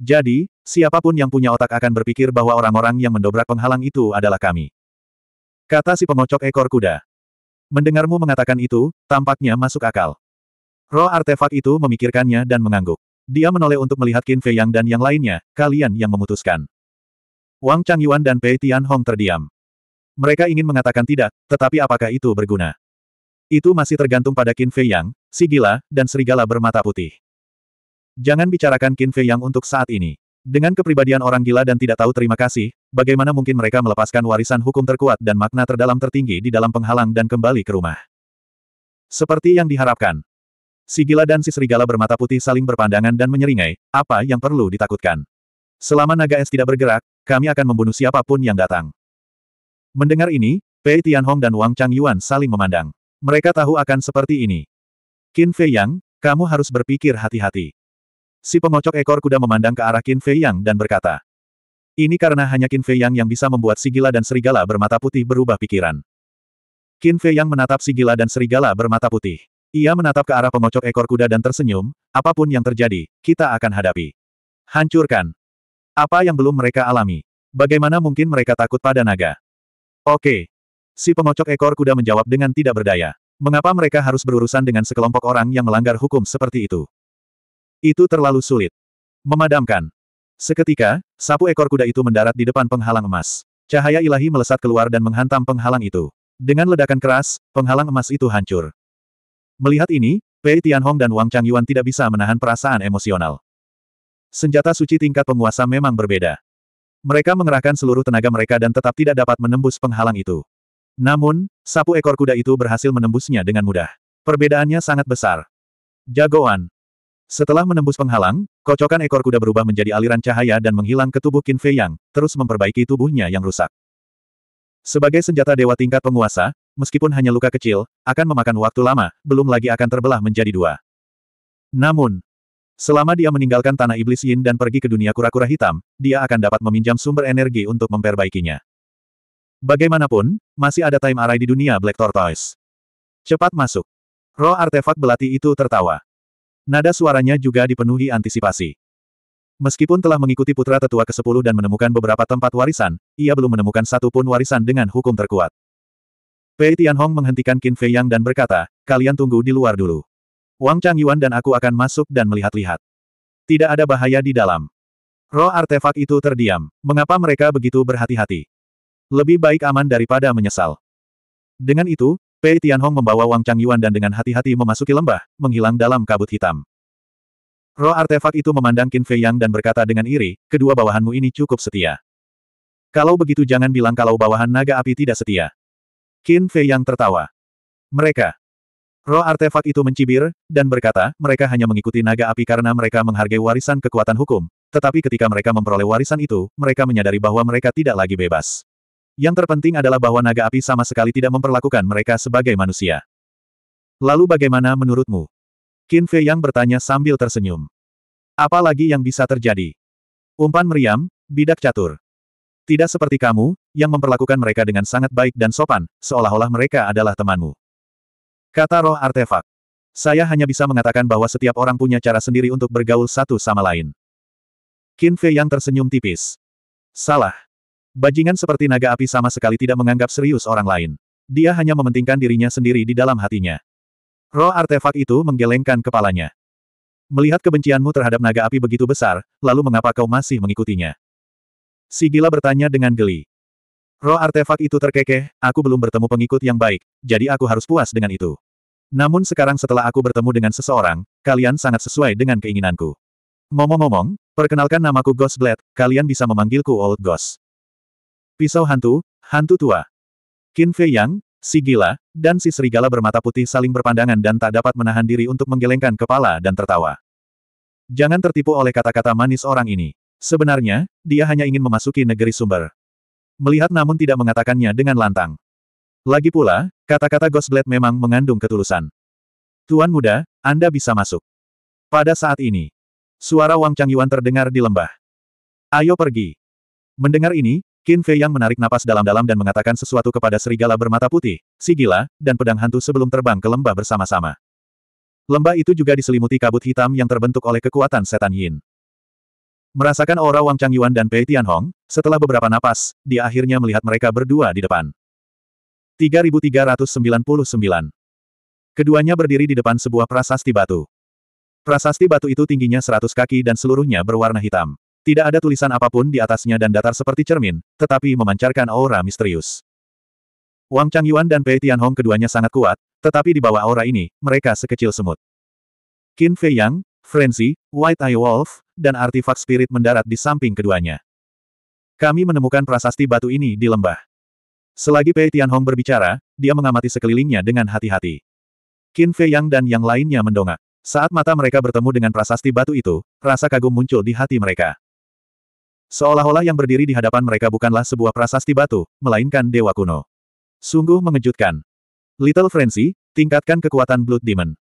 Jadi, siapapun yang punya otak akan berpikir bahwa orang-orang yang mendobrak penghalang itu adalah kami. Kata si pengocok ekor kuda. Mendengarmu mengatakan itu, tampaknya masuk akal. Roh artefak itu memikirkannya dan mengangguk. Dia menoleh untuk melihat Qin Fei Yang dan yang lainnya, kalian yang memutuskan. Wang Chang Yuan dan Pei Hong terdiam. Mereka ingin mengatakan tidak, tetapi apakah itu berguna? Itu masih tergantung pada Qin Fei Yang, si gila, dan serigala bermata putih. Jangan bicarakan Qin Fei Yang untuk saat ini. Dengan kepribadian orang gila dan tidak tahu terima kasih, bagaimana mungkin mereka melepaskan warisan hukum terkuat dan makna terdalam tertinggi di dalam penghalang dan kembali ke rumah. Seperti yang diharapkan. Si gila dan si serigala bermata putih saling berpandangan dan menyeringai, apa yang perlu ditakutkan. Selama naga es tidak bergerak, kami akan membunuh siapapun yang datang. Mendengar ini, Pei Tianhong dan Wang Chang Yuan saling memandang. Mereka tahu akan seperti ini. Qin Fei Yang, kamu harus berpikir hati-hati. Si pengocok ekor kuda memandang ke arah Qin Fei Yang dan berkata. Ini karena hanya Qin Fei Yang yang bisa membuat si gila dan serigala bermata putih berubah pikiran. Qin Fei Yang menatap si gila dan serigala bermata putih. Ia menatap ke arah pengocok ekor kuda dan tersenyum, apapun yang terjadi, kita akan hadapi. Hancurkan. Apa yang belum mereka alami? Bagaimana mungkin mereka takut pada naga? Oke. Si pengocok ekor kuda menjawab dengan tidak berdaya. Mengapa mereka harus berurusan dengan sekelompok orang yang melanggar hukum seperti itu? Itu terlalu sulit. Memadamkan. Seketika, sapu ekor kuda itu mendarat di depan penghalang emas. Cahaya ilahi melesat keluar dan menghantam penghalang itu. Dengan ledakan keras, penghalang emas itu hancur. Melihat ini, Pei Tianhong dan Wang Changyuan tidak bisa menahan perasaan emosional. Senjata suci tingkat penguasa memang berbeda. Mereka mengerahkan seluruh tenaga mereka dan tetap tidak dapat menembus penghalang itu. Namun, sapu ekor kuda itu berhasil menembusnya dengan mudah. Perbedaannya sangat besar. Jagoan, setelah menembus penghalang, kocokan ekor kuda berubah menjadi aliran cahaya dan menghilang ke tubuh Qin Fei Yang, terus memperbaiki tubuhnya yang rusak. Sebagai senjata dewa tingkat penguasa, meskipun hanya luka kecil, akan memakan waktu lama, belum lagi akan terbelah menjadi dua. Namun, selama dia meninggalkan tanah iblis Yin dan pergi ke dunia kura-kura hitam, dia akan dapat meminjam sumber energi untuk memperbaikinya. Bagaimanapun, masih ada time array di dunia Black Tortoise. Cepat masuk. Roh artefak belati itu tertawa. Nada suaranya juga dipenuhi antisipasi. Meskipun telah mengikuti putra tetua ke-10 dan menemukan beberapa tempat warisan, ia belum menemukan satu pun warisan dengan hukum terkuat. Pei Tianhong menghentikan Qin Fei Yang dan berkata, kalian tunggu di luar dulu. Wang Chang Yuan dan aku akan masuk dan melihat-lihat. Tidak ada bahaya di dalam. Roh artefak itu terdiam. Mengapa mereka begitu berhati-hati? Lebih baik aman daripada menyesal. Dengan itu, Pei Tianhong membawa Wang Changyuan dan dengan hati-hati memasuki lembah, menghilang dalam kabut hitam. Roh artefak itu memandang Qin Fei Yang dan berkata dengan iri, kedua bawahanmu ini cukup setia. Kalau begitu jangan bilang kalau bawahan naga api tidak setia. Qin Fei Yang tertawa. Mereka. Roh artefak itu mencibir, dan berkata, mereka hanya mengikuti naga api karena mereka menghargai warisan kekuatan hukum, tetapi ketika mereka memperoleh warisan itu, mereka menyadari bahwa mereka tidak lagi bebas. Yang terpenting adalah bahwa naga api sama sekali tidak memperlakukan mereka sebagai manusia. Lalu bagaimana menurutmu? Qin Fei Yang bertanya sambil tersenyum. Apa lagi yang bisa terjadi? Umpan meriam, bidak catur. Tidak seperti kamu, yang memperlakukan mereka dengan sangat baik dan sopan, seolah-olah mereka adalah temanmu. Kata roh artefak. Saya hanya bisa mengatakan bahwa setiap orang punya cara sendiri untuk bergaul satu sama lain. Qin Fei Yang tersenyum tipis. Salah. Bajingan seperti naga api sama sekali tidak menganggap serius orang lain. Dia hanya mementingkan dirinya sendiri di dalam hatinya. Roh artefak itu menggelengkan kepalanya. Melihat kebencianmu terhadap naga api begitu besar, lalu mengapa kau masih mengikutinya? Si gila bertanya dengan geli. Roh artefak itu terkekeh, aku belum bertemu pengikut yang baik, jadi aku harus puas dengan itu. Namun sekarang setelah aku bertemu dengan seseorang, kalian sangat sesuai dengan keinginanku. Ngomong-ngomong, perkenalkan namaku Ghost Blade, kalian bisa memanggilku Old Ghost. Pisau hantu, hantu tua. Qin Fei Yang, si gila, dan si serigala bermata putih saling berpandangan dan tak dapat menahan diri untuk menggelengkan kepala dan tertawa. Jangan tertipu oleh kata-kata manis orang ini. Sebenarnya, dia hanya ingin memasuki negeri sumber. Melihat namun tidak mengatakannya dengan lantang. Lagi pula, kata-kata Blade memang mengandung ketulusan. Tuan muda, Anda bisa masuk. Pada saat ini, suara Wang Changyuan terdengar di lembah. Ayo pergi. Mendengar ini, Qin Fei Yang menarik napas dalam-dalam dan mengatakan sesuatu kepada serigala bermata putih, sigila, dan pedang hantu sebelum terbang ke lembah bersama-sama. Lembah itu juga diselimuti kabut hitam yang terbentuk oleh kekuatan setan Yin. Merasakan aura Wang Chang Yuan dan Pei Tianhong, setelah beberapa napas, dia akhirnya melihat mereka berdua di depan. 3399 Keduanya berdiri di depan sebuah prasasti batu. Prasasti batu itu tingginya 100 kaki dan seluruhnya berwarna hitam. Tidak ada tulisan apapun di atasnya dan datar seperti cermin, tetapi memancarkan aura misterius. Wang Changyuan dan Pei Tianhong keduanya sangat kuat, tetapi di bawah aura ini, mereka sekecil semut. Qin Fei Yang, Frenzy, White Eye Wolf, dan artefak spirit mendarat di samping keduanya. Kami menemukan prasasti batu ini di lembah. Selagi Pei Tianhong berbicara, dia mengamati sekelilingnya dengan hati-hati. Qin Fei Yang dan yang lainnya mendongak. Saat mata mereka bertemu dengan prasasti batu itu, rasa kagum muncul di hati mereka. Seolah-olah yang berdiri di hadapan mereka bukanlah sebuah prasasti batu, melainkan dewa kuno. Sungguh mengejutkan. Little Frenzy, tingkatkan kekuatan Blood Demon.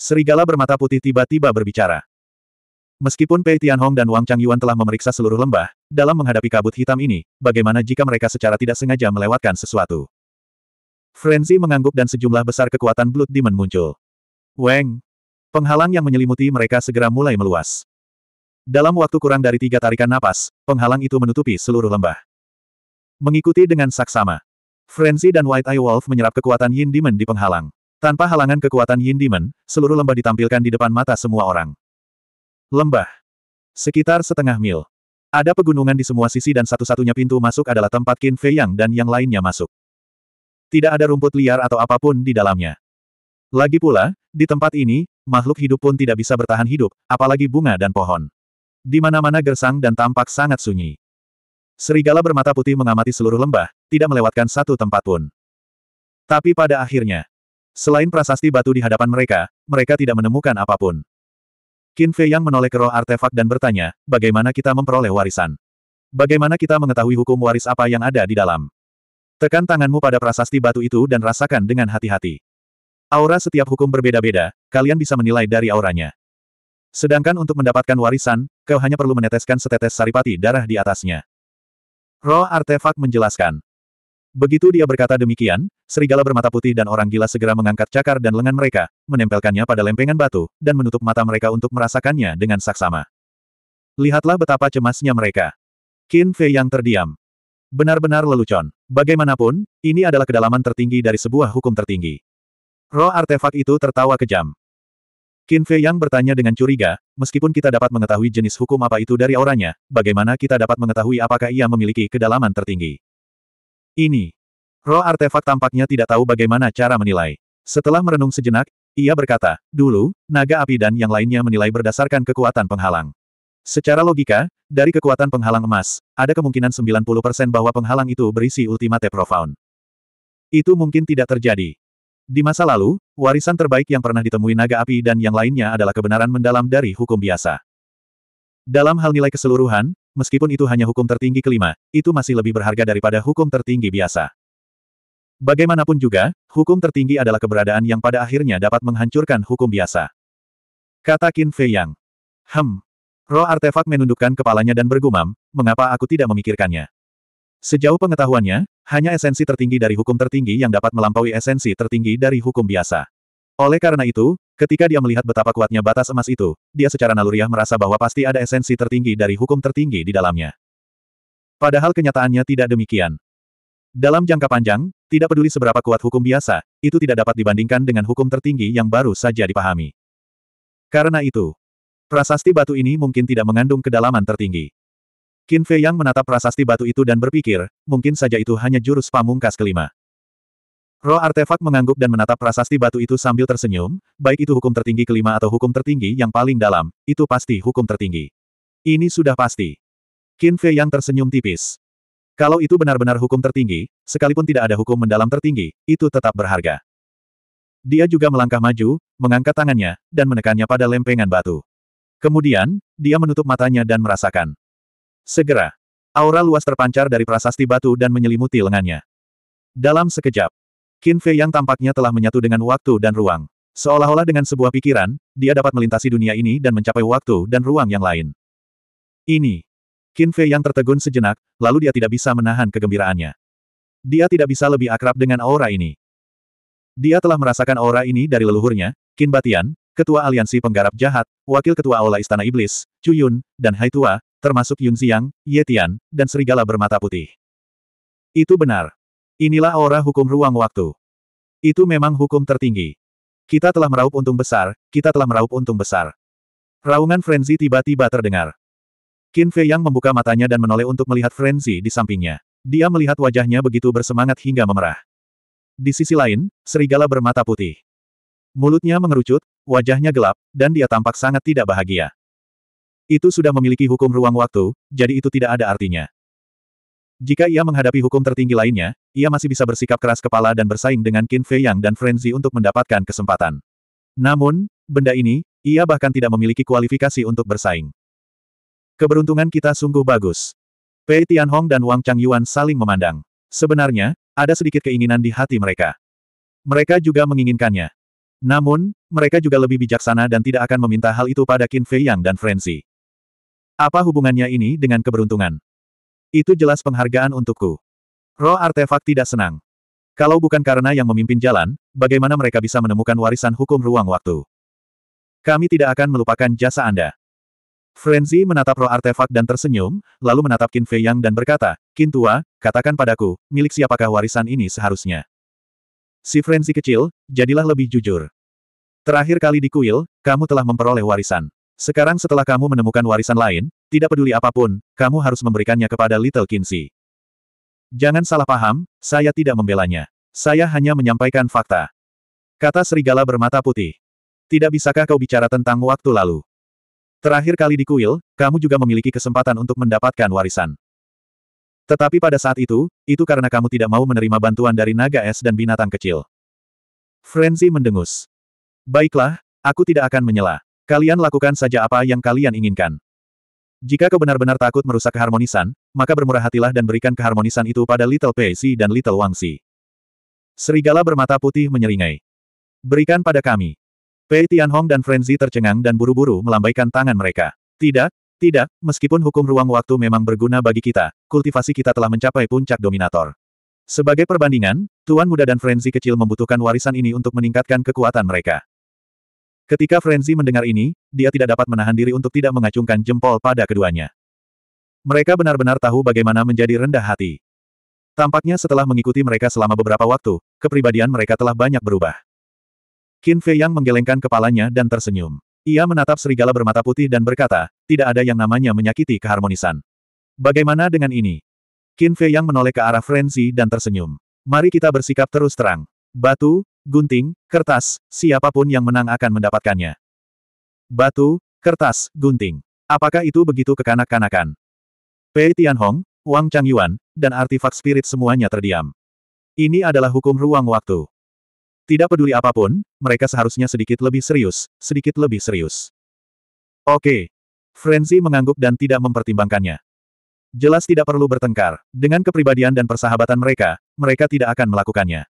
Serigala bermata putih tiba-tiba berbicara. Meskipun Pei Tianhong dan Wang Changyuan telah memeriksa seluruh lembah, dalam menghadapi kabut hitam ini, bagaimana jika mereka secara tidak sengaja melewatkan sesuatu? Frenzy mengangguk dan sejumlah besar kekuatan Blood Demon muncul. Weng! Penghalang yang menyelimuti mereka segera mulai meluas. Dalam waktu kurang dari tiga tarikan napas, penghalang itu menutupi seluruh lembah. Mengikuti dengan saksama. Frenzy dan White Eye Wolf menyerap kekuatan Yin Demon di penghalang. Tanpa halangan kekuatan Yin Demon, seluruh lembah ditampilkan di depan mata semua orang. Lembah. Sekitar setengah mil. Ada pegunungan di semua sisi dan satu-satunya pintu masuk adalah tempat Qin Fei Yang dan yang lainnya masuk. Tidak ada rumput liar atau apapun di dalamnya. Lagi pula, di tempat ini, makhluk hidup pun tidak bisa bertahan hidup, apalagi bunga dan pohon. Di mana-mana gersang dan tampak sangat sunyi. Serigala bermata putih mengamati seluruh lembah, tidak melewatkan satu tempat pun. Tapi pada akhirnya, selain prasasti batu di hadapan mereka, mereka tidak menemukan apapun. Qin Fei yang menoleh ke roh artefak dan bertanya, bagaimana kita memperoleh warisan? Bagaimana kita mengetahui hukum waris apa yang ada di dalam? Tekan tanganmu pada prasasti batu itu dan rasakan dengan hati-hati. Aura setiap hukum berbeda-beda, kalian bisa menilai dari auranya. Sedangkan untuk mendapatkan warisan, kau hanya perlu meneteskan setetes saripati darah di atasnya. Roh artefak menjelaskan. Begitu dia berkata demikian, serigala bermata putih dan orang gila segera mengangkat cakar dan lengan mereka, menempelkannya pada lempengan batu, dan menutup mata mereka untuk merasakannya dengan saksama. Lihatlah betapa cemasnya mereka. Qin Fei yang terdiam. Benar-benar lelucon. Bagaimanapun, ini adalah kedalaman tertinggi dari sebuah hukum tertinggi. Roh artefak itu tertawa kejam. Qin Fei Yang bertanya dengan curiga, meskipun kita dapat mengetahui jenis hukum apa itu dari auranya, bagaimana kita dapat mengetahui apakah ia memiliki kedalaman tertinggi? Ini. Roh artefak tampaknya tidak tahu bagaimana cara menilai. Setelah merenung sejenak, ia berkata, dulu, naga api dan yang lainnya menilai berdasarkan kekuatan penghalang. Secara logika, dari kekuatan penghalang emas, ada kemungkinan 90% bahwa penghalang itu berisi ultimate profound. Itu mungkin tidak terjadi. Di masa lalu, warisan terbaik yang pernah ditemui naga api dan yang lainnya adalah kebenaran mendalam dari hukum biasa. Dalam hal nilai keseluruhan, meskipun itu hanya hukum tertinggi kelima, itu masih lebih berharga daripada hukum tertinggi biasa. Bagaimanapun juga, hukum tertinggi adalah keberadaan yang pada akhirnya dapat menghancurkan hukum biasa. Kata Qin Fei Yang. Hem. Roh artefak menundukkan kepalanya dan bergumam, mengapa aku tidak memikirkannya? Sejauh pengetahuannya, hanya esensi tertinggi dari hukum tertinggi yang dapat melampaui esensi tertinggi dari hukum biasa. Oleh karena itu, ketika dia melihat betapa kuatnya batas emas itu, dia secara naluriah merasa bahwa pasti ada esensi tertinggi dari hukum tertinggi di dalamnya. Padahal kenyataannya tidak demikian. Dalam jangka panjang, tidak peduli seberapa kuat hukum biasa, itu tidak dapat dibandingkan dengan hukum tertinggi yang baru saja dipahami. Karena itu, prasasti batu ini mungkin tidak mengandung kedalaman tertinggi. Qin Fei Yang menatap prasasti batu itu dan berpikir, mungkin saja itu hanya jurus pamungkas kelima. Roh artefak mengangguk dan menatap prasasti batu itu sambil tersenyum, baik itu hukum tertinggi kelima atau hukum tertinggi yang paling dalam, itu pasti hukum tertinggi. Ini sudah pasti. Qin Fei Yang tersenyum tipis. Kalau itu benar-benar hukum tertinggi, sekalipun tidak ada hukum mendalam tertinggi, itu tetap berharga. Dia juga melangkah maju, mengangkat tangannya, dan menekannya pada lempengan batu. Kemudian, dia menutup matanya dan merasakan. Segera, aura luas terpancar dari prasasti batu dan menyelimuti lengannya. Dalam sekejap, Qin Fei yang tampaknya telah menyatu dengan waktu dan ruang. Seolah-olah dengan sebuah pikiran, dia dapat melintasi dunia ini dan mencapai waktu dan ruang yang lain. Ini. Qin Fei yang tertegun sejenak, lalu dia tidak bisa menahan kegembiraannya. Dia tidak bisa lebih akrab dengan aura ini. Dia telah merasakan aura ini dari leluhurnya, Qin Batian, Ketua Aliansi Penggarap Jahat, Wakil Ketua Aula Istana Iblis, Chu Yun, dan Hai Tua, termasuk Yun Xiang, Ye Tian, dan serigala bermata putih. Itu benar. Inilah aura hukum ruang waktu. Itu memang hukum tertinggi. Kita telah meraup untung besar, kita telah meraup untung besar. Raungan Frenzy tiba-tiba terdengar. Qin Fei Yang membuka matanya dan menoleh untuk melihat Frenzy di sampingnya. Dia melihat wajahnya begitu bersemangat hingga memerah. Di sisi lain, serigala bermata putih. Mulutnya mengerucut, wajahnya gelap, dan dia tampak sangat tidak bahagia. Itu sudah memiliki hukum ruang waktu, jadi itu tidak ada artinya. Jika ia menghadapi hukum tertinggi lainnya, ia masih bisa bersikap keras kepala dan bersaing dengan Qin Fei Yang dan Frenzy untuk mendapatkan kesempatan. Namun, benda ini, ia bahkan tidak memiliki kualifikasi untuk bersaing. Keberuntungan kita sungguh bagus. Pei Tianhong dan Wang Chang Yuan saling memandang. Sebenarnya, ada sedikit keinginan di hati mereka. Mereka juga menginginkannya. Namun, mereka juga lebih bijaksana dan tidak akan meminta hal itu pada Qin Fei Yang dan Frenzy. Apa hubungannya ini dengan keberuntungan? Itu jelas penghargaan untukku. Roh artefak tidak senang. Kalau bukan karena yang memimpin jalan, bagaimana mereka bisa menemukan warisan hukum ruang waktu? Kami tidak akan melupakan jasa Anda. Frenzy menatap roh artefak dan tersenyum, lalu menatap Qin Fei Yang dan berkata, Qin Tua, katakan padaku, milik siapakah warisan ini seharusnya? Si Frenzy kecil, jadilah lebih jujur. Terakhir kali di kuil, kamu telah memperoleh warisan. Sekarang setelah kamu menemukan warisan lain, tidak peduli apapun, kamu harus memberikannya kepada Little Kinsey. Jangan salah paham, saya tidak membelanya. Saya hanya menyampaikan fakta. Kata serigala bermata putih. Tidak bisakah kau bicara tentang waktu lalu? Terakhir kali di kuil, kamu juga memiliki kesempatan untuk mendapatkan warisan. Tetapi pada saat itu, itu karena kamu tidak mau menerima bantuan dari naga es dan binatang kecil. Frenzy mendengus. Baiklah, aku tidak akan menyela. Kalian lakukan saja apa yang kalian inginkan. Jika kau benar-benar takut merusak keharmonisan, maka bermurah hatilah dan berikan keharmonisan itu pada Little Pei Si dan Little Wang Si. Serigala bermata putih menyeringai. Berikan pada kami. Pei Tianhong dan Frenzy tercengang dan buru-buru melambaikan tangan mereka. Tidak, tidak, meskipun hukum ruang waktu memang berguna bagi kita, kultivasi kita telah mencapai puncak dominator. Sebagai perbandingan, Tuan Muda dan Frenzy kecil membutuhkan warisan ini untuk meningkatkan kekuatan mereka. Ketika Frenzy mendengar ini, dia tidak dapat menahan diri untuk tidak mengacungkan jempol pada keduanya. Mereka benar-benar tahu bagaimana menjadi rendah hati. Tampaknya setelah mengikuti mereka selama beberapa waktu, kepribadian mereka telah banyak berubah. Qin Fei Yang menggelengkan kepalanya dan tersenyum. Ia menatap serigala bermata putih dan berkata, tidak ada yang namanya menyakiti keharmonisan. Bagaimana dengan ini? Qin Fei Yang menoleh ke arah Frenzy dan tersenyum. Mari kita bersikap terus terang. Batu, gunting, kertas, siapapun yang menang akan mendapatkannya. Batu, kertas, gunting. Apakah itu begitu kekanak-kanakan? Pei Tianhong, Wang Changyuan, dan Artifak spirit semuanya terdiam. Ini adalah hukum ruang waktu. Tidak peduli apapun, mereka seharusnya sedikit lebih serius, sedikit lebih serius. Oke. Frenzy mengangguk dan tidak mempertimbangkannya. Jelas tidak perlu bertengkar. Dengan kepribadian dan persahabatan mereka, mereka tidak akan melakukannya.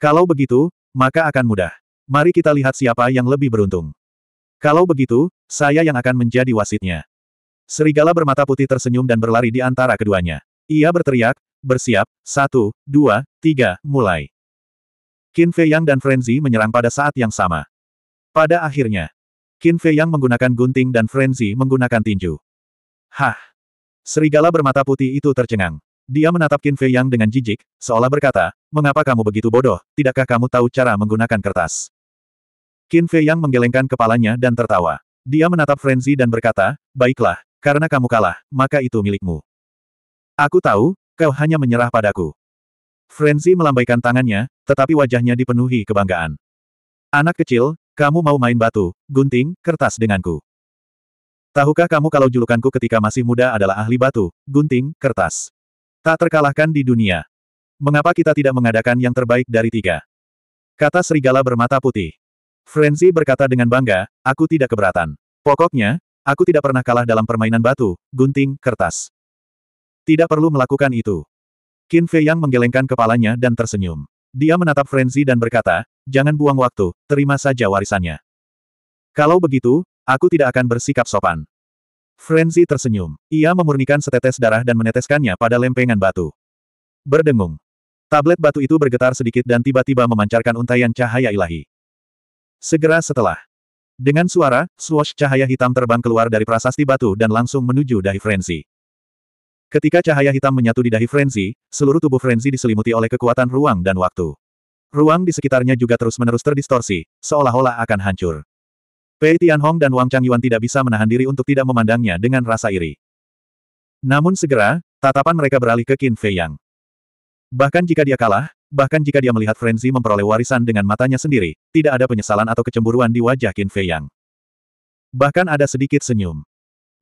Kalau begitu, maka akan mudah. Mari kita lihat siapa yang lebih beruntung. Kalau begitu, saya yang akan menjadi wasitnya. Serigala bermata putih tersenyum dan berlari di antara keduanya. Ia berteriak, bersiap, satu, dua, tiga, mulai. Qin Fei Yang dan Frenzy menyerang pada saat yang sama. Pada akhirnya, Qin Fei Yang menggunakan gunting dan Frenzy menggunakan tinju. Hah! Serigala bermata putih itu tercengang. Dia menatap Qin Fei Yang dengan jijik, seolah berkata, mengapa kamu begitu bodoh, tidakkah kamu tahu cara menggunakan kertas? Qin Fei Yang menggelengkan kepalanya dan tertawa. Dia menatap Frenzy dan berkata, baiklah, karena kamu kalah, maka itu milikmu. Aku tahu, kau hanya menyerah padaku. Frenzy melambaikan tangannya, tetapi wajahnya dipenuhi kebanggaan. Anak kecil, kamu mau main batu, gunting, kertas denganku. Tahukah kamu kalau julukanku ketika masih muda adalah ahli batu, gunting, kertas? Tak terkalahkan di dunia. Mengapa kita tidak mengadakan yang terbaik dari tiga? Kata serigala bermata putih. Frenzy berkata dengan bangga, aku tidak keberatan. Pokoknya, aku tidak pernah kalah dalam permainan batu, gunting, kertas. Tidak perlu melakukan itu. Qin Fei Yang menggelengkan kepalanya dan tersenyum. Dia menatap Frenzy dan berkata, jangan buang waktu, terima saja warisannya. Kalau begitu, aku tidak akan bersikap sopan. Frenzy tersenyum. Ia memurnikan setetes darah dan meneteskannya pada lempengan batu. Berdengung. Tablet batu itu bergetar sedikit dan tiba-tiba memancarkan untaian cahaya ilahi. Segera setelah. Dengan suara, swash cahaya hitam terbang keluar dari prasasti batu dan langsung menuju dahi Frenzy. Ketika cahaya hitam menyatu di dahi Frenzy, seluruh tubuh Frenzy diselimuti oleh kekuatan ruang dan waktu. Ruang di sekitarnya juga terus-menerus terdistorsi, seolah-olah akan hancur. Pei Tianhong dan Wang Changyuan tidak bisa menahan diri untuk tidak memandangnya dengan rasa iri. Namun segera, tatapan mereka beralih ke Qin Fei Yang. Bahkan jika dia kalah, bahkan jika dia melihat Frenzy memperoleh warisan dengan matanya sendiri, tidak ada penyesalan atau kecemburuan di wajah Qin Fei Yang. Bahkan ada sedikit senyum.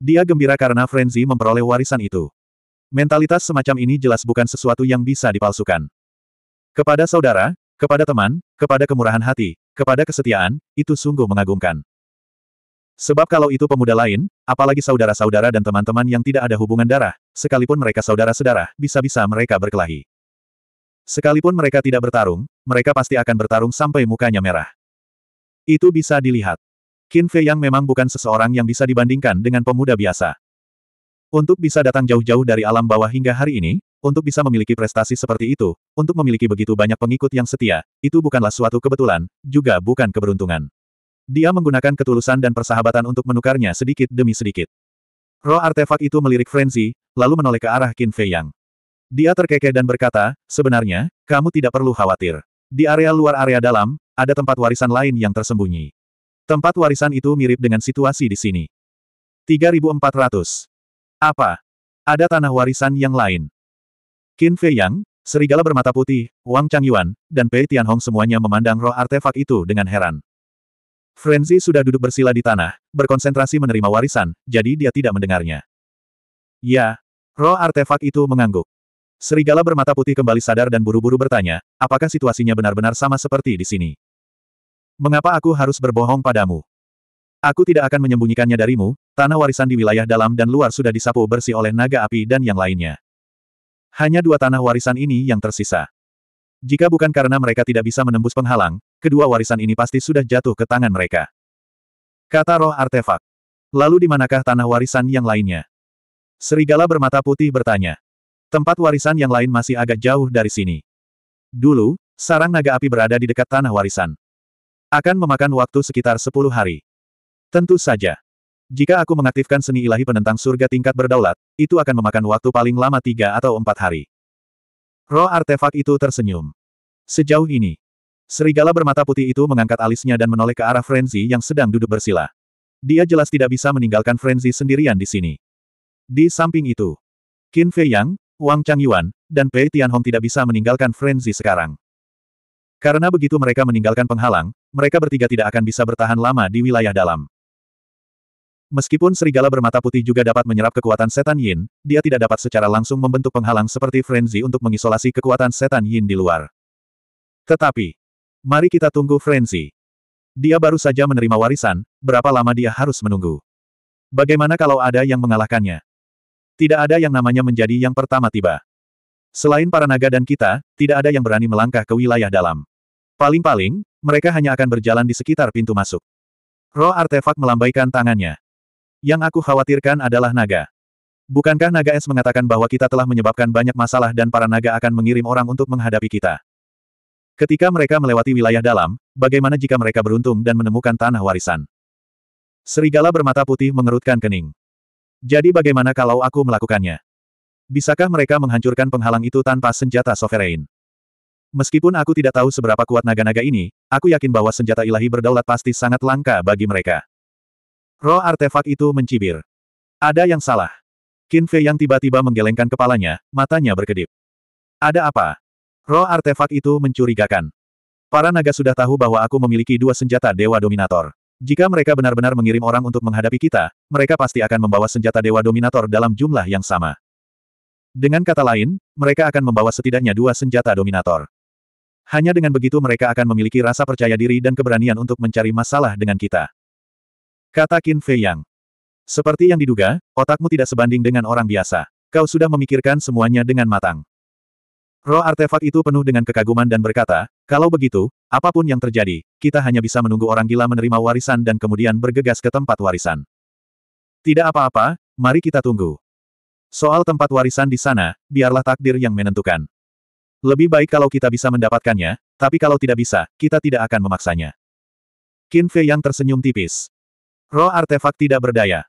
Dia gembira karena Frenzy memperoleh warisan itu. Mentalitas semacam ini jelas bukan sesuatu yang bisa dipalsukan. Kepada saudara, kepada teman, kepada kemurahan hati, kepada kesetiaan, itu sungguh mengagumkan. Sebab kalau itu pemuda lain, apalagi saudara-saudara dan teman-teman yang tidak ada hubungan darah, sekalipun mereka saudara-saudara, bisa-bisa mereka berkelahi. Sekalipun mereka tidak bertarung, mereka pasti akan bertarung sampai mukanya merah. Itu bisa dilihat. Qin Fei yang memang bukan seseorang yang bisa dibandingkan dengan pemuda biasa. Untuk bisa datang jauh-jauh dari alam bawah hingga hari ini, untuk bisa memiliki prestasi seperti itu, untuk memiliki begitu banyak pengikut yang setia, itu bukanlah suatu kebetulan, juga bukan keberuntungan. Dia menggunakan ketulusan dan persahabatan untuk menukarnya sedikit demi sedikit. Roh artefak itu melirik Frenzy, lalu menoleh ke arah Qin Fei Yang. Dia terkekeh dan berkata, sebenarnya, kamu tidak perlu khawatir. Di area luar area dalam, ada tempat warisan lain yang tersembunyi. Tempat warisan itu mirip dengan situasi di sini. 3400. Apa? Ada tanah warisan yang lain. Qin Fei Yang, serigala bermata putih, Wang Changyuan, dan Pei Tianhong semuanya memandang roh artefak itu dengan heran. Frenzy sudah duduk bersila di tanah, berkonsentrasi menerima warisan, jadi dia tidak mendengarnya. Ya, roh artefak itu mengangguk. Serigala bermata putih kembali sadar dan buru-buru bertanya, apakah situasinya benar-benar sama seperti di sini? Mengapa aku harus berbohong padamu? Aku tidak akan menyembunyikannya darimu, tanah warisan di wilayah dalam dan luar sudah disapu bersih oleh naga api dan yang lainnya. Hanya dua tanah warisan ini yang tersisa. Jika bukan karena mereka tidak bisa menembus penghalang, kedua warisan ini pasti sudah jatuh ke tangan mereka. Kata roh artefak. Lalu di manakah tanah warisan yang lainnya? Serigala bermata putih bertanya. Tempat warisan yang lain masih agak jauh dari sini. Dulu, sarang naga api berada di dekat tanah warisan. Akan memakan waktu sekitar 10 hari. Tentu saja. Jika aku mengaktifkan seni ilahi penentang surga tingkat berdaulat, itu akan memakan waktu paling lama tiga atau empat hari. Roh artefak itu tersenyum. Sejauh ini, Serigala bermata putih itu mengangkat alisnya dan menoleh ke arah Frenzy yang sedang duduk bersila. Dia jelas tidak bisa meninggalkan Frenzy sendirian di sini. Di samping itu, Qin Fei Yang, Wang Yuan, dan Pei Tianhong tidak bisa meninggalkan Frenzy sekarang. Karena begitu mereka meninggalkan penghalang, mereka bertiga tidak akan bisa bertahan lama di wilayah dalam. Meskipun serigala bermata putih juga dapat menyerap kekuatan setan yin, dia tidak dapat secara langsung membentuk penghalang seperti frenzy untuk mengisolasi kekuatan setan yin di luar. Tetapi, Mari kita tunggu Frenzy. Dia baru saja menerima warisan, berapa lama dia harus menunggu. Bagaimana kalau ada yang mengalahkannya? Tidak ada yang namanya menjadi yang pertama tiba. Selain para naga dan kita, tidak ada yang berani melangkah ke wilayah dalam. Paling-paling, mereka hanya akan berjalan di sekitar pintu masuk. Roh artefak melambaikan tangannya. Yang aku khawatirkan adalah naga. Bukankah naga es mengatakan bahwa kita telah menyebabkan banyak masalah dan para naga akan mengirim orang untuk menghadapi kita? Ketika mereka melewati wilayah dalam, bagaimana jika mereka beruntung dan menemukan tanah warisan? Serigala bermata putih mengerutkan kening. Jadi bagaimana kalau aku melakukannya? Bisakah mereka menghancurkan penghalang itu tanpa senjata sovereign? Meskipun aku tidak tahu seberapa kuat naga-naga ini, aku yakin bahwa senjata ilahi berdaulat pasti sangat langka bagi mereka. Roh artefak itu mencibir. Ada yang salah. Qin yang tiba-tiba menggelengkan kepalanya, matanya berkedip. Ada apa? Roh artefak itu mencurigakan. Para naga sudah tahu bahwa aku memiliki dua senjata Dewa Dominator. Jika mereka benar-benar mengirim orang untuk menghadapi kita, mereka pasti akan membawa senjata Dewa Dominator dalam jumlah yang sama. Dengan kata lain, mereka akan membawa setidaknya dua senjata Dominator. Hanya dengan begitu mereka akan memiliki rasa percaya diri dan keberanian untuk mencari masalah dengan kita. Kata Qin Fei Yang. Seperti yang diduga, otakmu tidak sebanding dengan orang biasa. Kau sudah memikirkan semuanya dengan matang. Roh artefak itu penuh dengan kekaguman dan berkata, kalau begitu, apapun yang terjadi, kita hanya bisa menunggu orang gila menerima warisan dan kemudian bergegas ke tempat warisan. Tidak apa-apa, mari kita tunggu. Soal tempat warisan di sana, biarlah takdir yang menentukan. Lebih baik kalau kita bisa mendapatkannya, tapi kalau tidak bisa, kita tidak akan memaksanya. Qin Fei yang tersenyum tipis. Roh artefak tidak berdaya.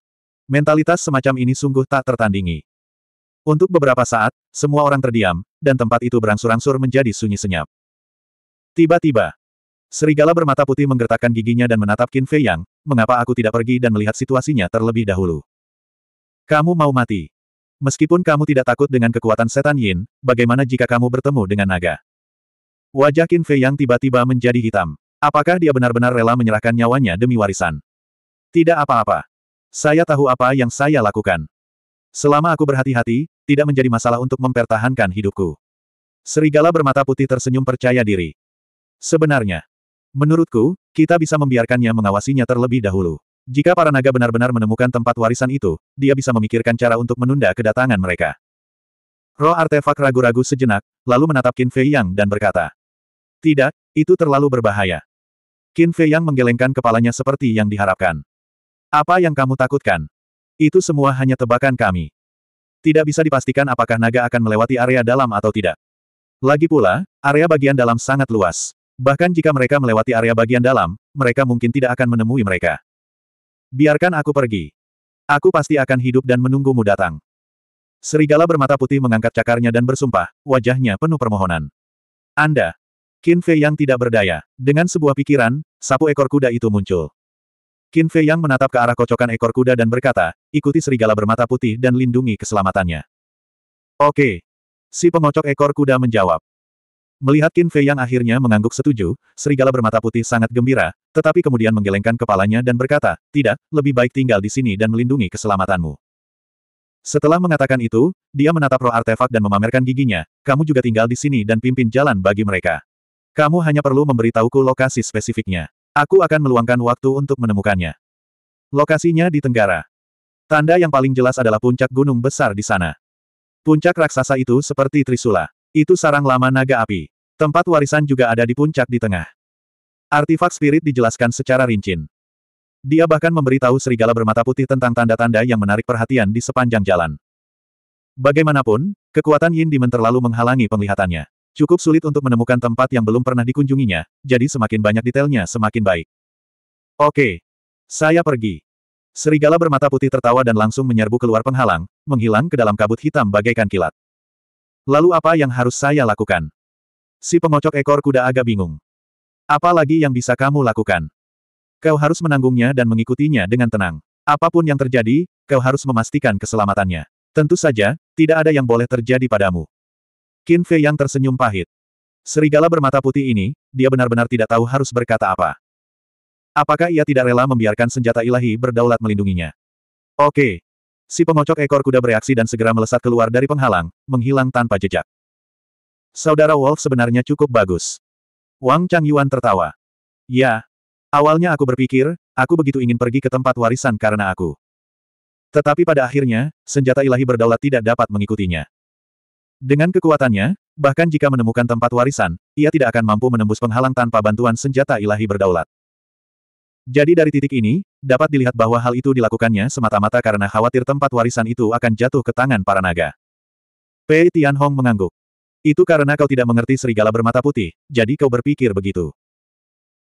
Mentalitas semacam ini sungguh tak tertandingi. Untuk beberapa saat, semua orang terdiam, dan tempat itu berangsur-angsur menjadi sunyi senyap. Tiba-tiba, serigala bermata putih menggertakkan giginya dan menatap Qin Fei Yang, mengapa aku tidak pergi dan melihat situasinya terlebih dahulu. Kamu mau mati. Meskipun kamu tidak takut dengan kekuatan setan Yin, bagaimana jika kamu bertemu dengan naga? Wajah Qin Fei Yang tiba-tiba menjadi hitam. Apakah dia benar-benar rela menyerahkan nyawanya demi warisan? Tidak apa-apa. Saya tahu apa yang saya lakukan. Selama aku berhati-hati, tidak menjadi masalah untuk mempertahankan hidupku. Serigala bermata putih tersenyum percaya diri. Sebenarnya, menurutku, kita bisa membiarkannya mengawasinya terlebih dahulu. Jika para naga benar-benar menemukan tempat warisan itu, dia bisa memikirkan cara untuk menunda kedatangan mereka. Roh artefak ragu-ragu sejenak, lalu menatap Qin Fei Yang dan berkata, Tidak, itu terlalu berbahaya. Qin Fei Yang menggelengkan kepalanya seperti yang diharapkan. Apa yang kamu takutkan? Itu semua hanya tebakan kami. Tidak bisa dipastikan apakah naga akan melewati area dalam atau tidak. Lagi pula, area bagian dalam sangat luas. Bahkan jika mereka melewati area bagian dalam, mereka mungkin tidak akan menemui mereka. Biarkan aku pergi. Aku pasti akan hidup dan menunggumu datang. Serigala bermata putih mengangkat cakarnya dan bersumpah, wajahnya penuh permohonan. Anda. Qin Fei yang tidak berdaya. Dengan sebuah pikiran, sapu ekor kuda itu muncul. Qin Fei yang menatap ke arah kocokan ekor kuda dan berkata, ikuti serigala bermata putih dan lindungi keselamatannya. Oke. Si pengocok ekor kuda menjawab. Melihat Qin Fei yang akhirnya mengangguk setuju, serigala bermata putih sangat gembira, tetapi kemudian menggelengkan kepalanya dan berkata, tidak, lebih baik tinggal di sini dan melindungi keselamatanmu. Setelah mengatakan itu, dia menatap roh artefak dan memamerkan giginya, kamu juga tinggal di sini dan pimpin jalan bagi mereka. Kamu hanya perlu memberitahuku lokasi spesifiknya. Aku akan meluangkan waktu untuk menemukannya. Lokasinya di Tenggara. Tanda yang paling jelas adalah puncak gunung besar di sana. Puncak raksasa itu seperti Trisula. Itu sarang lama naga api. Tempat warisan juga ada di puncak di tengah. Artifak spirit dijelaskan secara rinci. Dia bahkan memberitahu serigala bermata putih tentang tanda-tanda yang menarik perhatian di sepanjang jalan. Bagaimanapun, kekuatan Yin Dimen terlalu menghalangi penglihatannya. Cukup sulit untuk menemukan tempat yang belum pernah dikunjunginya, jadi semakin banyak detailnya semakin baik. Oke. Saya pergi. Serigala bermata putih tertawa dan langsung menyerbu keluar penghalang, menghilang ke dalam kabut hitam bagaikan kilat. Lalu apa yang harus saya lakukan? Si pengocok ekor kuda agak bingung. Apa lagi yang bisa kamu lakukan? Kau harus menanggungnya dan mengikutinya dengan tenang. Apapun yang terjadi, kau harus memastikan keselamatannya. Tentu saja, tidak ada yang boleh terjadi padamu. Qin Fei yang tersenyum pahit. Serigala bermata putih ini, dia benar-benar tidak tahu harus berkata apa. Apakah ia tidak rela membiarkan senjata ilahi berdaulat melindunginya? Oke. Si pengocok ekor kuda bereaksi dan segera melesat keluar dari penghalang, menghilang tanpa jejak. Saudara Wolf sebenarnya cukup bagus. Wang Chang Yuan tertawa. Ya. Awalnya aku berpikir, aku begitu ingin pergi ke tempat warisan karena aku. Tetapi pada akhirnya, senjata ilahi berdaulat tidak dapat mengikutinya. Dengan kekuatannya, bahkan jika menemukan tempat warisan, ia tidak akan mampu menembus penghalang tanpa bantuan senjata ilahi berdaulat. Jadi dari titik ini, dapat dilihat bahwa hal itu dilakukannya semata-mata karena khawatir tempat warisan itu akan jatuh ke tangan para naga. Pei Tianhong mengangguk. Itu karena kau tidak mengerti serigala bermata putih, jadi kau berpikir begitu.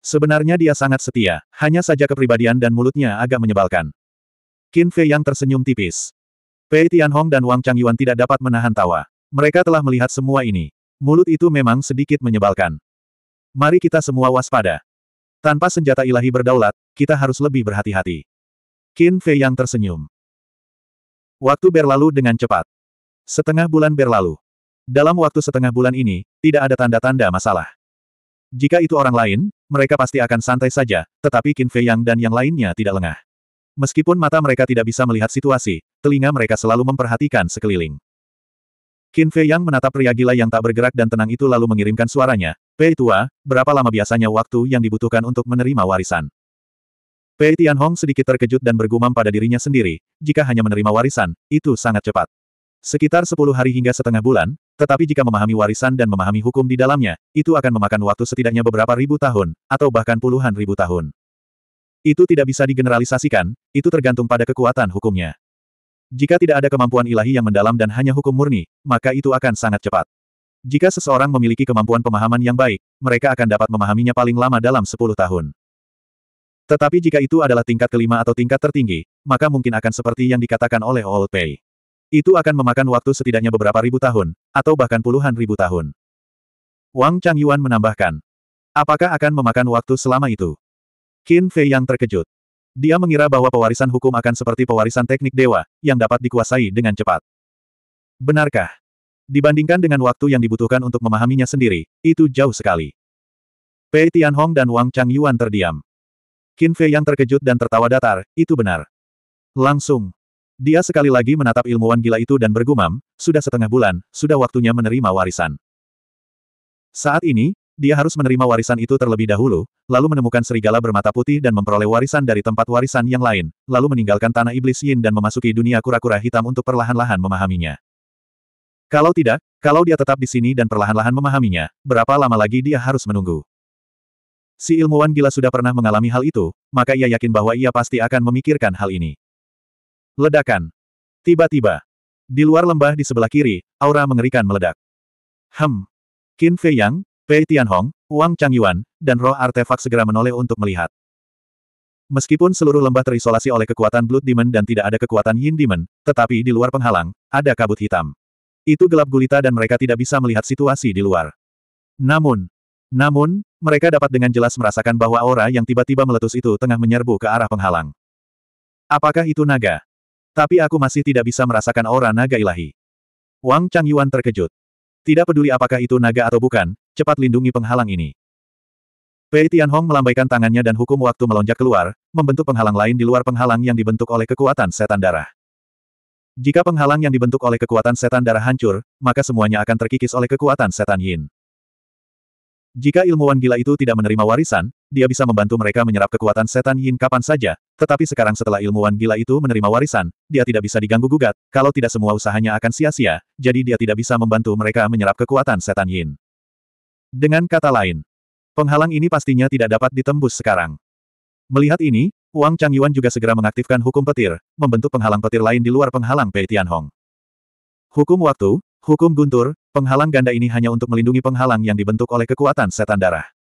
Sebenarnya dia sangat setia, hanya saja kepribadian dan mulutnya agak menyebalkan. Qin Fei yang tersenyum tipis. Pei Tianhong dan Wang Changyuan tidak dapat menahan tawa. Mereka telah melihat semua ini. Mulut itu memang sedikit menyebalkan. Mari kita semua waspada. Tanpa senjata ilahi berdaulat, kita harus lebih berhati-hati. Qin Fei yang tersenyum. Waktu berlalu dengan cepat. Setengah bulan berlalu. Dalam waktu setengah bulan ini, tidak ada tanda-tanda masalah. Jika itu orang lain, mereka pasti akan santai saja, tetapi Qin Fei Yang dan yang lainnya tidak lengah. Meskipun mata mereka tidak bisa melihat situasi, telinga mereka selalu memperhatikan sekeliling. Qin Fei Yang menatap pria gila yang tak bergerak dan tenang itu lalu mengirimkan suaranya, Pei tua, berapa lama biasanya waktu yang dibutuhkan untuk menerima warisan? Pei Tianhong sedikit terkejut dan bergumam pada dirinya sendiri, jika hanya menerima warisan, itu sangat cepat. Sekitar 10 hari hingga setengah bulan, tetapi jika memahami warisan dan memahami hukum di dalamnya, itu akan memakan waktu setidaknya beberapa ribu tahun, atau bahkan puluhan ribu tahun. Itu tidak bisa digeneralisasikan, itu tergantung pada kekuatan hukumnya. Jika tidak ada kemampuan ilahi yang mendalam dan hanya hukum murni, maka itu akan sangat cepat. Jika seseorang memiliki kemampuan pemahaman yang baik, mereka akan dapat memahaminya paling lama dalam 10 tahun. Tetapi jika itu adalah tingkat kelima atau tingkat tertinggi, maka mungkin akan seperti yang dikatakan oleh Old Pei. Itu akan memakan waktu setidaknya beberapa ribu tahun, atau bahkan puluhan ribu tahun. Wang Changyuan menambahkan. Apakah akan memakan waktu selama itu? Qin Fei yang terkejut. Dia mengira bahwa pewarisan hukum akan seperti pewarisan teknik dewa, yang dapat dikuasai dengan cepat. Benarkah? Dibandingkan dengan waktu yang dibutuhkan untuk memahaminya sendiri, itu jauh sekali. Pei Tianhong dan Wang Chang Yuan terdiam. Qin Fei yang terkejut dan tertawa datar, itu benar. Langsung. Dia sekali lagi menatap ilmuwan gila itu dan bergumam, sudah setengah bulan, sudah waktunya menerima warisan. Saat ini, dia harus menerima warisan itu terlebih dahulu, lalu menemukan serigala bermata putih dan memperoleh warisan dari tempat warisan yang lain, lalu meninggalkan tanah iblis Yin dan memasuki dunia kura-kura hitam untuk perlahan-lahan memahaminya. Kalau tidak, kalau dia tetap di sini dan perlahan-lahan memahaminya, berapa lama lagi dia harus menunggu? Si ilmuwan gila sudah pernah mengalami hal itu, maka ia yakin bahwa ia pasti akan memikirkan hal ini. Ledakan. Tiba-tiba. Di luar lembah di sebelah kiri, aura mengerikan meledak. Hem. Qin Fei Yang, Pei Tianhong, Wang Changyuan, dan roh artefak segera menoleh untuk melihat. Meskipun seluruh lembah terisolasi oleh kekuatan Blood Demon dan tidak ada kekuatan Yin Demon, tetapi di luar penghalang, ada kabut hitam. Itu gelap gulita dan mereka tidak bisa melihat situasi di luar. Namun, namun, mereka dapat dengan jelas merasakan bahwa aura yang tiba-tiba meletus itu tengah menyerbu ke arah penghalang. Apakah itu naga? Tapi aku masih tidak bisa merasakan aura naga ilahi. Wang Chang Yuan terkejut. Tidak peduli apakah itu naga atau bukan, cepat lindungi penghalang ini. Pei Tianhong melambaikan tangannya dan hukum waktu melonjak keluar, membentuk penghalang lain di luar penghalang yang dibentuk oleh kekuatan setan darah. Jika penghalang yang dibentuk oleh kekuatan setan darah hancur, maka semuanya akan terkikis oleh kekuatan setan yin. Jika ilmuwan gila itu tidak menerima warisan, dia bisa membantu mereka menyerap kekuatan setan yin kapan saja, tetapi sekarang setelah ilmuwan gila itu menerima warisan, dia tidak bisa diganggu-gugat, kalau tidak semua usahanya akan sia-sia, jadi dia tidak bisa membantu mereka menyerap kekuatan setan yin. Dengan kata lain, penghalang ini pastinya tidak dapat ditembus sekarang. Melihat ini, Wang Changyuan juga segera mengaktifkan hukum petir, membentuk penghalang petir lain di luar penghalang Pei Hong. Hukum waktu, hukum guntur, penghalang ganda ini hanya untuk melindungi penghalang yang dibentuk oleh kekuatan setan darah.